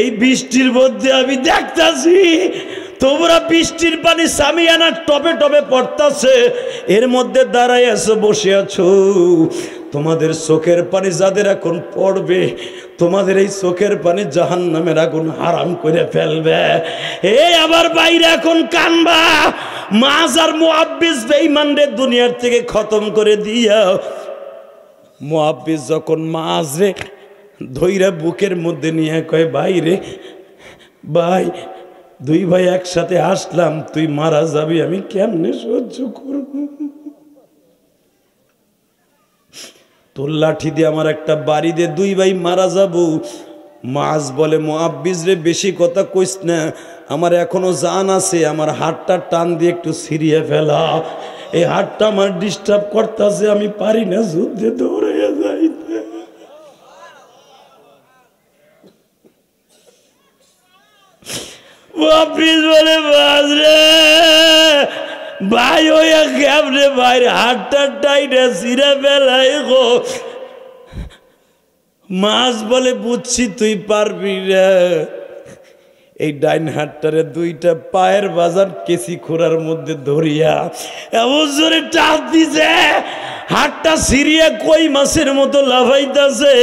এই বৃষ্টির মধ্যে আমি দেখতেছি তোমরা বৃষ্টির পানি সামিয়ানা টপে টপে পড়তাছে এর মধ্যে দাঁড়াই আছো বসে আছো তোমাদের চোখের পানি যাদের এখন পড়বে তোমাদের এই চোখের পানি জাহান নামের আগুন হারাম করে ফেলবে এই আবার বাইরে এখন কানবা মাজার মোয়াব্বিস বেইমানদের দুনিয়ার থেকে খতম করে দিয়া মোয়াব্বিস যখন মা আসবে ধৈরা বুকের মধ্যে নিয়ে কয় ভাই রে ভাই দুই ভাই একসাথে আসলাম তুই মারা যাবি আমি কেমনে সহ্য করব তোর লাঠি দিয়ে আমার একটা বাড়ি দিয়ে দুই ভাই মারা যাব মাছ বলে মোয়াব্বিস রে বেশি কথা কইস না আমার এখনো জান আছে আমার হাটটা টান দিয়ে একটু ছিঁড়িয়ে ফেলা এই হাটটা আমার ডিস্টার্ব করতেছে আমি পারি না যুদ্ধে দৌড় ওয়াপিস বলে বাস ভাই ভাই ওয়া ক্যাবরে ভাই হাটটা টাইটা সিরে বেলায় গো মাছ বলে বুঝছি তুই পারবি রে এই ডাইন হাটটারে দুইটা পায়ের বাজার কেসি খোরার মধ্যে ধরিয়া এমন জোরে টান দিছে হাটটা সিরিয়া কই মাছের মতো লাফাইতাছে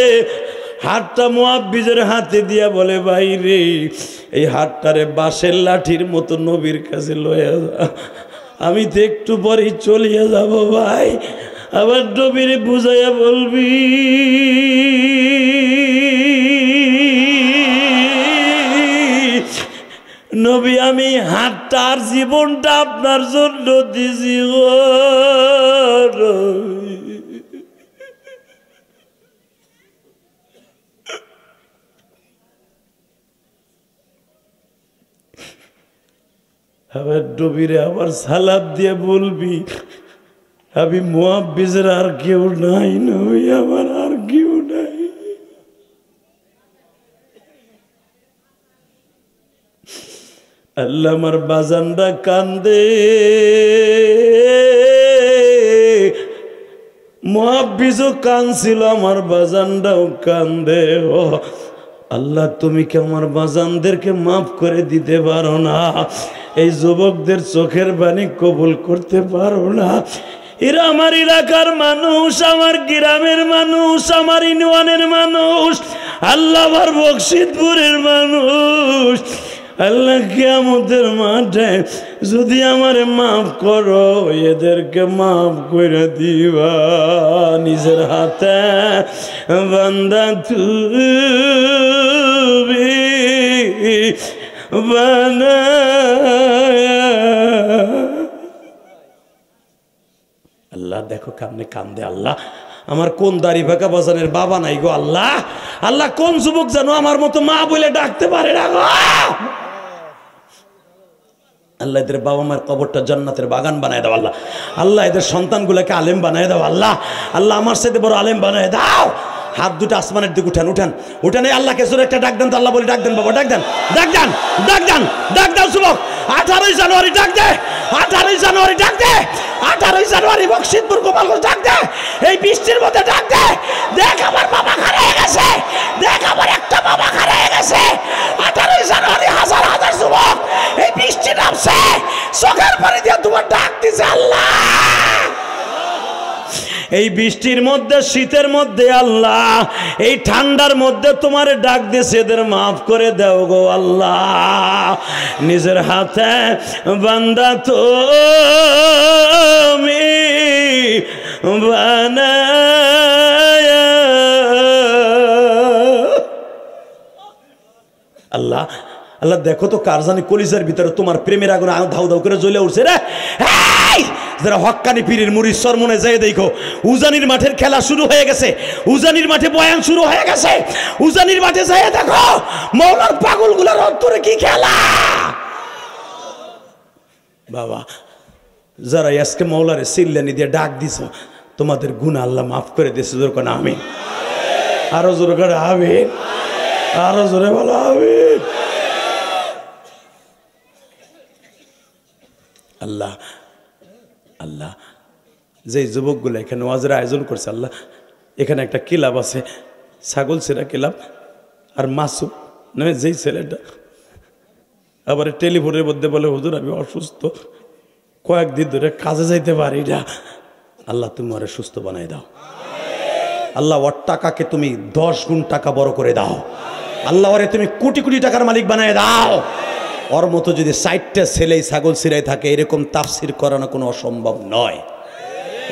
হাতটা মুয়াব্বিজের হাতে দিয়া বলে ভাই রে এই হাতটারে বাঁশের লাঠির মতো নবীর কাছে লইয়া যা আমি তো একটু পরেই চলিয়া যাব ভাই আবার নবীর বুঝাইয়া বলবি নবী আমি হাতটার জীবনটা আপনার জন্য দিছি গো আবার ডুবিরে আবার সালাদ দিয়ে বলবি আমি মোয়াব্বিজের আর কেউ নাই নই আমার আর কেউ নাই আল্লাহ আমার বাজানটা কান্দে মহাব্বিজও কানছিল আমার বাজানটাও কান্দে ও আল্লাহ তুমি কি আমার বাজানদেরকে মাফ করে দিতে পারো না এই যুবকদের চোখের বাণী কবুল করতে পারো না এরা আমার এলাকার মানুষ আমার গ্রামের মানুষ আমার ইনওয়ানের মানুষ আল্লাহ আমার বকশিদপুরের মানুষ আল্লাহ কে আমাদের মাঠে যদি আমার মাফ করো এদেরকে মাফ করে দিবা নিজের হাতে বান্দা তুবি আল্লাহ দেখো কামনে কান্দে আল্লাহ আমার কোন দাড়ি ফাঁকা বাজানের বাবা নাই গো আল্লাহ আল্লাহ কোন যুবক জানো আমার মতো মা বলে ডাকতে পারে না গো আল্লাহ এদের বাবা মায়ের কবরটা জান্নাতের বাগান বানায় দাও আল্লাহ আল্লাহ এদের সন্তানগুলোকে আলেম বানায় দাও আল্লাহ আল্লাহ আমার সাথে বড় আলেম বানায় দাও হাত দুটো আসমানের দিকে উঠান উঠান উঠানে আল্লাহকে কেসুর একটা ডাক দেন তো আল্লাহ বলে ডাক দেন বাবা ডাক দেন ডাক দেন ডাক দেন ডাক দেন যুবক আঠারোই জানুয়ারি ডাক দে আঠারোই জানুয়ারি ডাক দে আঠারোই জানুয়ারি বক্সিদপুর গোপালগঞ্জ ডাক দে এই বৃষ্টির মধ্যে ডাক দে দেখ আমার বাবা খারা হয়ে গেছে দেখ আমার একটা বাবা খারা হয়ে গেছে আঠারোই জানুয়ারি হাজার হাজার যুবক এই বৃষ্টি নামছে চোখের পরে দিয়ে তোমার ডাক দিছে আল্লাহ এই বৃষ্টির মধ্যে শীতের মধ্যে আল্লাহ এই ঠান্ডার মধ্যে তোমার ডাক দিছে এদের মাফ করে দেও গো আল্লাহ নিজের হাতে বান্দা তো বানায় আল্লাহ আল্লাহ দেখো তো কারজানি কলিজার ভিতরে তোমার প্রেমের আগুন ধাউ ধাউ করে জ্বলে উঠছে রে যারা হক্কানি পীরের মুরিশ্বর মনে যায় দেখো উজানির মাঠের খেলা শুরু হয়ে গেছে উজানির মাঠে বয়ান শুরু হয়ে গেছে উজানির মাঠে যাই দেখো মৌলার পাগলগুলোর অন্তরে কি খেলা বাবা যারা আজকে মৌলারে সিল্লানি দিয়ে ডাক দিছ তোমাদের গুণ আল্লাহ মাফ করে দিয়েছে জোর আমি আরো জোর করে আমি আরো জোরে বলো আমি আল্লাহ আল্লাহ যে যুবকগুলো এখানে ওয়াজরা আয়োজন করছে আল্লাহ এখানে একটা ক্লাব আছে ছাগল ছেড়া ক্লাব আর মাসু নামে যেই ছেলেটা আবার টেলিফোনের মধ্যে বলে হুজুর আমি অসুস্থ কয়েকদিন ধরে কাজে যাইতে পারি না আল্লাহ তুমি আরে সুস্থ বানাই দাও আল্লাহ ওর টাকাকে তুমি দশ গুণ টাকা বড় করে দাও আল্লাহরে তুমি কোটি কোটি টাকার মালিক বানায় দাও ওর মতো যদি সাইটটা ছেলেই ছাগল ছিঁড়াই থাকে এরকম তাফসির করানো কোনো অসম্ভব নয়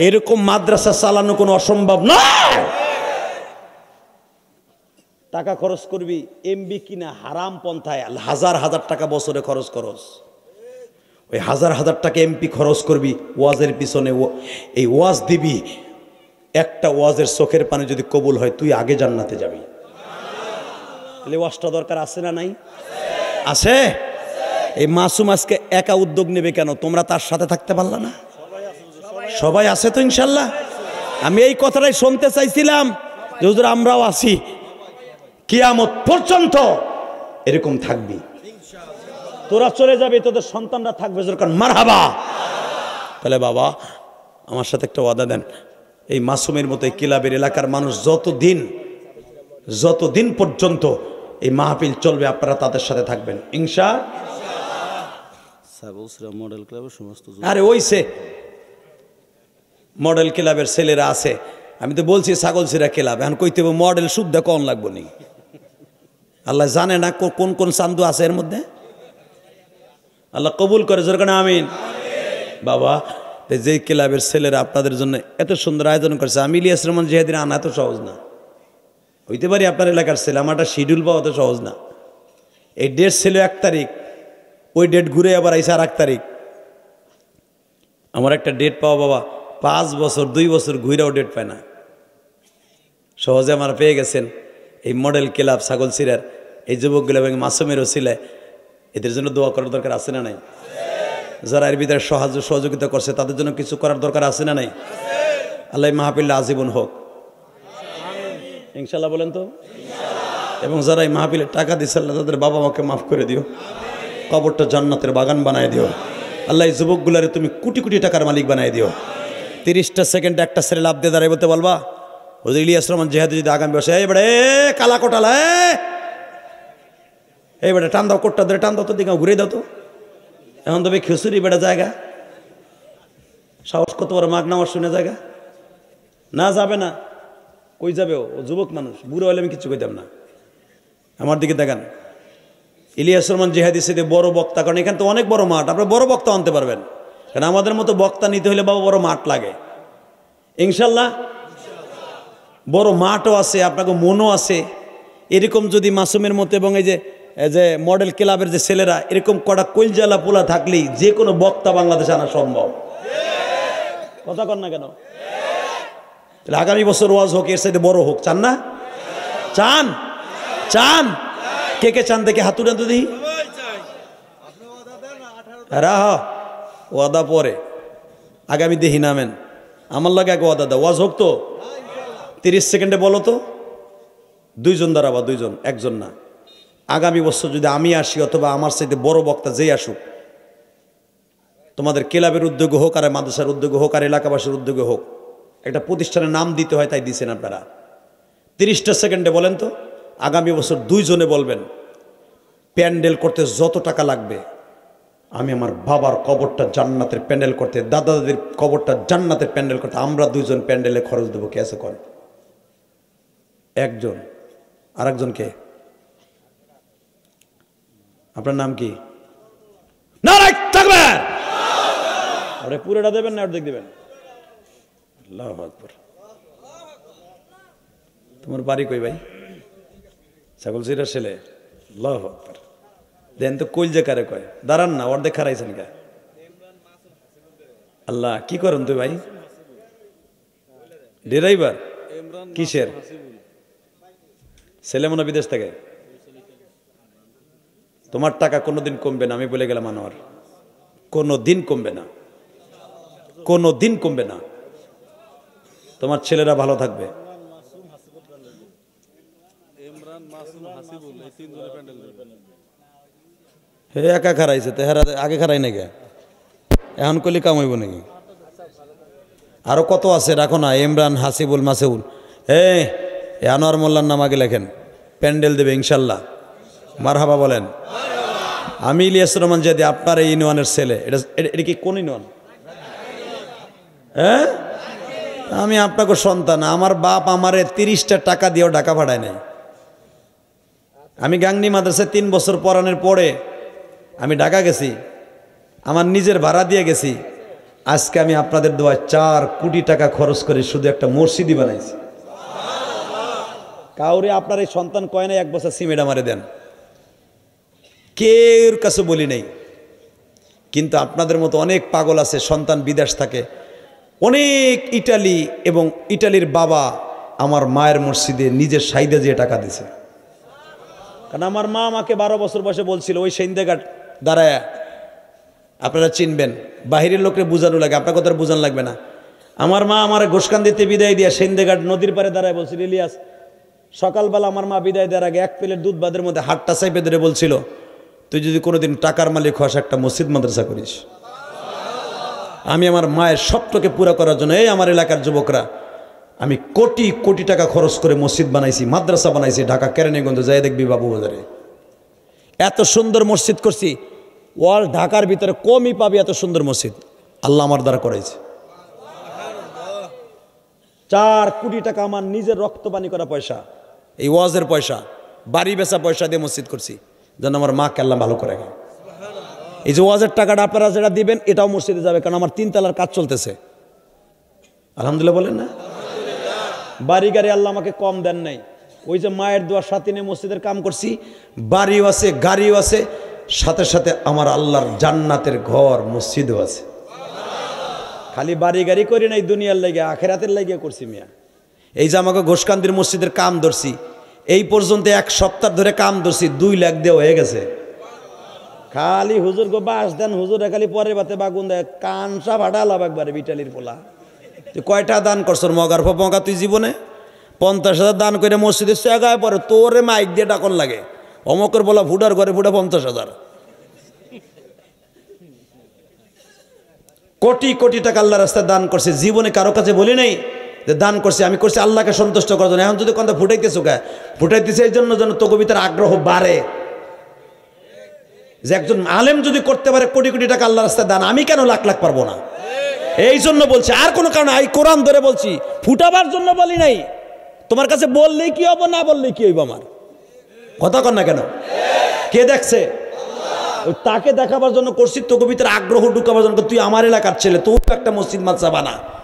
এরকম মাদ্রাসা চালানো কোনো অসম্ভব নয় টাকা খরচ করবি এমবি কিনা হারাম পন্থায় হাজার হাজার টাকা বছরে খরচ খরচ ওই হাজার হাজার টাকা এমপি খরচ করবি ওয়াজের পিছনে এই ওয়াজ দিবি একটা ওয়াজের চোখের পানে যদি কবুল হয় তুই আগে জান্নাতে যাবি তাহলে ওয়াজটা দরকার আছে না নাই আছে এই মাসুম আজকে একা উদ্যোগ নেবে কেন তোমরা তার সাথে থাকতে পারলা না সবাই আছে তো ইনশাল্লাহ আমি এই কথাটাই শুনতে চাইছিলাম যে হুজুর আমরাও আছি কিয়ামত পর্যন্ত এরকম থাকবি তোরা চলে যাবে তোদের সন্তানরা থাকবে যখন মার হাবা তাহলে বাবা আমার সাথে একটা ওয়াদা দেন এই মাসুমের মতো এই কিলাবের এলাকার মানুষ যত দিন যত দিন পর্যন্ত এই মাহফিল চলবে আপনারা তাদের সাথে থাকবেন ইংশা আরে মডেল ক্লাবের মডেল ক্লাবের ছেলেরা আছে আমি তো বলছি ছাগল সিরা ক্লাব এখন কইতে মডেল শুদ্ধ কন লাগবো নি আল্লাহ জানে না কোন কোন চান্দু আছে এর মধ্যে আল্লাহ কবুল করে জোরকানা আমিন বাবা যেই ক্লাবের ছেলেরা আপনাদের জন্য এত সুন্দর আয়োজন করছে আমি ইলিয়াস রহমান জেহেদিন আনা তো সহজ না হইতে পারি আপনার এলাকার ছেলে আমার শিডিউল পাওয়া তো সহজ না এই ডেট ছিল এক তারিখ ওই ডেট ঘুরে আবার আইসা আর এক তারিখ আমার একটা ডেট পাওয়া বাবা পাঁচ বছর দুই বছর ঘুরেও ডেট পায় না সহজে আমার পেয়ে গেছেন এই মডেল ক্লাব ছাগল সিরার এই যুবকগুলো এবং মাসুমের ছিলে এদের জন্য দোয়া করার দরকার আছে না নাই যারা এর ভিতরে সাহায্য সহযোগিতা করছে তাদের জন্য কিছু করার দরকার আছে না নাই আল্লাহ মাহাপিল্লা আজীবন হোক ইনশাল্লাহ বলেন তো এবং যারা এই মাহাপিলের টাকা দিচ্ছে তাদের বাবা মাকে মাফ করে দিও কবরটা জান্নাতের বাগান বানায় দিও আল্লাহ এই যুবকগুলারে তুমি কোটি কোটি টাকার মালিক বানায় দিও তিরিশটা সেকেন্ড একটা ছেলে লাভ দিয়ে দাঁড়িয়ে বলতে বলবা ওদের ইলিয়াস রহমান জেহাদি যদি আগামী বসে এই বেড়ে কালা কোটাল এই বেড়ে টান দাও কোটটা ধরে টান দাও তো দিকে ঘুরে দাও তো এখন তবে খিচুড়ি বেড়া জায়গা সাহস কত বড় মাগ নামার শুনে জায়গা না যাবে না কই যাবে ও যুবক মানুষ বুড়ো হলে আমি কিছু কইতাম না আমার দিকে দেখান ইলিয়াস রহমান জেহাদি সেটি বড় বক্তা কারণ এখানে তো অনেক বড় মাঠ আপনারা বড় বক্তা আনতে পারবেন কারণ আমাদের মতো বক্তা নিতে হলে বাবা বড় মাঠ লাগে ইনশাল্লাহ বড় মাঠও আছে আপনাকে মনও আছে এরকম যদি মাসুমের মতো এবং এই যে যে মডেল ক্লাবের যে ছেলেরা এরকম কটা কৈলজালা পোলা থাকলেই যে কোনো বক্তা বাংলাদেশে আনা সম্ভব কথা কর না কেন তাহলে আগামী বছর ওয়াজ হোক এর সাথে বড় হোক চান না চান চান কে কে চান দেখে হাতুর তো রাহ ওয়াদা পরে আগামী দেহি নামেন আমার লাগে আগে ওয়াদা দাও ওয়াজ হোক তো তিরিশ সেকেন্ডে বলো তো দুইজন বা দুইজন একজন না আগামী বছর যদি আমি আসি অথবা আমার সাথে বড় বক্তা যেই আসুক তোমাদের ক্লাবের উদ্যোগে হোক আর মাদ্রাসার উদ্যোগ হোক আর এলাকাবাসীর উদ্যোগে হোক একটা প্রতিষ্ঠানের নাম দিতে হয় তাই দিছেন আপনারা তিরিশটা সেকেন্ডে বলেন তো আগামী বছর দুইজনে বলবেন প্যান্ডেল করতে যত টাকা লাগবে আমি আমার বাবার কবরটা জান্নাতের প্যান্ডেল করতে দাদা দাদির কবরটা জান্নাতের প্যান্ডেল করতে আমরা দুইজন প্যান্ডেলে খরচ দেবো কে আছে একজন আর একজনকে আপনার নাম কি আপনি পুরোটা দেবেন না অর্ধেক দেবেন তোমার বাড়ি কই ভাই ছাগল সিরার ছেলে লহ দেন তো কইল যে কারে কয় দাঁড়ান না অর্ধেক খারাইছেন কে আল্লাহ কি করেন তুই ভাই ড্রাইভার কিসের ছেলে মনে বিদেশ থেকে তোমার টাকা কোনোদিন কমবে না আমি বলে গেলাম আনোয়ার কোনো দিন কমবে না কোনো দিন কমবে না তোমার ছেলেরা ভালো থাকবে হে একা খারাইছে তেহারা আগে খারাই নাকি এখন কলি কামাইব নাকি আরো কত আছে রাখো না ইমরান হাসিবুল মাসিবুল হে আনোয়ার মোল্লার নাম আগে লেখেন প্যান্ডেল দেবে ইনশাল্লাহ মারহাবা বলেন আমি ইলিয়াস রহমান জাদি আপনার এই ইউনিয়নের ছেলে এটা এটা কি কোন ইউনিয়ন হ্যাঁ আমি আপনাকে সন্তান আমার বাপ আমারে তিরিশটা টাকা দিয়েও টাকা ভাড়ায় নেয় আমি গাংনি মাদ্রাসায় তিন বছর পড়ানোর পরে আমি ঢাকা গেছি আমার নিজের ভাড়া দিয়ে গেছি আজকে আমি আপনাদের দোয়া চার কোটি টাকা খরচ করে শুধু একটা মসজিদই বানাইছি কাউরে আপনার এই সন্তান কয় না এক বছর সিমেডা মারে দেন কেউর কাছে বলি নেই কিন্তু আপনাদের মতো অনেক পাগল আছে সন্তান বিদেশ থাকে অনেক ইটালি এবং ইটালির বাবা আমার মায়ের মসজিদে নিজের সাইদে যেয়ে টাকা দিছে কারণ আমার মা আমাকে বারো বছর বয়সে বলছিল ওই সেন্দেঘাট দাঁড়ায় আপনারা চিনবেন বাহিরের লোককে বোঝানো লাগে আপনার কথা বোঝানো লাগবে না আমার মা আমার গোসকান দিতে বিদায় দিয়া সেন্দেঘাট নদীর পারে দাঁড়ায় বলছিল ইলিয়াস সকালবেলা আমার মা বিদায় দেওয়ার আগে এক প্লেট দুধ বাদের মধ্যে হাটটা সাইপে ধরে বলছিল তুই যদি কোনোদিন টাকার মালিক হস একটা মসজিদ মাদ্রাসা করিস আমি আমার মায়ের স্বপ্নকে পুরা করার জন্য এই আমার এলাকার যুবকরা আমি কোটি কোটি টাকা খরচ করে মসজিদ বানাইছি মাদ্রাসা বানাইছি ঢাকা কেরানীগঞ্জ যাই দেখবি বাবু বাজারে এত সুন্দর মসজিদ করছি ওয়াল ঢাকার ভিতরে কমই পাবি এত সুন্দর মসজিদ আল্লাহ আমার দ্বারা করাইছে চার কোটি টাকা আমার নিজের রক্তবানি করা পয়সা এই ওয়াজের পয়সা বাড়ি বেচা পয়সা দিয়ে মসজিদ করছি যেন আমার মাকে আল্লাহ ভালো করে গেল এই যে ওয়াজের টাকাটা আপনারা যেটা দিবেন এটাও মসজিদে যাবে কারণ আমার তিনতলার কাজ চলতেছে আলহামদুলিল্লাহ বলেন না বাড়ি গাড়ি আল্লাহ আমাকে কম দেন নাই ওই যে মায়ের দোয়া সাতিনে মসজিদের কাম করছি বাড়িও আছে গাড়িও আছে সাথে সাথে আমার আল্লাহর জান্নাতের ঘর মসজিদও আছে খালি বাড়ি গাড়ি করি নাই দুনিয়ার লেগে আখেরাতের লেগে করছি মিয়া এই যে আমাকে ঘোষকান্দির মসজিদের কাম ধরছি এই পর্যন্ত এক সপ্তাহ ধরে কাম ধরছি দুই লাখ দিয়ে হয়ে গেছে খালি হুজুর গো বাস দেন হুজুরে খালি পরে বাতে বাগুন দেয় কানসা ভাটা লাভ একবারে বিটালির পোলা তুই কয়টা দান করছর মগার মগা তুই জীবনে পঞ্চাশ হাজার দান করে মসজিদের সেগায় পরে তোরে মাইক দিয়ে ডাকন লাগে অমকর বলা ফুডার ঘরে ফুটা পঞ্চাশ হাজার কোটি কোটি টাকা আল্লাহ রাস্তায় দান করছে জীবনে কারো কাছে বলি নাই যে দান করছি আমি করছি আল্লাহকে সন্তুষ্ট করার জন্য এখন যদি কথা ফুটাইতেছো কে ফুটাইতেছে এই জন্য যেন তো কবিতার আগ্রহ বাড়ে যে একজন আলেম যদি করতে পারে কোটি কোটি টাকা আল্লাহ রাস্তায় দান আমি কেন লাখ লাখ পারবো না এই জন্য বলছি আর কোনো কারণে এই কোরআন ধরে বলছি ফুটাবার জন্য বলি নাই তোমার কাছে বললেই কি হবো না বললে কি হইব আমার কথা কর না কেন কে দেখছে তাকে দেখাবার জন্য করছি তো কবিতার আগ্রহ ঢুকাবার জন্য তুই আমার এলাকার ছেলে তো একটা মসজিদ মাদ্রাসা বানা